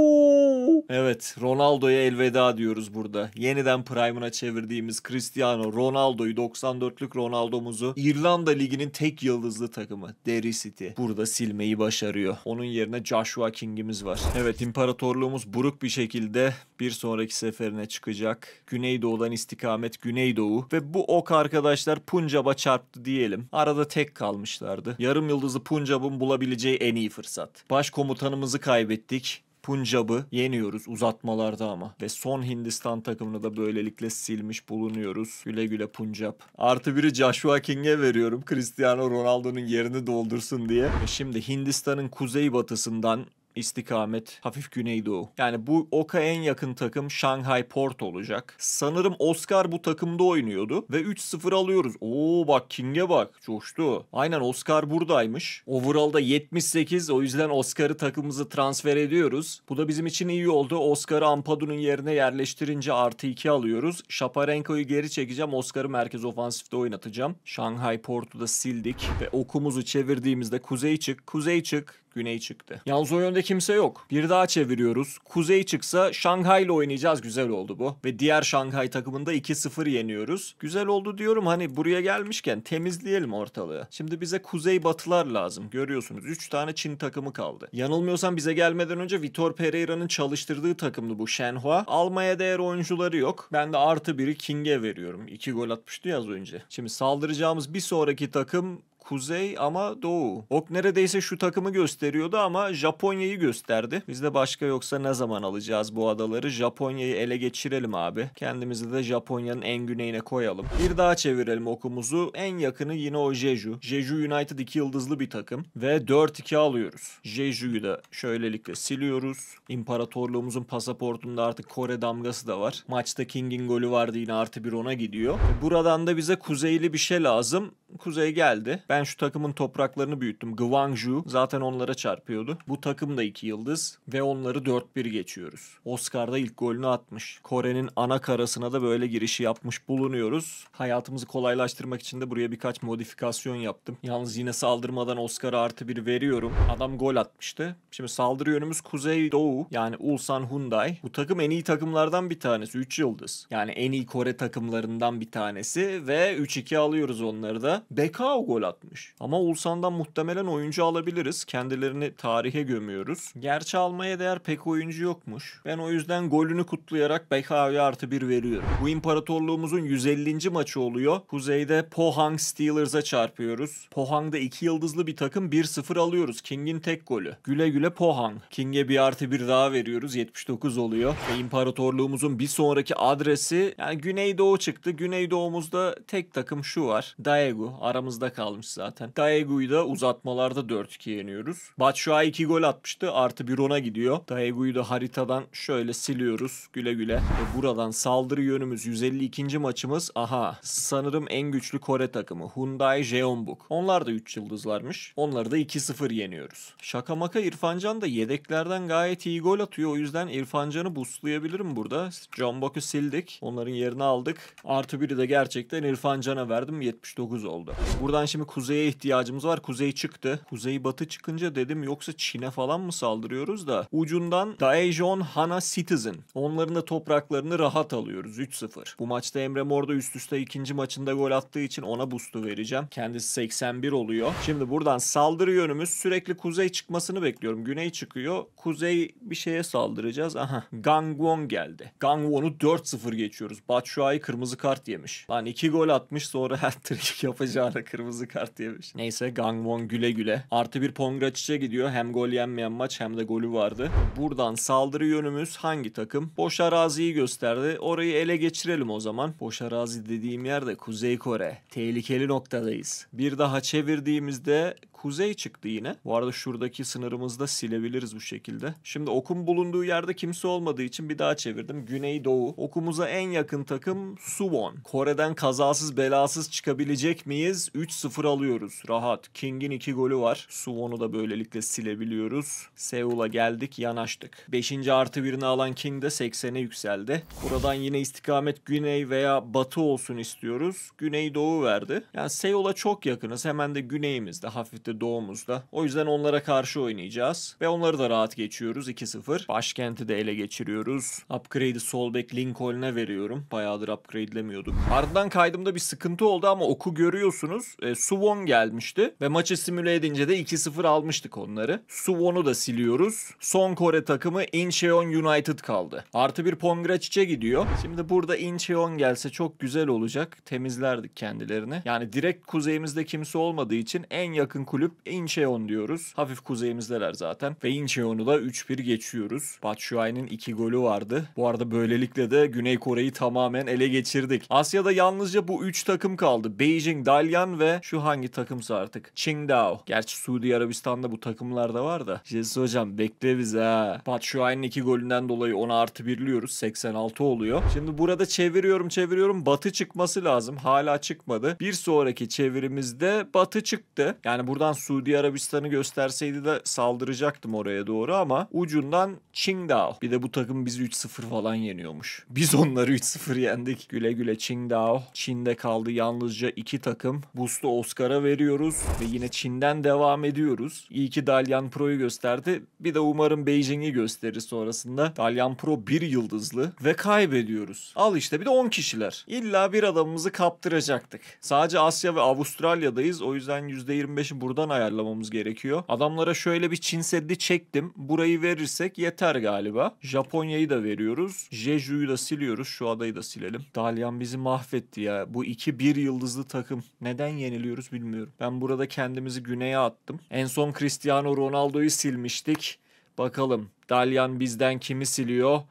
Evet Ronaldo'ya elveda diyoruz burada. Yeniden prime'ına çevirdiğimiz Cristiano Ronaldo'yu 94'lük Ronaldo'muzu İrlanda Ligi'nin tek yıldızlı takımı Derry City burada silmeyi başarıyor. Onun yerine Joshua King'imiz var. Evet imparatorluğumuz buruk bir şekilde bir sonraki seferine çıkacak. Güneydoğu'dan istikamet Güneydoğu ve bu ok arkadaşlar Punjab'a çarptı diyelim. Arada tek kalmışlardı. Yarım yıldızı Punjab'ın bulabileceği en iyi fırsat. Başkomutanımızı kaybettik. Punjab'ı yeniyoruz uzatmalarda ama. Ve son Hindistan takımını da böylelikle silmiş bulunuyoruz. Güle güle Punjab. Artı biri Joshua King'e veriyorum. Cristiano Ronaldo'nun yerini doldursun diye. şimdi Hindistan'ın kuzeybatısından istikamet hafif güneydoğu. Yani bu Oka en yakın takım Shanghai Port olacak. Sanırım Oscar bu takımda oynuyordu ve 3-0 alıyoruz. Oo bak King'e bak coştu. Aynen Oscar buradaymış. Overall'da 78 o yüzden Oscar'ı takımımızı transfer ediyoruz. Bu da bizim için iyi oldu. Oscar'ı Ampadu'nun yerine yerleştirince artı 2 alıyoruz. Şaparenko'yu geri çekeceğim. Oscar'ı merkez ofansifte oynatacağım. Shanghai Port'u da sildik ve okumuzu çevirdiğimizde kuzey çık, kuzey çık, güney çıktı. Yalnız o yönde kimse yok. Bir daha çeviriyoruz. Kuzey çıksa Şanghay ile oynayacağız. Güzel oldu bu. Ve diğer Şanghay takımında 2-0 yeniyoruz. Güzel oldu diyorum hani buraya gelmişken temizleyelim ortalığı. Şimdi bize kuzey batılar lazım. Görüyorsunuz 3 tane Çin takımı kaldı. Yanılmıyorsam bize gelmeden önce Vitor Pereira'nın çalıştırdığı takımdı bu Shenhua. Almaya değer oyuncuları yok. Ben de artı biri King'e veriyorum. 2 gol atmıştı ya az önce. Şimdi saldıracağımız bir sonraki takım kuzey ama doğu. Ok neredeyse şu takımı gösteriyordu ama Japonya'yı gösterdi. Biz de başka yoksa ne zaman alacağız bu adaları? Japonya'yı ele geçirelim abi. Kendimizi de Japonya'nın en güneyine koyalım. Bir daha çevirelim okumuzu. En yakını yine o Jeju. Jeju United iki yıldızlı bir takım ve 4-2 alıyoruz. Jeju'yu da şöylelikle siliyoruz. İmparatorluğumuzun pasaportunda artık Kore damgası da var. Maçta King'in golü vardı yine artı bir ona gidiyor. Buradan da bize kuzeyli bir şey lazım. Kuzey geldi. Ben şu takımın topraklarını büyüttüm. Guangzhou zaten onlara çarpıyordu. Bu takım da iki yıldız ve onları 4-1 geçiyoruz. Oscar da ilk golünü atmış. Kore'nin ana karasına da böyle girişi yapmış bulunuyoruz. Hayatımızı kolaylaştırmak için de buraya birkaç modifikasyon yaptım. Yalnız yine saldırmadan Oscar'a artı bir veriyorum. Adam gol atmıştı. Şimdi saldırı yönümüz Kuzey Doğu yani Ulsan Hyundai. Bu takım en iyi takımlardan bir tanesi. 3 yıldız. Yani en iyi Kore takımlarından bir tanesi ve 3-2 alıyoruz onları da. Bekao gol attı satmış. Ama Ulsan'dan muhtemelen oyuncu alabiliriz. Kendilerini tarihe gömüyoruz. Gerçi almaya değer pek oyuncu yokmuş. Ben o yüzden golünü kutlayarak Bekao'ya artı bir veriyorum. Bu imparatorluğumuzun 150. maçı oluyor. Kuzeyde Pohang Steelers'a çarpıyoruz. Pohang'da iki yıldızlı bir takım 1-0 alıyoruz. King'in tek golü. Güle güle Pohang. King'e bir artı bir daha veriyoruz. 79 oluyor. Ve imparatorluğumuzun bir sonraki adresi yani Güneydoğu çıktı. Güneydoğumuzda tek takım şu var. Daegu aramızda kalmış zaten. Daegu'yu da uzatmalarda 4-2 yeniyoruz. Batshuayi 2 gol atmıştı. Artı bir ona gidiyor. Daegu'yu da haritadan şöyle siliyoruz. Güle güle. Ve buradan saldırı yönümüz 152. maçımız. Aha sanırım en güçlü Kore takımı. Hyundai Jeonbuk. Onlar da 3 yıldızlarmış. Onları da 2-0 yeniyoruz. Şaka maka İrfancan da yedeklerden gayet iyi gol atıyor. O yüzden İrfancan'ı buslayabilirim burada. Jeonbuk'u sildik. Onların yerini aldık. Artı biri de gerçekten İrfancan'a verdim. 79 oldu. Buradan şimdi kuzeye ihtiyacımız var. Kuzey çıktı. Kuzey batı çıkınca dedim yoksa Çin'e falan mı saldırıyoruz da ucundan Daejeon Hana Citizen. Onların da topraklarını rahat alıyoruz 3-0. Bu maçta Emre Mor da üst üste ikinci maçında gol attığı için ona boost'u vereceğim. Kendisi 81 oluyor. Şimdi buradan saldırı yönümüz sürekli kuzey çıkmasını bekliyorum. Güney çıkıyor. Kuzey bir şeye saldıracağız. Aha Gangwon geldi. Gangwon'u 4-0 geçiyoruz. Batshuayi kırmızı kart yemiş. Lan 2 gol atmış sonra hat-trick yapacağına kırmızı kart Mart diye bir şey. Neyse Gangwon güle güle. Artı bir Pongraçic'e gidiyor. Hem gol yenmeyen maç hem de golü vardı. Buradan saldırı yönümüz hangi takım? Boş araziyi gösterdi. Orayı ele geçirelim o zaman. Boş arazi dediğim yerde Kuzey Kore. Tehlikeli noktadayız. Bir daha çevirdiğimizde kuzey çıktı yine. Bu arada şuradaki sınırımızı da silebiliriz bu şekilde. Şimdi okum bulunduğu yerde kimse olmadığı için bir daha çevirdim. Güney doğu. Okumuza en yakın takım Suwon. Kore'den kazasız belasız çıkabilecek miyiz? 3-0 alıyoruz. Rahat. King'in 2 golü var. Suwon'u da böylelikle silebiliyoruz. Seul'a geldik yanaştık. 5. artı 1'ini alan King de 80'e yükseldi. Buradan yine istikamet güney veya batı olsun istiyoruz. Güney doğu verdi. Yani Seul'a çok yakınız. Hemen de güneyimizde hafif de kuvvetli doğumuzda. O yüzden onlara karşı oynayacağız. Ve onları da rahat geçiyoruz 2-0. Başkenti de ele geçiriyoruz. Upgrade'i Solbeck Lincoln'e veriyorum. Bayağıdır upgrade'lemiyorduk. Ardından kaydımda bir sıkıntı oldu ama oku görüyorsunuz. E, Suvon gelmişti ve maçı simüle edince de 2-0 almıştık onları. Suwon'u da siliyoruz. Son Kore takımı Incheon United kaldı. Artı bir Pongraçiç'e gidiyor. Şimdi burada Incheon gelse çok güzel olacak. Temizlerdik kendilerini. Yani direkt kuzeyimizde kimse olmadığı için en yakın kulüp kulüp Incheon diyoruz. Hafif kuzeyimizdeler zaten. Ve Incheon'u da 3-1 geçiyoruz. Batshuayi'nin 2 golü vardı. Bu arada böylelikle de Güney Kore'yi tamamen ele geçirdik. Asya'da yalnızca bu 3 takım kaldı. Beijing, Dalian ve şu hangi takımsa artık. Qingdao. Gerçi Suudi Arabistan'da bu takımlar da var da. Jesse hocam bekle bizi ha. Batshuayi'nin 2 golünden dolayı ona artı birliyoruz. 86 oluyor. Şimdi burada çeviriyorum çeviriyorum. Batı çıkması lazım. Hala çıkmadı. Bir sonraki çevirimizde Batı çıktı. Yani buradan ucundan Suudi Arabistan'ı gösterseydi de saldıracaktım oraya doğru ama ucundan Qingdao. Bir de bu takım bizi 3-0 falan yeniyormuş. Biz onları 3-0 yendik. Güle güle Qingdao. Çin'de kaldı yalnızca iki takım. Bustu Oscar'a veriyoruz ve yine Çin'den devam ediyoruz. İyi ki Dalyan Pro'yu gösterdi. Bir de umarım Beijing'i gösterir sonrasında. Dalyan Pro bir yıldızlı ve kaybediyoruz. Al işte bir de 10 kişiler. İlla bir adamımızı kaptıracaktık. Sadece Asya ve Avustralya'dayız. O yüzden %25'i burada buradan ayarlamamız gerekiyor. Adamlara şöyle bir Çin Seddi çektim. Burayı verirsek yeter galiba. Japonya'yı da veriyoruz. Jeju'yu da siliyoruz. Şu adayı da silelim. Dalyan bizi mahvetti ya. Bu iki bir yıldızlı takım. Neden yeniliyoruz bilmiyorum. Ben burada kendimizi güneye attım. En son Cristiano Ronaldo'yu silmiştik. Bakalım Dalyan bizden kimi siliyor?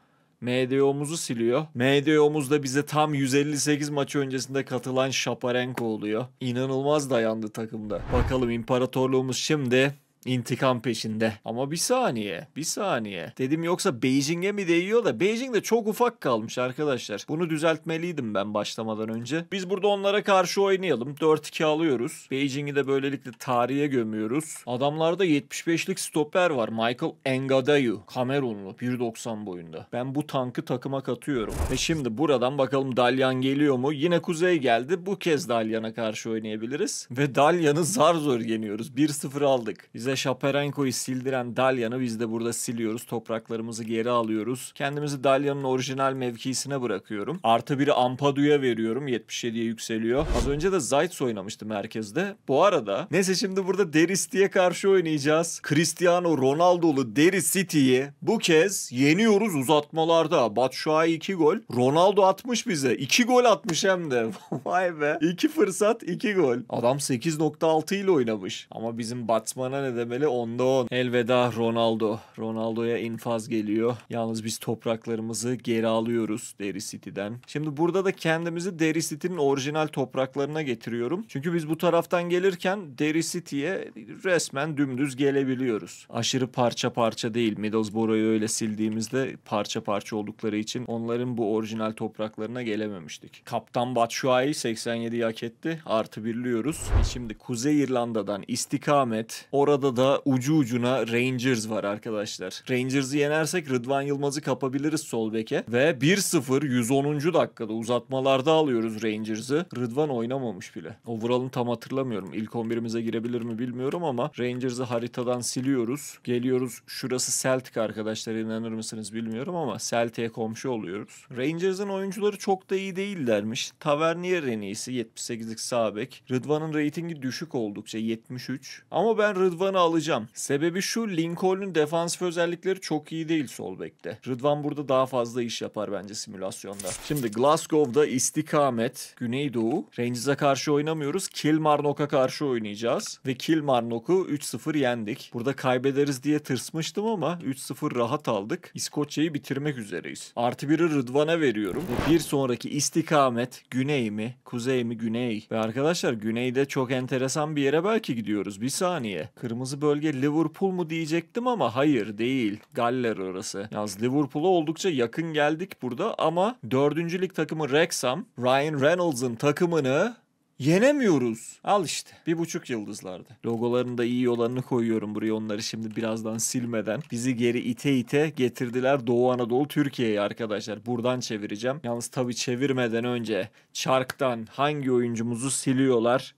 MDO'muzu siliyor. MDO'muz da bize tam 158 maçı öncesinde katılan Şaparenko oluyor. İnanılmaz dayandı takımda. Bakalım imparatorluğumuz şimdi İntikam peşinde. Ama bir saniye, bir saniye. Dedim yoksa Beijing'e mi değiyor da Beijing de çok ufak kalmış arkadaşlar. Bunu düzeltmeliydim ben başlamadan önce. Biz burada onlara karşı oynayalım. 4-2 alıyoruz. Beijing'i de böylelikle tarihe gömüyoruz. Adamlarda 75'lik stoper var. Michael Engadayu. Kamerunlu. 1.90 boyunda. Ben bu tankı takıma katıyorum. Ve şimdi buradan bakalım Dalyan geliyor mu? Yine Kuzey geldi. Bu kez Dalyan'a karşı oynayabiliriz. Ve Dalyan'ı zar zor yeniyoruz. 1-0 aldık. Bize bize Şaperenko'yu sildiren Dalyan'ı biz de burada siliyoruz. Topraklarımızı geri alıyoruz. Kendimizi Dalyan'ın orijinal mevkisine bırakıyorum. Artı biri Ampadu'ya veriyorum. 77'ye yükseliyor. Az önce de Zayt oynamıştı merkezde. Bu arada neyse şimdi burada Deris karşı oynayacağız. Cristiano Ronaldo'lu Deris City'yi bu kez yeniyoruz uzatmalarda. Batshuayi 2 gol. Ronaldo atmış bize. 2 gol atmış hem de. Vay be. 2 fırsat 2 gol. Adam 8.6 ile oynamış. Ama bizim Batman'a ne de kademeli 10'da 10. Elveda Ronaldo. Ronaldo'ya infaz geliyor. Yalnız biz topraklarımızı geri alıyoruz Derry City'den. Şimdi burada da kendimizi Derry City'nin orijinal topraklarına getiriyorum. Çünkü biz bu taraftan gelirken Derry City'ye resmen dümdüz gelebiliyoruz. Aşırı parça parça değil. Middlesbrough'u öyle sildiğimizde parça parça oldukları için onların bu orijinal topraklarına gelememiştik. Kaptan Batshuayi 87 hak etti. Artı birliyoruz. E şimdi Kuzey İrlanda'dan istikamet. Orada da ucu ucuna Rangers var arkadaşlar. Rangers'ı yenersek Rıdvan Yılmaz'ı kapabiliriz sol beke. Ve 1-0 110. dakikada uzatmalarda alıyoruz Rangers'ı. Rıdvan oynamamış bile. O Vural'ın tam hatırlamıyorum. İlk 11'imize girebilir mi bilmiyorum ama Rangers'ı haritadan siliyoruz. Geliyoruz şurası Celtic arkadaşlar inanır mısınız bilmiyorum ama Celtic'e komşu oluyoruz. Rangers'ın oyuncuları çok da iyi değillermiş. Tavernier en iyisi 78'lik sağ bek. Rıdvan'ın reytingi düşük oldukça 73. Ama ben Rıdvan'ı alacağım. Sebebi şu Lincoln'un defansif özellikleri çok iyi değil sol bekte. Rıdvan burada daha fazla iş yapar bence simülasyonda. Şimdi Glasgow'da istikamet, Güneydoğu. Rangers'a karşı oynamıyoruz. Kilmarnock'a karşı oynayacağız. Ve Kilmarnock'u 3-0 yendik. Burada kaybederiz diye tırsmıştım ama 3-0 rahat aldık. İskoçya'yı bitirmek üzereyiz. Artı biri Rıdvan'a veriyorum. Ve bir sonraki istikamet güney mi? Kuzey mi? Güney. Ve arkadaşlar güneyde çok enteresan bir yere belki gidiyoruz. Bir saniye. Kırmızı kaldığımız bölge Liverpool mu diyecektim ama hayır değil. Galler orası. Yalnız Liverpool'a oldukça yakın geldik burada ama 4. takımı Wrexham, Ryan Reynolds'ın takımını Yenemiyoruz. Al işte. Bir buçuk yıldızlardı. Logolarında iyi olanını koyuyorum buraya onları şimdi birazdan silmeden. Bizi geri ite ite getirdiler Doğu Anadolu Türkiye'ye arkadaşlar. Buradan çevireceğim. Yalnız tabii çevirmeden önce çarktan hangi oyuncumuzu siliyorlar?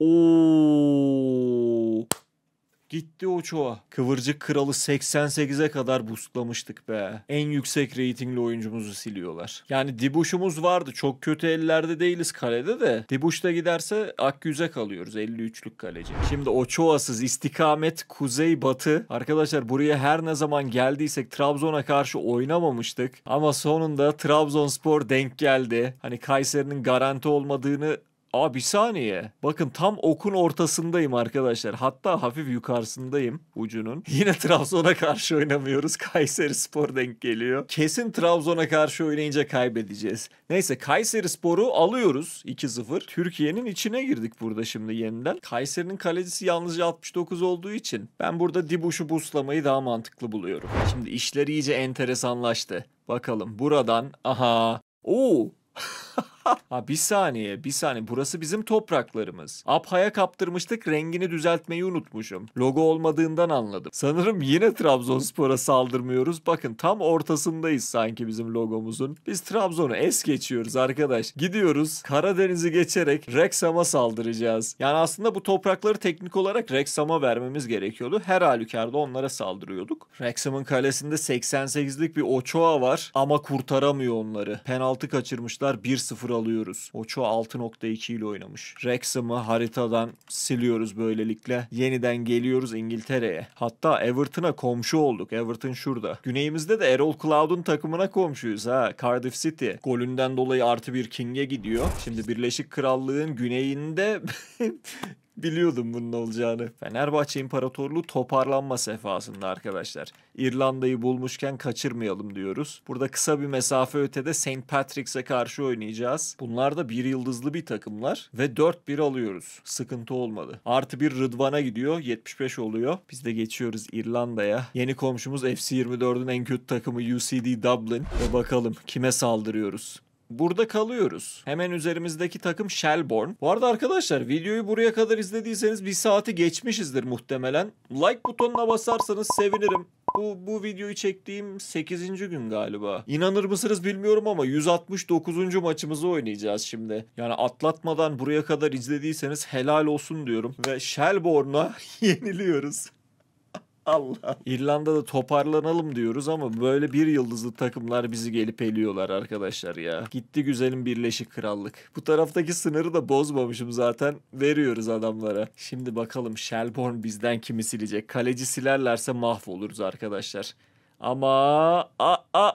Oo. Gitti o çoğa. Kıvırcık Kralı 88'e kadar boostlamıştık be. En yüksek reytingli oyuncumuzu siliyorlar. Yani Dibuş'umuz vardı. Çok kötü ellerde değiliz kalede de. Dibuş da giderse Akgüz'e kalıyoruz. 53'lük kaleci. Şimdi o çoğasız istikamet kuzey batı. Arkadaşlar buraya her ne zaman geldiysek Trabzon'a karşı oynamamıştık. Ama sonunda Trabzonspor denk geldi. Hani Kayseri'nin garanti olmadığını Aa bir saniye. Bakın tam okun ortasındayım arkadaşlar. Hatta hafif yukarısındayım ucunun. Yine Trabzon'a karşı oynamıyoruz. Kayseri Spor denk geliyor. Kesin Trabzon'a karşı oynayınca kaybedeceğiz. Neyse Kayseri Spor'u alıyoruz 2-0. Türkiye'nin içine girdik burada şimdi yeniden. Kayseri'nin kalecisi yalnızca 69 olduğu için ben burada Dibuş'u buslamayı daha mantıklı buluyorum. Şimdi işler iyice enteresanlaştı. Bakalım buradan aha. Oo ha bir saniye bir saniye burası bizim topraklarımız. Apha'ya kaptırmıştık rengini düzeltmeyi unutmuşum. Logo olmadığından anladım. Sanırım yine Trabzonspor'a saldırmıyoruz. Bakın tam ortasındayız sanki bizim logomuzun. Biz Trabzon'u es geçiyoruz arkadaş. Gidiyoruz Karadeniz'i geçerek Rexham'a saldıracağız. Yani aslında bu toprakları teknik olarak Rexham'a vermemiz gerekiyordu. Her halükarda onlara saldırıyorduk. Rexham'ın kalesinde 88'lik bir Ochoa var ama kurtaramıyor onları. Penaltı kaçırmışlar 1-0 alıyoruz. Ocho 6.2 ile oynamış. Wrexham'ı haritadan siliyoruz böylelikle. Yeniden geliyoruz İngiltere'ye. Hatta Everton'a komşu olduk. Everton şurada. Güneyimizde de Erol Cloud'un takımına komşuyuz ha. Cardiff City. Golünden dolayı artı bir King'e gidiyor. Şimdi Birleşik Krallığın güneyinde Biliyordum bunun olacağını. Fenerbahçe İmparatorluğu toparlanma sefasında arkadaşlar. İrlanda'yı bulmuşken kaçırmayalım diyoruz. Burada kısa bir mesafe ötede St. Patrick's'e karşı oynayacağız. Bunlar da bir yıldızlı bir takımlar ve 4-1 alıyoruz. Sıkıntı olmadı. Artı bir Rıdvan'a gidiyor. 75 oluyor. Biz de geçiyoruz İrlanda'ya. Yeni komşumuz FC24'ün en kötü takımı UCD Dublin. Ve bakalım kime saldırıyoruz burada kalıyoruz. Hemen üzerimizdeki takım Shelbourne. Bu arada arkadaşlar videoyu buraya kadar izlediyseniz bir saati geçmişizdir muhtemelen. Like butonuna basarsanız sevinirim. Bu, bu videoyu çektiğim 8. gün galiba. İnanır mısınız bilmiyorum ama 169. maçımızı oynayacağız şimdi. Yani atlatmadan buraya kadar izlediyseniz helal olsun diyorum. Ve Shelbourne'a yeniliyoruz. Allah. İrlanda'da toparlanalım diyoruz ama böyle bir yıldızlı takımlar bizi gelip eliyorlar arkadaşlar ya. Gitti güzelim Birleşik Krallık. Bu taraftaki sınırı da bozmamışım zaten. Veriyoruz adamlara. Şimdi bakalım Shelbourne bizden kimi silecek? Kaleci silerlerse mahvoluruz arkadaşlar. Ama a a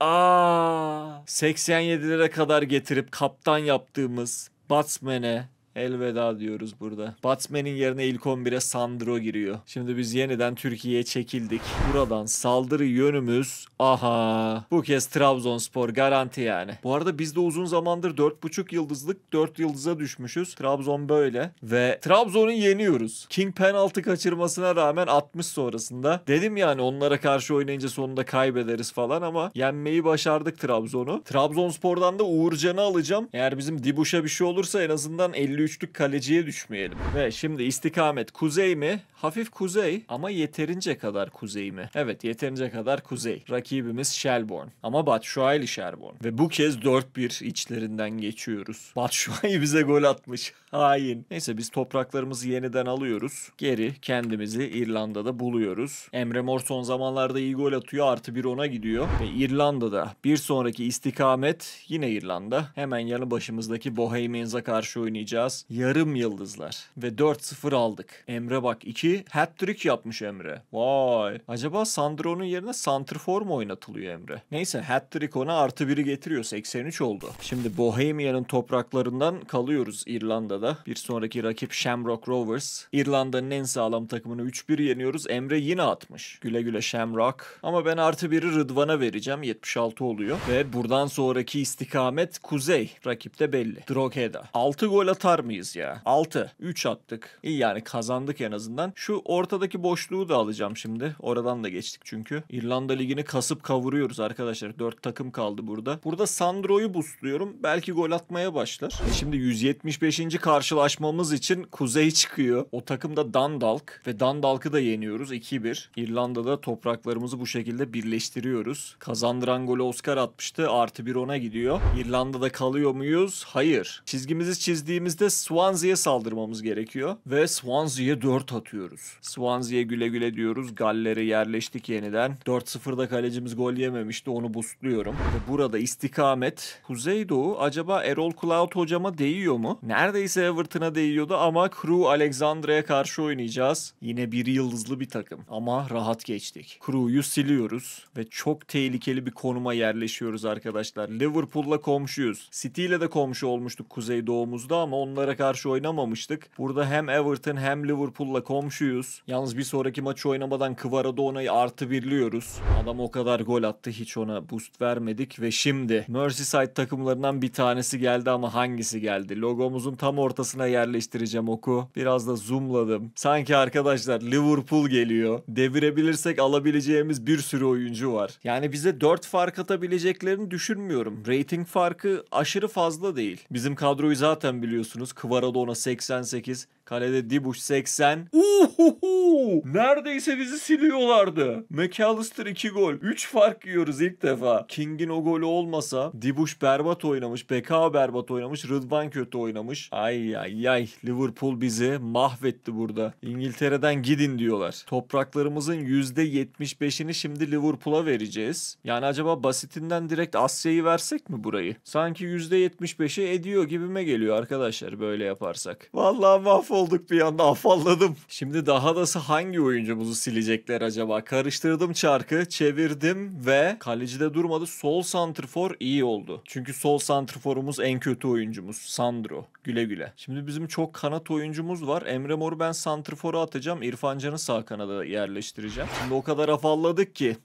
a 87 lira kadar getirip kaptan yaptığımız Batsman'e elveda diyoruz burada. Batman'in yerine ilk 11'e Sandro giriyor. Şimdi biz yeniden Türkiye'ye çekildik. Buradan saldırı yönümüz aha bu kez Trabzonspor garanti yani. Bu arada biz de uzun zamandır 4.5 yıldızlık 4 yıldıza düşmüşüz. Trabzon böyle ve Trabzon'u yeniyoruz. King penaltı kaçırmasına rağmen 60 sonrasında. Dedim yani onlara karşı oynayınca sonunda kaybederiz falan ama yenmeyi başardık Trabzon'u. Trabzonspor'dan da Uğurcan'ı alacağım. Eğer bizim Dibuş'a bir şey olursa en azından 50 üçlük kaleciye düşmeyelim. Ve şimdi istikamet kuzey mi? Hafif kuzey ama yeterince kadar kuzey mi? Evet yeterince kadar kuzey. Rakibimiz Shelbourne. Ama Batshuayi Shelbourne. Ve bu kez 4-1 içlerinden geçiyoruz. Batshuayi bize gol atmış. Hain. Neyse biz topraklarımızı yeniden alıyoruz. Geri kendimizi İrlanda'da buluyoruz. Emre Mor son zamanlarda iyi gol atıyor. Artı bir ona gidiyor. Ve İrlanda'da bir sonraki istikamet yine İrlanda. Hemen yanı başımızdaki Bohemians'a karşı oynayacağız. Sivas yarım yıldızlar ve 4-0 aldık. Emre bak 2 hat-trick yapmış Emre. Vay. Acaba Sandro'nun yerine santrfor mu oynatılıyor Emre? Neyse hat-trick ona artı 1'i getiriyor. 83 oldu. Şimdi Bohemia'nın topraklarından kalıyoruz İrlanda'da. Bir sonraki rakip Shamrock Rovers. İrlanda'nın en sağlam takımını 3-1 yeniyoruz. Emre yine atmış. Güle güle Shamrock. Ama ben artı 1'i Rıdvan'a vereceğim. 76 oluyor. Ve buradan sonraki istikamet Kuzey. Rakip de belli. Drogheda. 6 gol atar mıyız ya? 6. 3 attık. İyi yani kazandık en azından. Şu ortadaki boşluğu da alacağım şimdi. Oradan da geçtik çünkü. İrlanda Ligi'ni kasıp kavuruyoruz arkadaşlar. 4 takım kaldı burada. Burada Sandro'yu busluyorum. Belki gol atmaya başlar. E şimdi 175. karşılaşmamız için kuzey çıkıyor. O takımda Dundalk ve Dundalk'ı da yeniyoruz 2-1. İrlanda'da topraklarımızı bu şekilde birleştiriyoruz. Kazandıran golü Oscar atmıştı. Artı 1 ona gidiyor. İrlanda'da kalıyor muyuz? Hayır. Çizgimizi çizdiğimizde Swansea'ye saldırmamız gerekiyor. Ve Swansea'ye 4 atıyoruz. Swansea'ye güle güle diyoruz. Galleri yerleştik yeniden. 4-0'da kalecimiz gol yememişti. Onu busluyorum. Ve burada istikamet. Kuzeydoğu acaba Erol Cloud hocama değiyor mu? Neredeyse Everton'a değiyordu ama Crew Alexandra'ya karşı oynayacağız. Yine bir yıldızlı bir takım. Ama rahat geçtik. Crew'yu siliyoruz ve çok tehlikeli bir konuma yerleşiyoruz arkadaşlar. Liverpool'la komşuyuz. City ile de komşu olmuştuk Kuzeydoğu'muzda ama onun takımlara karşı oynamamıştık. Burada hem Everton hem Liverpool'la komşuyuz. Yalnız bir sonraki maçı oynamadan Kvaradona'yı artı birliyoruz. Adam o kadar gol attı hiç ona boost vermedik ve şimdi Merseyside takımlarından bir tanesi geldi ama hangisi geldi? Logomuzun tam ortasına yerleştireceğim oku. Biraz da zoomladım. Sanki arkadaşlar Liverpool geliyor. Devirebilirsek alabileceğimiz bir sürü oyuncu var. Yani bize 4 fark atabileceklerini düşünmüyorum. Rating farkı aşırı fazla değil. Bizim kadroyu zaten biliyorsunuz görüyorsunuz. Kıvara da ona 88. Kalede Dibuş 80. Uhuhu! Neredeyse bizi siliyorlardı. McAllister 2 gol. 3 fark yiyoruz ilk defa. King'in o golü olmasa Dibuş berbat oynamış. Beka berbat oynamış. Rıdvan kötü oynamış. Ay ay ay. Liverpool bizi mahvetti burada. İngiltere'den gidin diyorlar. Topraklarımızın %75'ini şimdi Liverpool'a vereceğiz. Yani acaba basitinden direkt Asya'yı versek mi burayı? Sanki 75'e ediyor gibime geliyor arkadaşlar böyle yaparsak. Vallahi mahvoldum olduk bir anda afalladım. Şimdi daha dası hangi oyuncumuzu silecekler acaba? Karıştırdım çarkı, çevirdim ve kalecide durmadı. Sol santrfor iyi oldu. Çünkü sol santrforumuz en kötü oyuncumuz Sandro. Güle güle. Şimdi bizim çok kanat oyuncumuz var. Emre Mor'u ben santrfora atacağım. İrfan Can'ı sağ kanada yerleştireceğim. Şimdi o kadar afalladık ki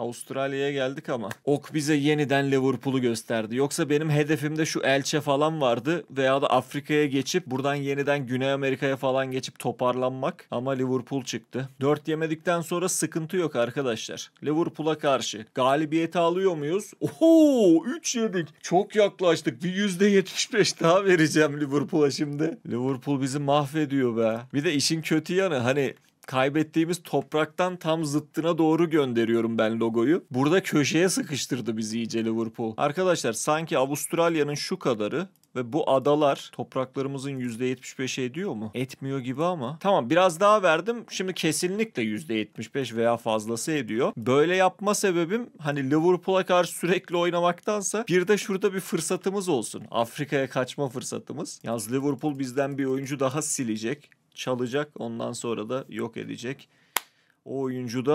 Avustralya'ya geldik ama ok bize yeniden Liverpool'u gösterdi. Yoksa benim hedefimde şu Elçe falan vardı veya da Afrika'ya geçip buradan yeniden Güney Amerika'ya falan geçip toparlanmak ama Liverpool çıktı. 4 yemedikten sonra sıkıntı yok arkadaşlar. Liverpool'a karşı galibiyeti alıyor muyuz? Oho 3 yedik. Çok yaklaştık. Bir %75 daha vereceğim Liverpool'a şimdi. Liverpool bizi mahvediyor be. Bir de işin kötü yanı hani kaybettiğimiz topraktan tam zıttına doğru gönderiyorum ben logoyu. Burada köşeye sıkıştırdı bizi iyice Liverpool. Arkadaşlar sanki Avustralya'nın şu kadarı ve bu adalar topraklarımızın %75'i ediyor mu? Etmiyor gibi ama. Tamam biraz daha verdim. Şimdi kesinlikle %75 veya fazlası ediyor. Böyle yapma sebebim hani Liverpool'a karşı sürekli oynamaktansa bir de şurada bir fırsatımız olsun. Afrika'ya kaçma fırsatımız. Yalnız Liverpool bizden bir oyuncu daha silecek çalacak ondan sonra da yok edecek. O oyuncu da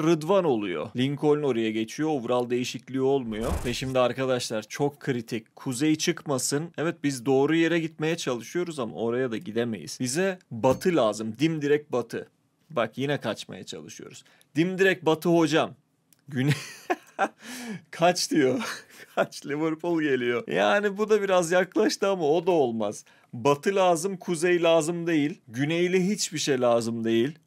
Rıdvan oluyor. Lincoln oraya geçiyor. Overall değişikliği olmuyor. Ve şimdi arkadaşlar çok kritik. Kuzey çıkmasın. Evet biz doğru yere gitmeye çalışıyoruz ama oraya da gidemeyiz. Bize batı lazım. Dimdirek batı. Bak yine kaçmaya çalışıyoruz. Dimdirek batı hocam. Güney... kaç diyor. kaç Liverpool geliyor. Yani bu da biraz yaklaştı ama o da olmaz. Batı lazım, kuzey lazım değil. Güneyli hiçbir şey lazım değil.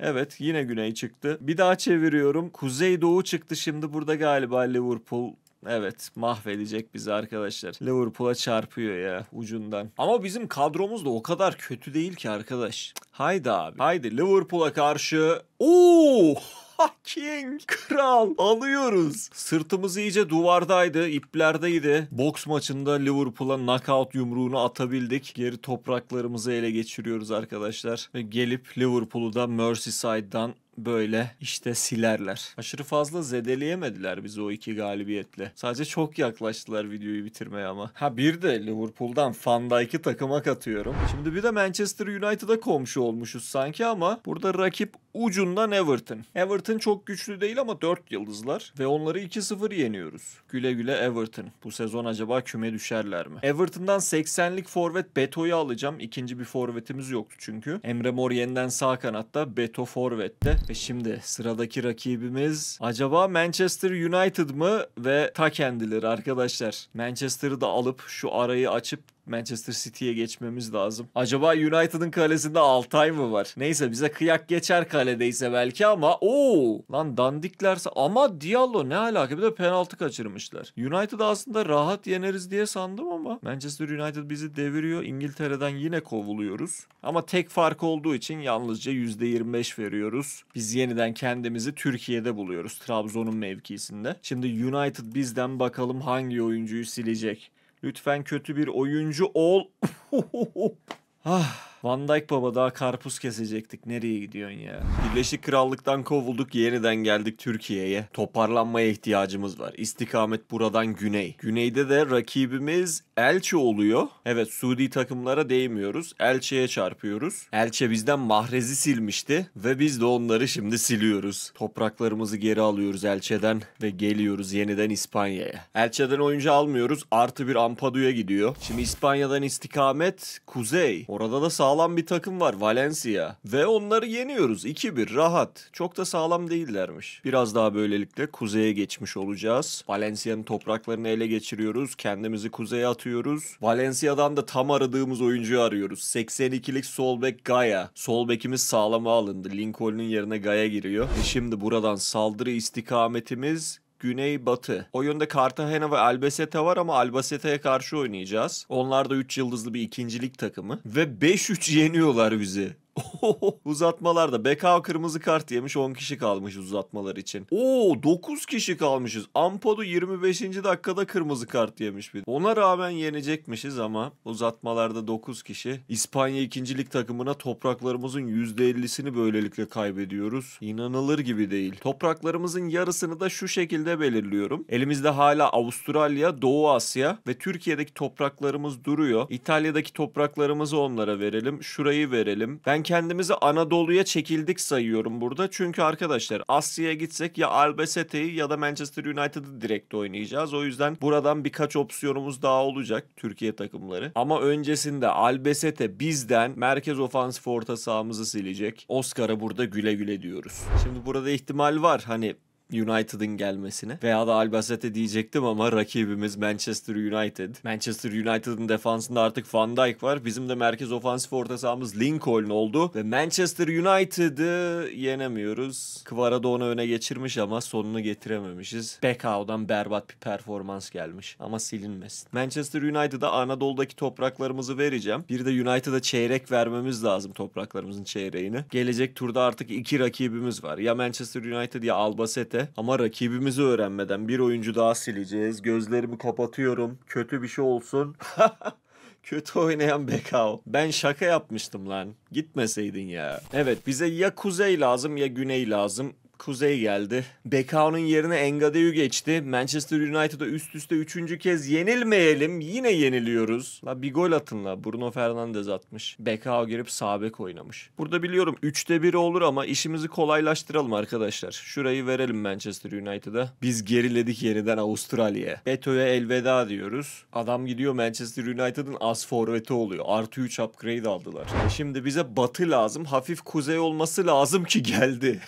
Evet yine güney çıktı. Bir daha çeviriyorum. Kuzey doğu çıktı şimdi burada galiba Liverpool Evet mahvedecek bizi arkadaşlar. Liverpool'a çarpıyor ya ucundan. Ama bizim kadromuz da o kadar kötü değil ki arkadaş. Haydi abi. Haydi Liverpool'a karşı. Oo! fucking kral alıyoruz. Sırtımız iyice duvardaydı, iplerdeydi. Boks maçında Liverpool'a knockout yumruğunu atabildik. Geri topraklarımızı ele geçiriyoruz arkadaşlar. Ve gelip Liverpool'u da Merseyside'dan böyle işte silerler. Aşırı fazla zedeleyemediler bizi o iki galibiyetle. Sadece çok yaklaştılar videoyu bitirmeye ama. Ha bir de Liverpool'dan Van takıma katıyorum. Şimdi bir de Manchester United'a komşu olmuşuz sanki ama burada rakip Ucundan Everton. Everton çok güçlü değil ama 4 yıldızlar ve onları 2-0 yeniyoruz. Güle güle Everton. Bu sezon acaba küme düşerler mi? Everton'dan 80'lik forvet Beto'yu alacağım. İkinci bir forvetimiz yoktu çünkü. Emre Mor yeniden sağ kanatta, Beto forvette. Ve şimdi sıradaki rakibimiz acaba Manchester United mı ve ta kendileri arkadaşlar. Manchester'ı da alıp şu arayı açıp Manchester City'ye geçmemiz lazım. Acaba United'ın kalesinde Altay mı var? Neyse bize kıyak geçer kaledeyse belki ama ooo lan dandiklerse ama Diallo ne alaka bir de penaltı kaçırmışlar. United aslında rahat yeneriz diye sandım ama Manchester United bizi deviriyor. İngiltere'den yine kovuluyoruz. Ama tek fark olduğu için yalnızca %25 veriyoruz. Biz yeniden kendimizi Türkiye'de buluyoruz Trabzon'un mevkisinde. Şimdi United bizden bakalım hangi oyuncuyu silecek. Lütfen kötü bir oyuncu ol. ah. Van Dijk baba daha karpuz kesecektik. Nereye gidiyorsun ya? Birleşik Krallık'tan kovulduk yeniden geldik Türkiye'ye. Toparlanmaya ihtiyacımız var. İstikamet buradan güney. Güneyde de rakibimiz Elçi oluyor. Evet Suudi takımlara değmiyoruz. Elçi'ye çarpıyoruz. Elçe bizden Mahrez'i silmişti ve biz de onları şimdi siliyoruz. Topraklarımızı geri alıyoruz Elçe'den ve geliyoruz yeniden İspanya'ya. Elçe'den oyuncu almıyoruz. Artı bir Ampadu'ya gidiyor. Şimdi İspanya'dan istikamet kuzey. Orada da sağ sağlam bir takım var Valencia. Ve onları yeniyoruz 2-1 rahat. Çok da sağlam değillermiş. Biraz daha böylelikle kuzeye geçmiş olacağız. Valencia'nın topraklarını ele geçiriyoruz. Kendimizi kuzeye atıyoruz. Valencia'dan da tam aradığımız oyuncuyu arıyoruz. 82'lik sol bek Gaya. Sol bekimiz sağlama alındı. Lincoln'un yerine Gaya giriyor. E şimdi buradan saldırı istikametimiz güney, batı. O yönde Cartagena ve Albacete var ama Albacete'ye karşı oynayacağız. Onlar da 3 yıldızlı bir ikincilik takımı. Ve 5-3 yeniyorlar bizi. Uzatmalarda Beka kırmızı kart yemiş 10 kişi kalmış uzatmalar için. Oo 9 kişi kalmışız. Ampadu 25. dakikada kırmızı kart yemiş bir. Ona rağmen yenecekmişiz ama uzatmalarda 9 kişi. İspanya ikincilik takımına topraklarımızın %50'sini böylelikle kaybediyoruz. İnanılır gibi değil. Topraklarımızın yarısını da şu şekilde belirliyorum. Elimizde hala Avustralya, Doğu Asya ve Türkiye'deki topraklarımız duruyor. İtalya'daki topraklarımızı onlara verelim. Şurayı verelim. Ben kendimizi Anadolu'ya çekildik sayıyorum burada. Çünkü arkadaşlar Asya'ya gitsek ya Albacete'yi ya da Manchester United'ı direkt oynayacağız. O yüzden buradan birkaç opsiyonumuz daha olacak Türkiye takımları. Ama öncesinde Albacete bizden merkez ofansif orta sahamızı silecek. Oscar'a burada güle güle diyoruz. Şimdi burada ihtimal var. Hani United'ın gelmesine. Veya da Albacete diyecektim ama rakibimiz Manchester United. Manchester United'ın defansında artık Van Dijk var. Bizim de merkez ofansif orta sahamız Lincoln oldu. Ve Manchester United'ı yenemiyoruz. Kvarada onu öne geçirmiş ama sonunu getirememişiz. Bekao'dan berbat bir performans gelmiş. Ama silinmesin. Manchester United'a Anadolu'daki topraklarımızı vereceğim. Bir de United'a çeyrek vermemiz lazım topraklarımızın çeyreğini. Gelecek turda artık iki rakibimiz var. Ya Manchester United ya Albacete elbette ama rakibimizi öğrenmeden bir oyuncu daha sileceğiz. Gözlerimi kapatıyorum. Kötü bir şey olsun. Kötü oynayan Bekao. Ben şaka yapmıştım lan. Gitmeseydin ya. Evet bize ya kuzey lazım ya güney lazım. Kuzey geldi. Bekao'nun yerine Engadeu geçti. Manchester United'a üst üste üçüncü kez yenilmeyelim. Yine yeniliyoruz. La bir gol atın la. Bruno Fernandes atmış. Bekao girip sabek oynamış. Burada biliyorum 3'te 1 olur ama işimizi kolaylaştıralım arkadaşlar. Şurayı verelim Manchester United'a. Biz geriledik yeniden Avustralya'ya. Beto'ya elveda diyoruz. Adam gidiyor Manchester United'ın as forveti oluyor. Artı 3 upgrade aldılar. E şimdi bize batı lazım. Hafif kuzey olması lazım ki geldi.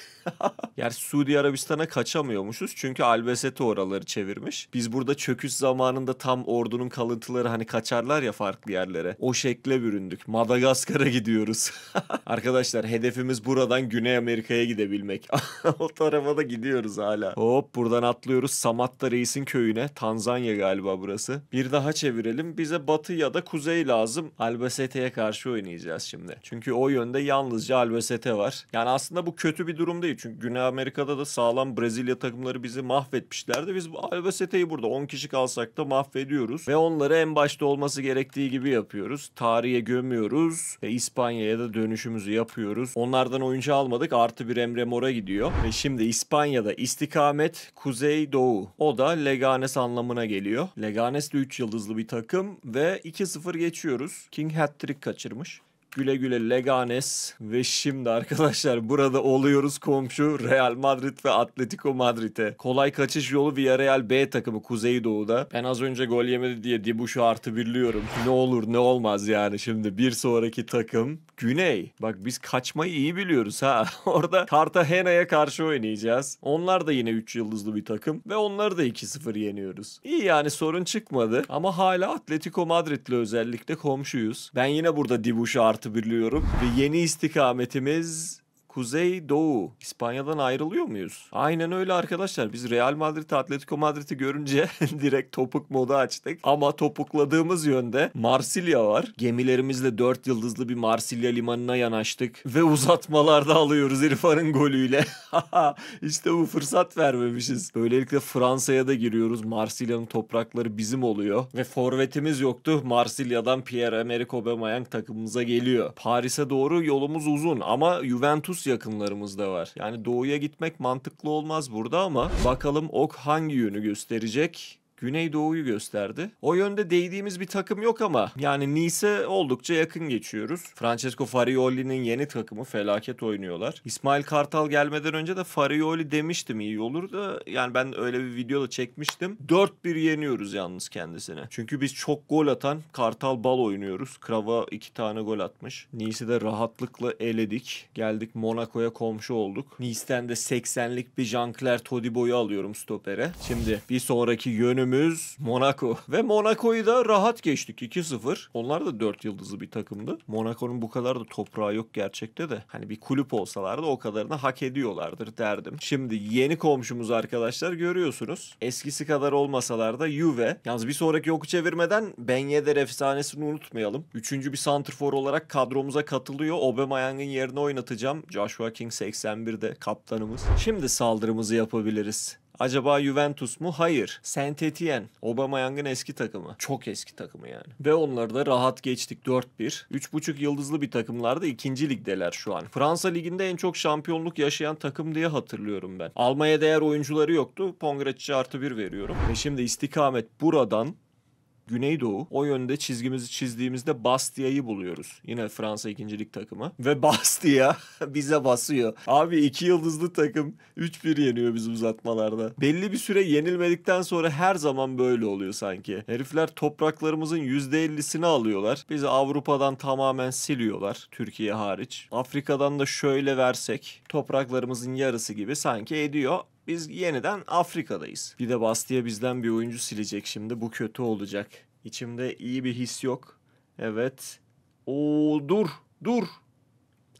ya Gerçi Suudi Arabistan'a kaçamıyormuşuz çünkü Albacete oraları çevirmiş. Biz burada çöküş zamanında tam ordunun kalıntıları hani kaçarlar ya farklı yerlere. O şekle büründük. Madagaskar'a gidiyoruz. Arkadaşlar hedefimiz buradan Güney Amerika'ya gidebilmek. o tarafa da gidiyoruz hala. Hop buradan atlıyoruz Samatta Reis'in köyüne. Tanzanya galiba burası. Bir daha çevirelim. Bize batı ya da kuzey lazım. Albacete'ye karşı oynayacağız şimdi. Çünkü o yönde yalnızca Albacete var. Yani aslında bu kötü bir durum değil. Çünkü Güney Amerika'da da sağlam Brezilya takımları bizi mahvetmişlerdi. Biz bu Albacete'yi burada 10 kişi kalsak da mahvediyoruz. Ve onları en başta olması gerektiği gibi yapıyoruz. Tarihe gömüyoruz. Ve İspanya'ya da dönüşümüzü yapıyoruz. Onlardan oyuncu almadık. Artı bir Emre Mor'a gidiyor. Ve şimdi İspanya'da istikamet Kuzey Doğu. O da Leganes anlamına geliyor. Leganes de 3 yıldızlı bir takım ve 2-0 geçiyoruz. King hat-trick kaçırmış. Güle güle Leganes ve şimdi arkadaşlar burada oluyoruz komşu Real Madrid ve Atletico Madrid'e. Kolay kaçış yolu Villarreal B takımı Kuzeydoğu'da. Ben az önce gol yemedi diye Dibuş'u artı birliyorum. Ne olur ne olmaz yani şimdi bir sonraki takım Güney. Bak biz kaçmayı iyi biliyoruz ha. Orada Cartagena'ya karşı oynayacağız. Onlar da yine 3 yıldızlı bir takım ve onları da 2-0 yeniyoruz. İyi yani sorun çıkmadı ama hala Atletico Madrid'le özellikle komşuyuz. Ben yine burada Dibuş'u artı artı biliyorum. Ve yeni istikametimiz Kuzey Doğu İspanya'dan ayrılıyor muyuz? Aynen öyle arkadaşlar. Biz Real Madrid, Atletico Madrid'i görünce direkt topuk modu açtık. Ama topukladığımız yönde Marsilya var. Gemilerimizle 4 yıldızlı bir Marsilya limanına yanaştık ve uzatmalarda alıyoruz İrfan'ın golüyle. İşte bu fırsat vermemişiz. Böylelikle Fransa'ya da giriyoruz. Marsilya'nın toprakları bizim oluyor ve forvetimiz yoktu. Marsilya'dan Pierre-Emerick Aubameyang takımımıza geliyor. Paris'e doğru yolumuz uzun ama Juventus Kudüs yakınlarımızda var. Yani doğuya gitmek mantıklı olmaz burada ama bakalım ok hangi yönü gösterecek? Güneydoğu'yu gösterdi. O yönde değdiğimiz bir takım yok ama yani Nice oldukça yakın geçiyoruz. Francesco Farioli'nin yeni takımı felaket oynuyorlar. İsmail Kartal gelmeden önce de Farioli demiştim iyi olur da yani ben öyle bir video da çekmiştim. 4-1 yeniyoruz yalnız kendisine. Çünkü biz çok gol atan Kartal Bal oynuyoruz. Krava iki tane gol atmış. Nice'de rahatlıkla eledik. Geldik Monaco'ya komşu olduk. Nice'den de 80'lik bir Jean-Claire Todibo'yu alıyorum stopere. Şimdi bir sonraki yönüm günümüz Monaco. Ve Monaco'yu da rahat geçtik 2-0. Onlar da 4 yıldızlı bir takımdı. Monaco'nun bu kadar da toprağı yok gerçekte de. Hani bir kulüp olsalardı o kadarını hak ediyorlardır derdim. Şimdi yeni komşumuz arkadaşlar görüyorsunuz. Eskisi kadar olmasalar da Juve. Yalnız bir sonraki oku çevirmeden Ben Yedder efsanesini unutmayalım. Üçüncü bir santrfor olarak kadromuza katılıyor. Aubameyang'ın yerine oynatacağım. Joshua King 81'de kaptanımız. Şimdi saldırımızı yapabiliriz. Acaba Juventus mu? Hayır. Saint Etienne. Aubameyang'ın eski takımı. Çok eski takımı yani. Ve onları da rahat geçtik 4-1. 3,5 yıldızlı bir takımlarda ikinci ligdeler şu an. Fransa liginde en çok şampiyonluk yaşayan takım diye hatırlıyorum ben. Almanya değer oyuncuları yoktu. Pongraç'ı artı 1 veriyorum. Ve şimdi istikamet buradan Güneydoğu. O yönde çizgimizi çizdiğimizde Bastia'yı buluyoruz. Yine Fransa ikincilik takımı. Ve Bastia bize basıyor. Abi iki yıldızlı takım 3-1 yeniyor bizim uzatmalarda. Belli bir süre yenilmedikten sonra her zaman böyle oluyor sanki. Herifler topraklarımızın %50'sini alıyorlar. Bizi Avrupa'dan tamamen siliyorlar. Türkiye hariç. Afrika'dan da şöyle versek topraklarımızın yarısı gibi sanki ediyor. Biz yeniden Afrika'dayız. Bir de Bastia bizden bir oyuncu silecek şimdi. Bu kötü olacak. İçimde iyi bir his yok. Evet. Oo dur. Dur.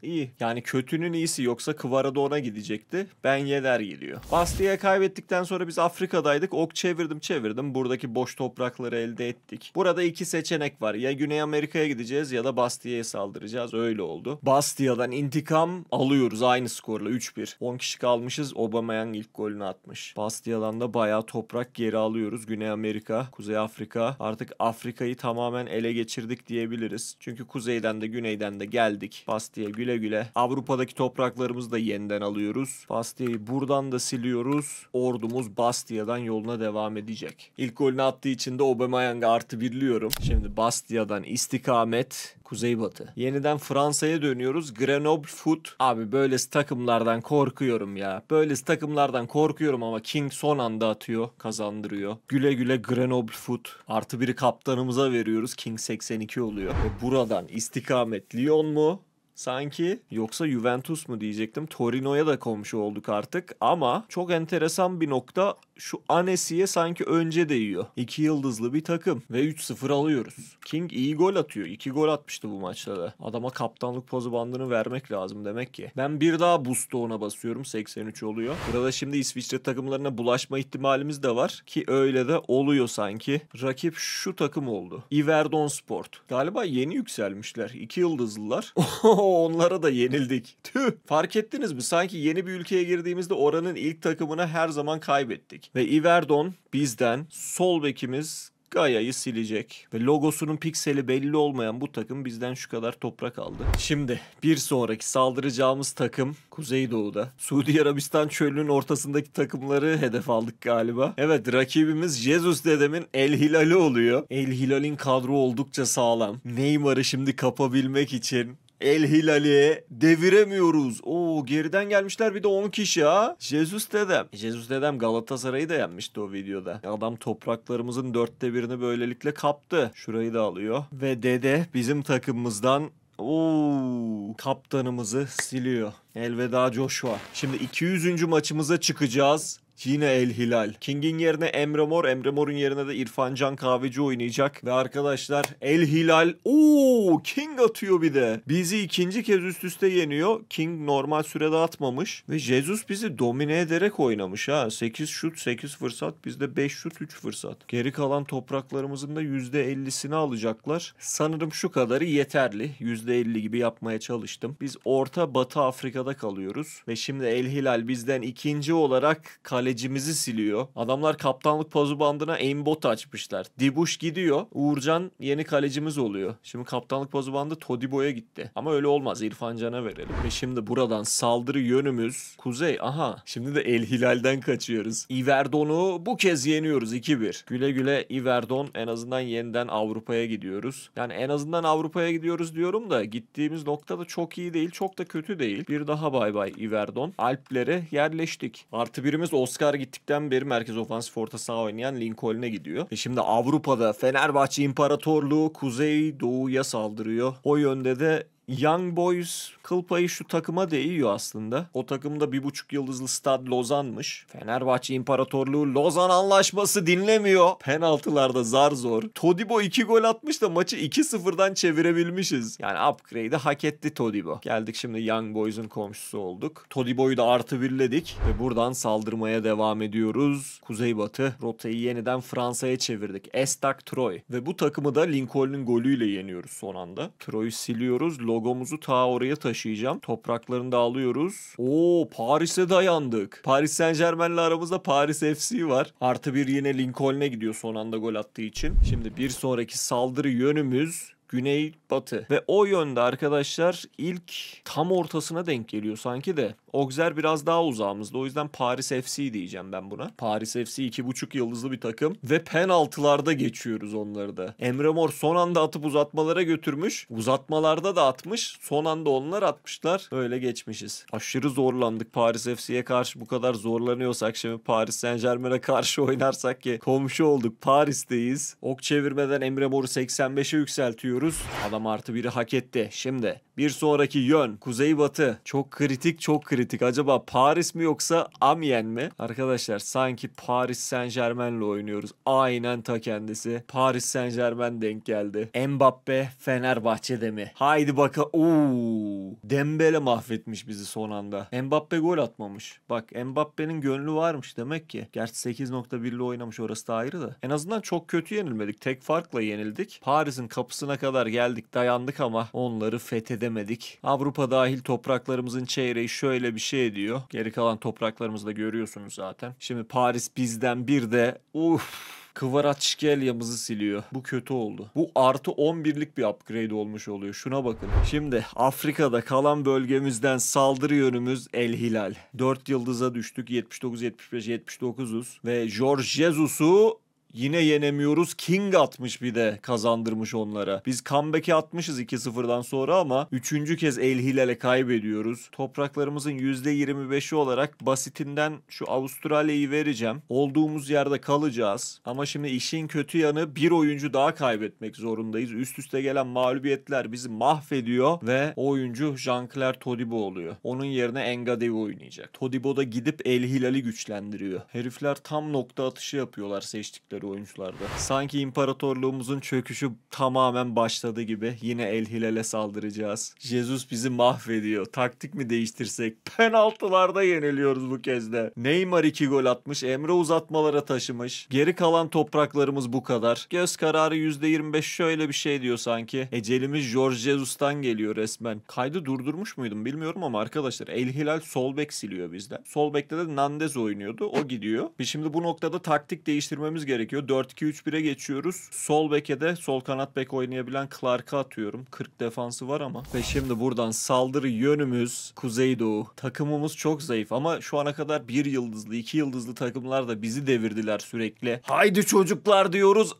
İyi. Yani kötünün iyisi yoksa Kıvara da gidecekti. Ben Yeler geliyor. Bastia'ya kaybettikten sonra biz Afrika'daydık. Ok çevirdim çevirdim. Buradaki boş toprakları elde ettik. Burada iki seçenek var. Ya Güney Amerika'ya gideceğiz ya da Bastia'ya saldıracağız. Öyle oldu. Bastia'dan intikam alıyoruz aynı skorla 3-1. 10 kişi kalmışız. Obamayan ilk golünü atmış. Bastia'dan da bayağı toprak geri alıyoruz. Güney Amerika, Kuzey Afrika. Artık Afrika'yı tamamen ele geçirdik diyebiliriz. Çünkü kuzeyden de güneyden de geldik. Bastia, Güney güle güle. Avrupa'daki topraklarımızı da yeniden alıyoruz. Bastia'yı buradan da siliyoruz. Ordumuz Bastia'dan yoluna devam edecek. İlk golünü attığı için de Aubameyang'a artı birliyorum. Şimdi Bastia'dan istikamet Kuzeybatı. Yeniden Fransa'ya dönüyoruz. Grenoble Foot. Abi böylesi takımlardan korkuyorum ya. Böylesi takımlardan korkuyorum ama King son anda atıyor. Kazandırıyor. Güle güle Grenoble Foot. Artı biri kaptanımıza veriyoruz. King 82 oluyor. Ve buradan istikamet Lyon mu? sanki yoksa Juventus mu diyecektim. Torino'ya da komşu olduk artık ama çok enteresan bir nokta şu Anesi'ye sanki önce değiyor. İki yıldızlı bir takım ve 3-0 alıyoruz. King iyi gol atıyor. İki gol atmıştı bu maçta da. Adama kaptanlık pozu bandını vermek lazım demek ki. Ben bir daha Bustoğ'una basıyorum. 83 oluyor. Burada şimdi İsviçre takımlarına bulaşma ihtimalimiz de var ki öyle de oluyor sanki. Rakip şu takım oldu. Iverdon Sport. Galiba yeni yükselmişler. İki yıldızlılar. onlara da yenildik. Tüh. Fark ettiniz mi? Sanki yeni bir ülkeye girdiğimizde oranın ilk takımına her zaman kaybettik. Ve Iverdon bizden sol bekimiz Gaya'yı silecek ve logosunun pikseli belli olmayan bu takım bizden şu kadar toprak aldı. Şimdi bir sonraki saldıracağımız takım Kuzeydoğu'da. Suudi Arabistan çölünün ortasındaki takımları hedef aldık galiba. Evet rakibimiz Jesus dedemin El Hilal'i oluyor. El Hilal'in kadro oldukça sağlam. Neymar'ı şimdi kapabilmek için El Hilal'i deviremiyoruz. Oo geriden gelmişler bir de 10 kişi ha. Jesus dedem. E, Jesus dedem Galatasaray'ı da yenmişti o videoda. E, adam topraklarımızın dörtte birini böylelikle kaptı. Şurayı da alıyor. Ve dede bizim takımımızdan Oo, kaptanımızı siliyor. Elveda Joshua. Şimdi 200. maçımıza çıkacağız. Yine El Hilal. King'in yerine Emre Mor, Emre Mor'un yerine de İrfan Can Kahveci oynayacak. Ve arkadaşlar El Hilal, ooo King atıyor bir de. Bizi ikinci kez üst üste yeniyor. King normal sürede atmamış. Ve Jesus bizi domine ederek oynamış ha. 8 şut, 8 fırsat. Bizde 5 şut, 3 fırsat. Geri kalan topraklarımızın da %50'sini alacaklar. Sanırım şu kadarı yeterli. %50 gibi yapmaya çalıştım. Biz Orta Batı Afrika'da kalıyoruz. Ve şimdi El Hilal bizden ikinci olarak kale kalecimizi siliyor. Adamlar kaptanlık pozu bandına aimbot açmışlar. Dibuş gidiyor. Uğurcan yeni kalecimiz oluyor. Şimdi kaptanlık pozu bandı Todibo'ya gitti. Ama öyle olmaz. İrfan Can'a verelim. Ve şimdi buradan saldırı yönümüz Kuzey. Aha. Şimdi de El Hilal'den kaçıyoruz. Iverdon'u bu kez yeniyoruz 2-1. Güle güle Iverdon en azından yeniden Avrupa'ya gidiyoruz. Yani en azından Avrupa'ya gidiyoruz diyorum da gittiğimiz nokta da çok iyi değil. Çok da kötü değil. Bir daha bay bay Iverdon. Alplere yerleştik. Artı birimiz Oscar. Solskjaer gittikten beri merkez ofansif orta saha oynayan Lincoln'e gidiyor. E şimdi Avrupa'da Fenerbahçe İmparatorluğu kuzey doğuya saldırıyor. O yönde de Young Boys kıl payı şu takıma değiyor aslında. O takımda bir buçuk yıldızlı stad Lozan'mış. Fenerbahçe İmparatorluğu Lozan Anlaşması dinlemiyor. Penaltılarda zar zor. Todibo iki gol atmış da maçı 2-0'dan çevirebilmişiz. Yani upgrade'i hak etti Todibo. Geldik şimdi Young Boys'un komşusu olduk. Todibo'yu da artı birledik ve buradan saldırmaya devam ediyoruz. Kuzeybatı rotayı yeniden Fransa'ya çevirdik. Estak Troy ve bu takımı da Lincoln'un golüyle yeniyoruz son anda. Troy'u siliyoruz. Lo logomuzu ta oraya taşıyacağım. Topraklarını da alıyoruz. Oo Paris'e dayandık. Paris Saint Germain'le aramızda Paris FC var. Artı bir yine Lincoln'e gidiyor son anda gol attığı için. Şimdi bir sonraki saldırı yönümüz güney, batı. Ve o yönde arkadaşlar ilk tam ortasına denk geliyor sanki de. Auxerre biraz daha uzağımızda. O yüzden Paris FC diyeceğim ben buna. Paris FC iki buçuk yıldızlı bir takım. Ve penaltılarda geçiyoruz onları da. Emre Mor son anda atıp uzatmalara götürmüş. Uzatmalarda da atmış. Son anda onlar atmışlar. Öyle geçmişiz. Aşırı zorlandık Paris FC'ye karşı. Bu kadar zorlanıyorsak şimdi Paris Saint Germain'e karşı oynarsak ki komşu olduk. Paris'teyiz. Ok çevirmeden Emre Mor'u 85'e yükseltiyor bakıyoruz. Adam artı biri hak etti. Şimdi bir sonraki yön kuzeybatı. Çok kritik çok kritik. Acaba Paris mi yoksa Amiens mi? Arkadaşlar sanki Paris Saint Germain'le oynuyoruz. Aynen ta kendisi. Paris Saint Germain denk geldi. Mbappe Fenerbahçe'de mi? Haydi baka. Ooo. Dembele mahvetmiş bizi son anda. Mbappe gol atmamış. Bak Mbappe'nin gönlü varmış demek ki. Gerçi 8.1 ile oynamış orası da ayrı da. En azından çok kötü yenilmedik. Tek farkla yenildik. Paris'in kapısına kadar kadar geldik dayandık ama onları fethedemedik. Avrupa dahil topraklarımızın çeyreği şöyle bir şey diyor. Geri kalan topraklarımızı da görüyorsunuz zaten. Şimdi Paris bizden bir de uff Kıvaraçkelya'mızı siliyor. Bu kötü oldu. Bu artı 11'lik bir upgrade olmuş oluyor. Şuna bakın. Şimdi Afrika'da kalan bölgemizden saldırı yönümüz El Hilal. 4 yıldıza düştük. 79, 75, 79'uz. Ve George Jesus'u Yine yenemiyoruz. King atmış bir de kazandırmış onlara. Biz comeback'i atmışız 2-0'dan sonra ama 3. kez El Hilal'e kaybediyoruz. Topraklarımızın %25'i olarak basitinden şu Avustralya'yı vereceğim. Olduğumuz yerde kalacağız. Ama şimdi işin kötü yanı bir oyuncu daha kaybetmek zorundayız. Üst üste gelen mağlubiyetler bizi mahvediyor ve oyuncu Jean-Claire Todibo oluyor. Onun yerine Engadevi oynayacak. Todibo da gidip El Hilal'i güçlendiriyor. Herifler tam nokta atışı yapıyorlar seçtikleri çıkarıyor oyuncularda. Sanki imparatorluğumuzun çöküşü tamamen başladı gibi. Yine El Hilal'e saldıracağız. Jesus bizi mahvediyor. Taktik mi değiştirsek? Penaltılarda yeniliyoruz bu kez de. Neymar 2 gol atmış. Emre uzatmalara taşımış. Geri kalan topraklarımız bu kadar. Göz kararı %25 şöyle bir şey diyor sanki. Ecelimiz George Jesus'tan geliyor resmen. Kaydı durdurmuş muydum bilmiyorum ama arkadaşlar El Hilal sol bek siliyor bizden. Sol bekte de Nandez oynuyordu. O gidiyor. Biz şimdi bu noktada taktik değiştirmemiz gerekiyor gerekiyor. 4-2-3-1'e geçiyoruz. Sol beke de sol kanat bek oynayabilen Clark'a atıyorum. 40 defansı var ama. Ve şimdi buradan saldırı yönümüz Kuzeydoğu. Takımımız çok zayıf ama şu ana kadar bir yıldızlı, iki yıldızlı takımlar da bizi devirdiler sürekli. Haydi çocuklar diyoruz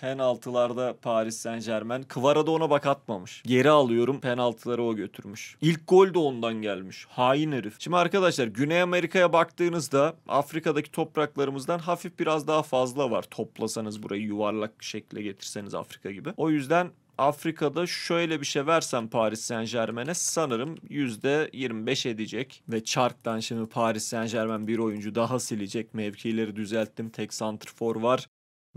Penaltılarda Paris Saint Germain. kıvara da ona bak atmamış. Geri alıyorum penaltıları o götürmüş. İlk gol de ondan gelmiş. Hain herif. Şimdi arkadaşlar Güney Amerika'ya baktığınızda Afrika'daki topraklarımızdan hafif biraz daha fazla var. Toplasanız burayı yuvarlak şekle getirseniz Afrika gibi. O yüzden Afrika'da şöyle bir şey versem Paris Saint Germain'e sanırım %25 edecek. Ve çarktan şimdi Paris Saint Germain bir oyuncu daha silecek. Mevkileri düzelttim. Tek santrfor var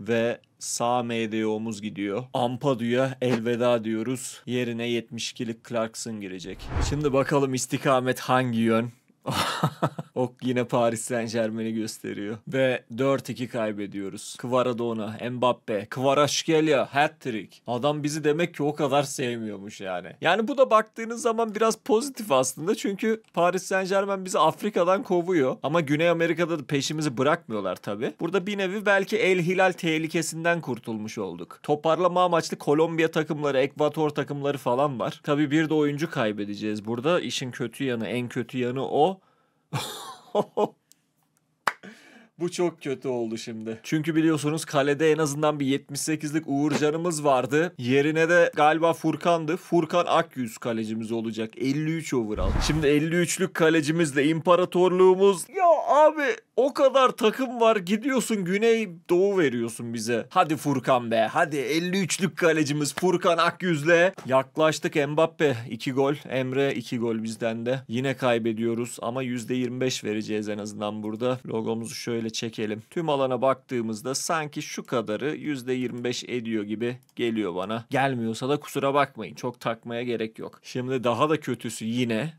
ve sağ MDO'muz gidiyor. Ampadu'ya elveda diyoruz. Yerine 72'lik Clarkson girecek. Şimdi bakalım istikamet hangi yön? ok yine Paris Saint Germain'i gösteriyor. Ve 4-2 kaybediyoruz. Kvaradona, Mbappe, Kvaratskhelia, hat-trick. Adam bizi demek ki o kadar sevmiyormuş yani. Yani bu da baktığınız zaman biraz pozitif aslında. Çünkü Paris Saint Germain bizi Afrika'dan kovuyor. Ama Güney Amerika'da da peşimizi bırakmıyorlar tabii. Burada bir nevi belki El Hilal tehlikesinden kurtulmuş olduk. Toparlama amaçlı Kolombiya takımları, Ekvator takımları falan var. Tabii bir de oyuncu kaybedeceğiz burada. İşin kötü yanı, en kötü yanı o. oh, Bu çok kötü oldu şimdi. Çünkü biliyorsunuz kalede en azından bir 78'lik Uğurcan'ımız vardı. Yerine de galiba Furkan'dı. Furkan Akyüz kalecimiz olacak. 53 overall. Şimdi 53'lük kalecimizle imparatorluğumuz... Ya abi o kadar takım var gidiyorsun güney doğu veriyorsun bize. Hadi Furkan be hadi 53'lük kalecimiz Furkan Akyüz'le yaklaştık Mbappe 2 gol Emre 2 gol bizden de. Yine kaybediyoruz ama %25 vereceğiz en azından burada. Logomuzu şöyle çekelim. Tüm alana baktığımızda sanki şu kadarı %25 ediyor gibi geliyor bana. Gelmiyorsa da kusura bakmayın. Çok takmaya gerek yok. Şimdi daha da kötüsü yine.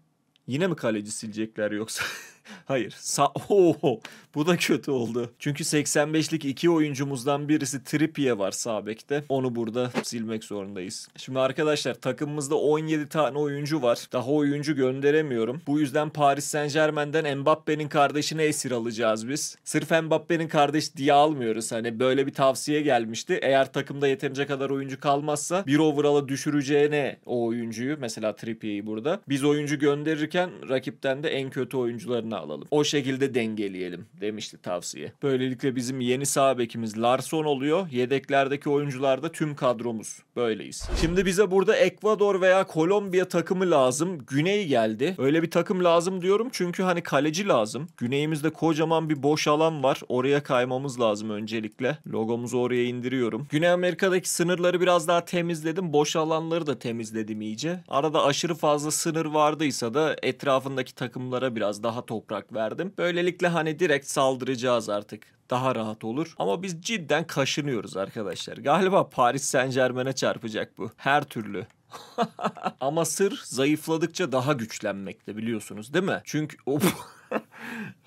Yine mi kaleci silecekler yoksa? Hayır. Sa Oo, bu da kötü oldu. Çünkü 85'lik iki oyuncumuzdan birisi Trippie var sabekte. Onu burada silmek zorundayız. Şimdi arkadaşlar takımımızda 17 tane oyuncu var. Daha oyuncu gönderemiyorum. Bu yüzden Paris Saint Germain'den Mbappe'nin kardeşini esir alacağız biz. Sırf Mbappe'nin kardeş diye almıyoruz. Hani böyle bir tavsiye gelmişti. Eğer takımda yeterince kadar oyuncu kalmazsa bir overall'a düşüreceğine o oyuncuyu mesela Trippier'i burada. Biz oyuncu gönderirken rakipten de en kötü oyuncularını karşılığını alalım. O şekilde dengeleyelim demişti tavsiye. Böylelikle bizim yeni sağ bekimiz Larson oluyor. Yedeklerdeki oyuncular da tüm kadromuz. Böyleyiz. Şimdi bize burada Ekvador veya Kolombiya takımı lazım. Güney geldi. Öyle bir takım lazım diyorum çünkü hani kaleci lazım. Güneyimizde kocaman bir boş alan var. Oraya kaymamız lazım öncelikle. Logomuzu oraya indiriyorum. Güney Amerika'daki sınırları biraz daha temizledim. Boş alanları da temizledim iyice. Arada aşırı fazla sınır vardıysa da etrafındaki takımlara biraz daha top toprak verdim. Böylelikle hani direkt saldıracağız artık. Daha rahat olur. Ama biz cidden kaşınıyoruz arkadaşlar. Galiba Paris Saint Germain'e çarpacak bu. Her türlü. Ama sır zayıfladıkça daha güçlenmekte biliyorsunuz değil mi? Çünkü...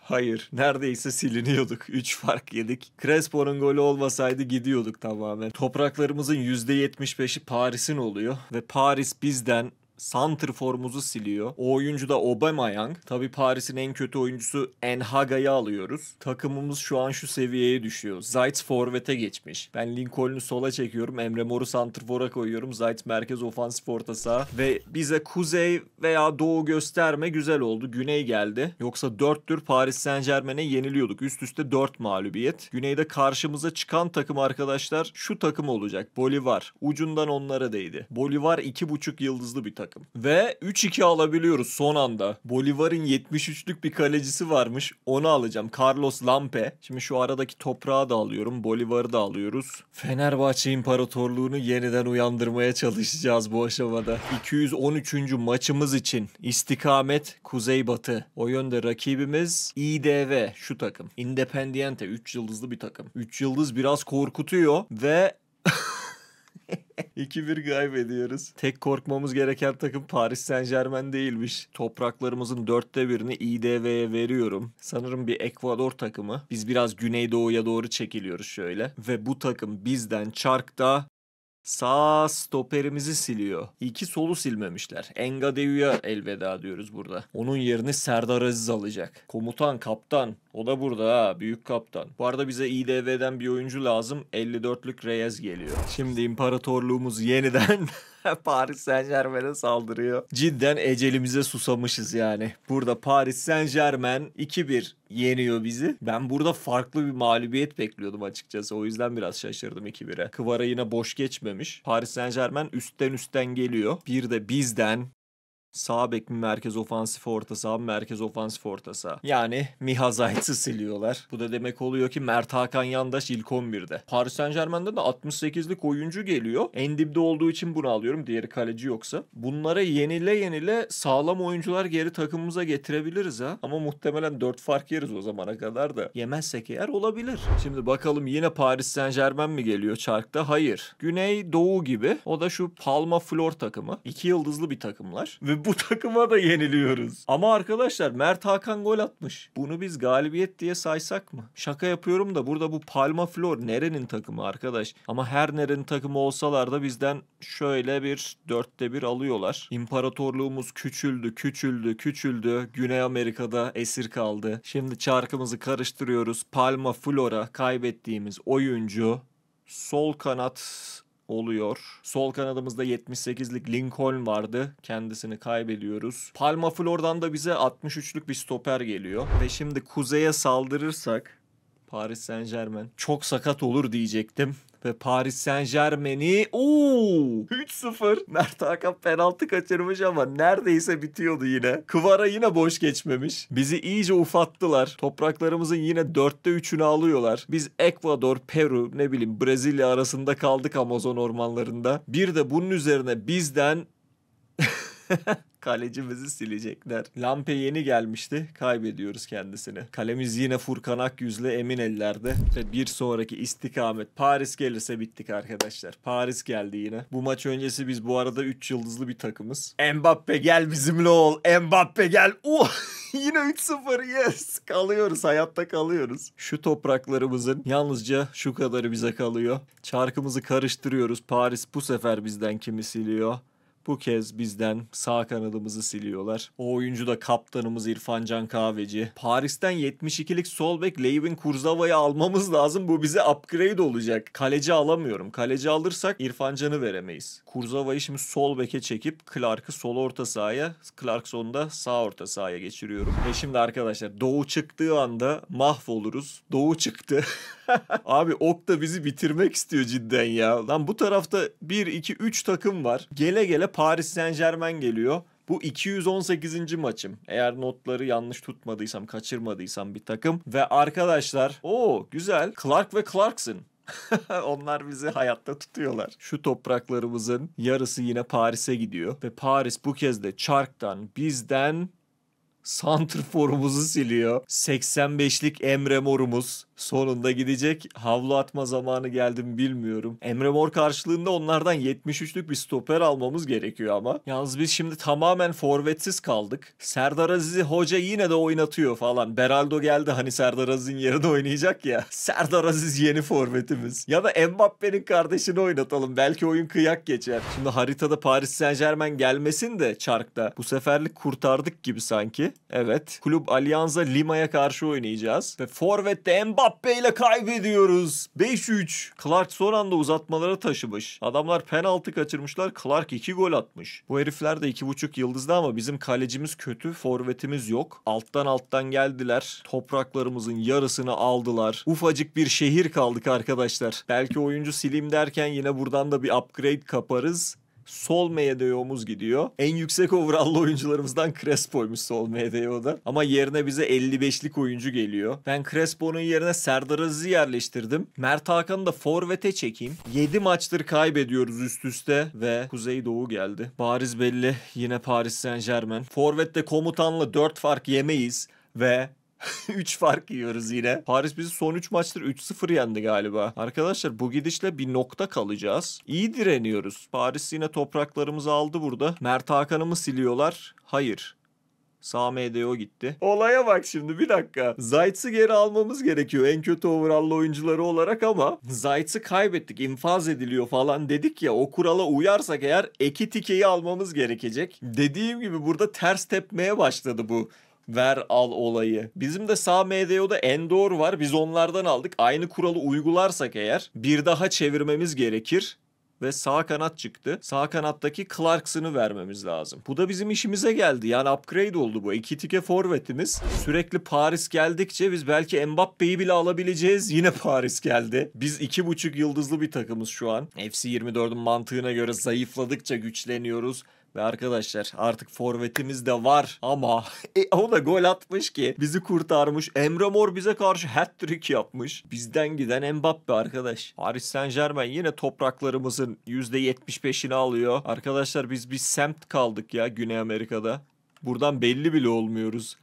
Hayır neredeyse siliniyorduk. 3 fark yedik. Crespo'nun golü olmasaydı gidiyorduk tamamen. Topraklarımızın %75'i Paris'in oluyor. Ve Paris bizden center formumuzu siliyor. O oyuncu da Aubameyang. Tabii Paris'in en kötü oyuncusu Enhaga'yı alıyoruz. Takımımız şu an şu seviyeye düşüyor. Zayt forvete geçmiş. Ben Lincoln'u sola çekiyorum. Emre Mor'u santrfora koyuyorum. Zayt merkez ofansif orta saha. Ve bize kuzey veya doğu gösterme güzel oldu. Güney geldi. Yoksa dörttür. Paris Saint Germain'e yeniliyorduk. Üst üste dört mağlubiyet. Güneyde karşımıza çıkan takım arkadaşlar şu takım olacak. Bolivar. Ucundan onlara değdi. Bolivar iki buçuk yıldızlı bir takım takım. Ve 3-2 alabiliyoruz son anda. Bolivar'ın 73'lük bir kalecisi varmış. Onu alacağım. Carlos Lampe. Şimdi şu aradaki toprağı da alıyorum. Bolivar'ı da alıyoruz. Fenerbahçe İmparatorluğunu yeniden uyandırmaya çalışacağız bu aşamada. 213. maçımız için istikamet Kuzeybatı. O yönde rakibimiz IDV, şu takım. Independiente 3 yıldızlı bir takım. 3 yıldız biraz korkutuyor ve 2-1 kaybediyoruz. Tek korkmamız gereken takım Paris Saint Germain değilmiş. Topraklarımızın dörtte birini İDV'ye veriyorum. Sanırım bir Ekvador takımı. Biz biraz güneydoğuya doğru çekiliyoruz şöyle. Ve bu takım bizden çarkta Sağ stoperimizi siliyor. İki solu silmemişler. Engadeyu'ya elveda diyoruz burada. Onun yerini Serdar Aziz alacak. Komutan, kaptan. O da burada ha. Büyük kaptan. Bu arada bize İDV'den bir oyuncu lazım. 54'lük Reyes geliyor. Şimdi imparatorluğumuz yeniden Paris Saint Germain'e saldırıyor. Cidden ecelimize susamışız yani. Burada Paris Saint Germain 2-1 yeniyor bizi. Ben burada farklı bir mağlubiyet bekliyordum açıkçası. O yüzden biraz şaşırdım 2-1'e. Kıvara yine boş geçmemiş. Paris Saint Germain üstten üstten geliyor. Bir de bizden Sağ bek mi merkez ofansif orta saha merkez ofansif orta saha. Yani Miha Zayt'ı siliyorlar. Bu da demek oluyor ki Mert Hakan Yandaş ilk 11'de. Paris Saint Germain'de de 68'lik oyuncu geliyor. En dibde olduğu için bunu alıyorum. Diğeri kaleci yoksa. Bunlara yenile yenile sağlam oyuncular geri takımımıza getirebiliriz ha. Ama muhtemelen 4 fark yeriz o zamana kadar da. Yemezsek eğer olabilir. Şimdi bakalım yine Paris Saint Germain mi geliyor çarkta? Hayır. Güney Doğu gibi. O da şu Palma Flor takımı. İki yıldızlı bir takımlar. Ve bu takıma da yeniliyoruz. Ama arkadaşlar Mert Hakan gol atmış. Bunu biz galibiyet diye saysak mı? Şaka yapıyorum da burada bu Palma Flor nerenin takımı arkadaş? Ama her nerenin takımı olsalar da bizden şöyle bir dörtte bir alıyorlar. İmparatorluğumuz küçüldü, küçüldü, küçüldü. Güney Amerika'da esir kaldı. Şimdi çarkımızı karıştırıyoruz. Palma Flora kaybettiğimiz oyuncu sol kanat oluyor. Sol kanadımızda 78'lik Lincoln vardı. Kendisini kaybediyoruz. Palma Flor'dan da bize 63'lük bir stoper geliyor. Ve şimdi kuzeye saldırırsak Paris Saint Germain çok sakat olur diyecektim ve Paris Saint Germain'i 3-0. Mert Hakan penaltı kaçırmış ama neredeyse bitiyordu yine. Kıvara yine boş geçmemiş. Bizi iyice ufattılar. Topraklarımızın yine dörtte üçünü alıyorlar. Biz Ekvador, Peru, ne bileyim Brezilya arasında kaldık Amazon ormanlarında. Bir de bunun üzerine bizden Kalecimizi silecekler. Lampe yeni gelmişti. Kaybediyoruz kendisini. Kalemiz yine Furkan Akyüz'le emin ellerde. Ve bir sonraki istikamet Paris gelirse bittik arkadaşlar. Paris geldi yine. Bu maç öncesi biz bu arada 3 yıldızlı bir takımız. Mbappe gel bizimle ol. Mbappe gel. Uh! Yine 3-0 yes. Kalıyoruz hayatta kalıyoruz. Şu topraklarımızın yalnızca şu kadarı bize kalıyor. Çarkımızı karıştırıyoruz. Paris bu sefer bizden kimi siliyor? Bu kez bizden sağ kanadımızı siliyorlar. O oyuncu da kaptanımız İrfan Can Kahveci. Paris'ten 72'lik sol bek Leyvin Kurzava'yı almamız lazım. Bu bize upgrade olacak. Kaleci alamıyorum. Kaleci alırsak İrfan Can'ı veremeyiz. Kurzava'yı şimdi sol beke çekip Clark'ı sol orta sahaya, Clark sonunda sağ orta sahaya geçiriyorum. Ve şimdi arkadaşlar Doğu çıktığı anda mahvoluruz. Doğu çıktı. Abi Ok da bizi bitirmek istiyor cidden ya. Lan bu tarafta 1, 2, 3 takım var. Gele gele Paris Saint Germain geliyor. Bu 218. maçım. Eğer notları yanlış tutmadıysam, kaçırmadıysam bir takım. Ve arkadaşlar, o güzel. Clark ve Clarkson. Onlar bizi hayatta tutuyorlar. Şu topraklarımızın yarısı yine Paris'e gidiyor. Ve Paris bu kez de çarktan, bizden santrforumuzu siliyor. 85'lik Emre Mor'umuz Sonunda gidecek. Havlu atma zamanı geldi mi bilmiyorum. Emre Mor karşılığında onlardan 73'lük bir stoper almamız gerekiyor ama. Yalnız biz şimdi tamamen forvetsiz kaldık. Serdar Aziz'i hoca yine de oynatıyor falan. Beraldo geldi hani Serdar Aziz'in yerine oynayacak ya. Serdar Aziz yeni forvetimiz. Ya da Mbappe'nin kardeşini oynatalım. Belki oyun kıyak geçer. Şimdi haritada Paris Saint Germain gelmesin de çarkta. Bu seferlik kurtardık gibi sanki. Evet. Kulüp Alianza Lima'ya karşı oynayacağız. Ve forvette Mbappe Mbappe ile kaybediyoruz. 5-3. Clark son anda uzatmalara taşımış. Adamlar penaltı kaçırmışlar. Clark 2 gol atmış. Bu herifler de 2,5 yıldızda ama bizim kalecimiz kötü. Forvetimiz yok. Alttan alttan geldiler. Topraklarımızın yarısını aldılar. Ufacık bir şehir kaldık arkadaşlar. Belki oyuncu silim derken yine buradan da bir upgrade kaparız. Sol Medeo'muz gidiyor. En yüksek overall'lı oyuncularımızdan Crespo'ymuş Sol Medeo da. Ama yerine bize 55'lik oyuncu geliyor. Ben Crespo'nun yerine Serdar Aziz'i yerleştirdim. Mert Hakan'ı da forvete çekeyim. 7 maçtır kaybediyoruz üst üste ve Kuzey Doğu geldi. Bariz belli yine Paris Saint Germain. Forvet'te komutanla 4 fark yemeyiz ve 3 fark yiyoruz yine. Paris bizi son 3 maçtır 3-0 yendi galiba. Arkadaşlar bu gidişle bir nokta kalacağız. İyi direniyoruz. Paris yine topraklarımızı aldı burada. Mert Hakan'ı mı siliyorlar? Hayır. Sağ MDO gitti. Olaya bak şimdi bir dakika. Zayt'sı geri almamız gerekiyor en kötü overall'lı oyuncuları olarak ama Zayt'sı kaybettik infaz ediliyor falan dedik ya o kurala uyarsak eğer Ekitike'yi almamız gerekecek. Dediğim gibi burada ters tepmeye başladı bu ver al olayı. Bizim de sağ MDO'da Endor var. Biz onlardan aldık. Aynı kuralı uygularsak eğer bir daha çevirmemiz gerekir ve sağ kanat çıktı. Sağ kanattaki Clarkson'ı vermemiz lazım. Bu da bizim işimize geldi. Yani upgrade oldu bu. İki tike forvetimiz. Sürekli Paris geldikçe biz belki Mbappe'yi bile alabileceğiz. Yine Paris geldi. Biz iki buçuk yıldızlı bir takımız şu an. FC24'ün mantığına göre zayıfladıkça güçleniyoruz. Ve arkadaşlar artık forvetimiz de var ama e, o da gol atmış ki bizi kurtarmış. Emre Mor bize karşı hat-trick yapmış. Bizden giden Mbappe arkadaş. Paris Saint Germain yine topraklarımızın %75'ini alıyor. Arkadaşlar biz bir semt kaldık ya Güney Amerika'da. Buradan belli bile olmuyoruz.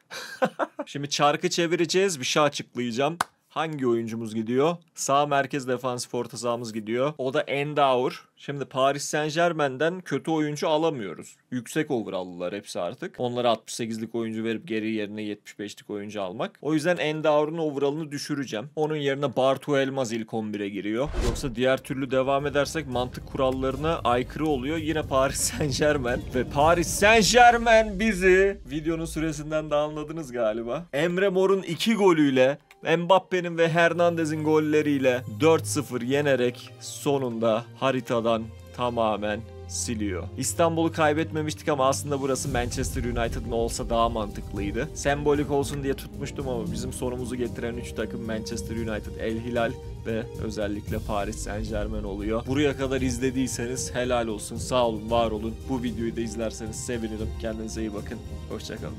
Şimdi çarkı çevireceğiz bir şey açıklayacağım hangi oyuncumuz gidiyor? Sağ merkez defansif orta sahamız gidiyor. O da Endaur. Şimdi Paris Saint Germain'den kötü oyuncu alamıyoruz. Yüksek overall'lılar hepsi artık. Onlara 68'lik oyuncu verip geri yerine 75'lik oyuncu almak. O yüzden Endaur'un overall'ını düşüreceğim. Onun yerine Bartu Elmaz ilk 11'e giriyor. Yoksa diğer türlü devam edersek mantık kurallarına aykırı oluyor. Yine Paris Saint Germain ve Paris Saint Germain bizi videonun süresinden de anladınız galiba. Emre Mor'un 2 golüyle Mbappe'nin ve Hernandez'in golleriyle 4-0 yenerek sonunda haritadan tamamen siliyor. İstanbul'u kaybetmemiştik ama aslında burası Manchester United'ın olsa daha mantıklıydı. Sembolik olsun diye tutmuştum ama bizim sonumuzu getiren 3 takım Manchester United, El Hilal ve özellikle Paris Saint Germain oluyor. Buraya kadar izlediyseniz helal olsun, sağ olun, var olun. Bu videoyu da izlerseniz sevinirim. Kendinize iyi bakın, hoşçakalın.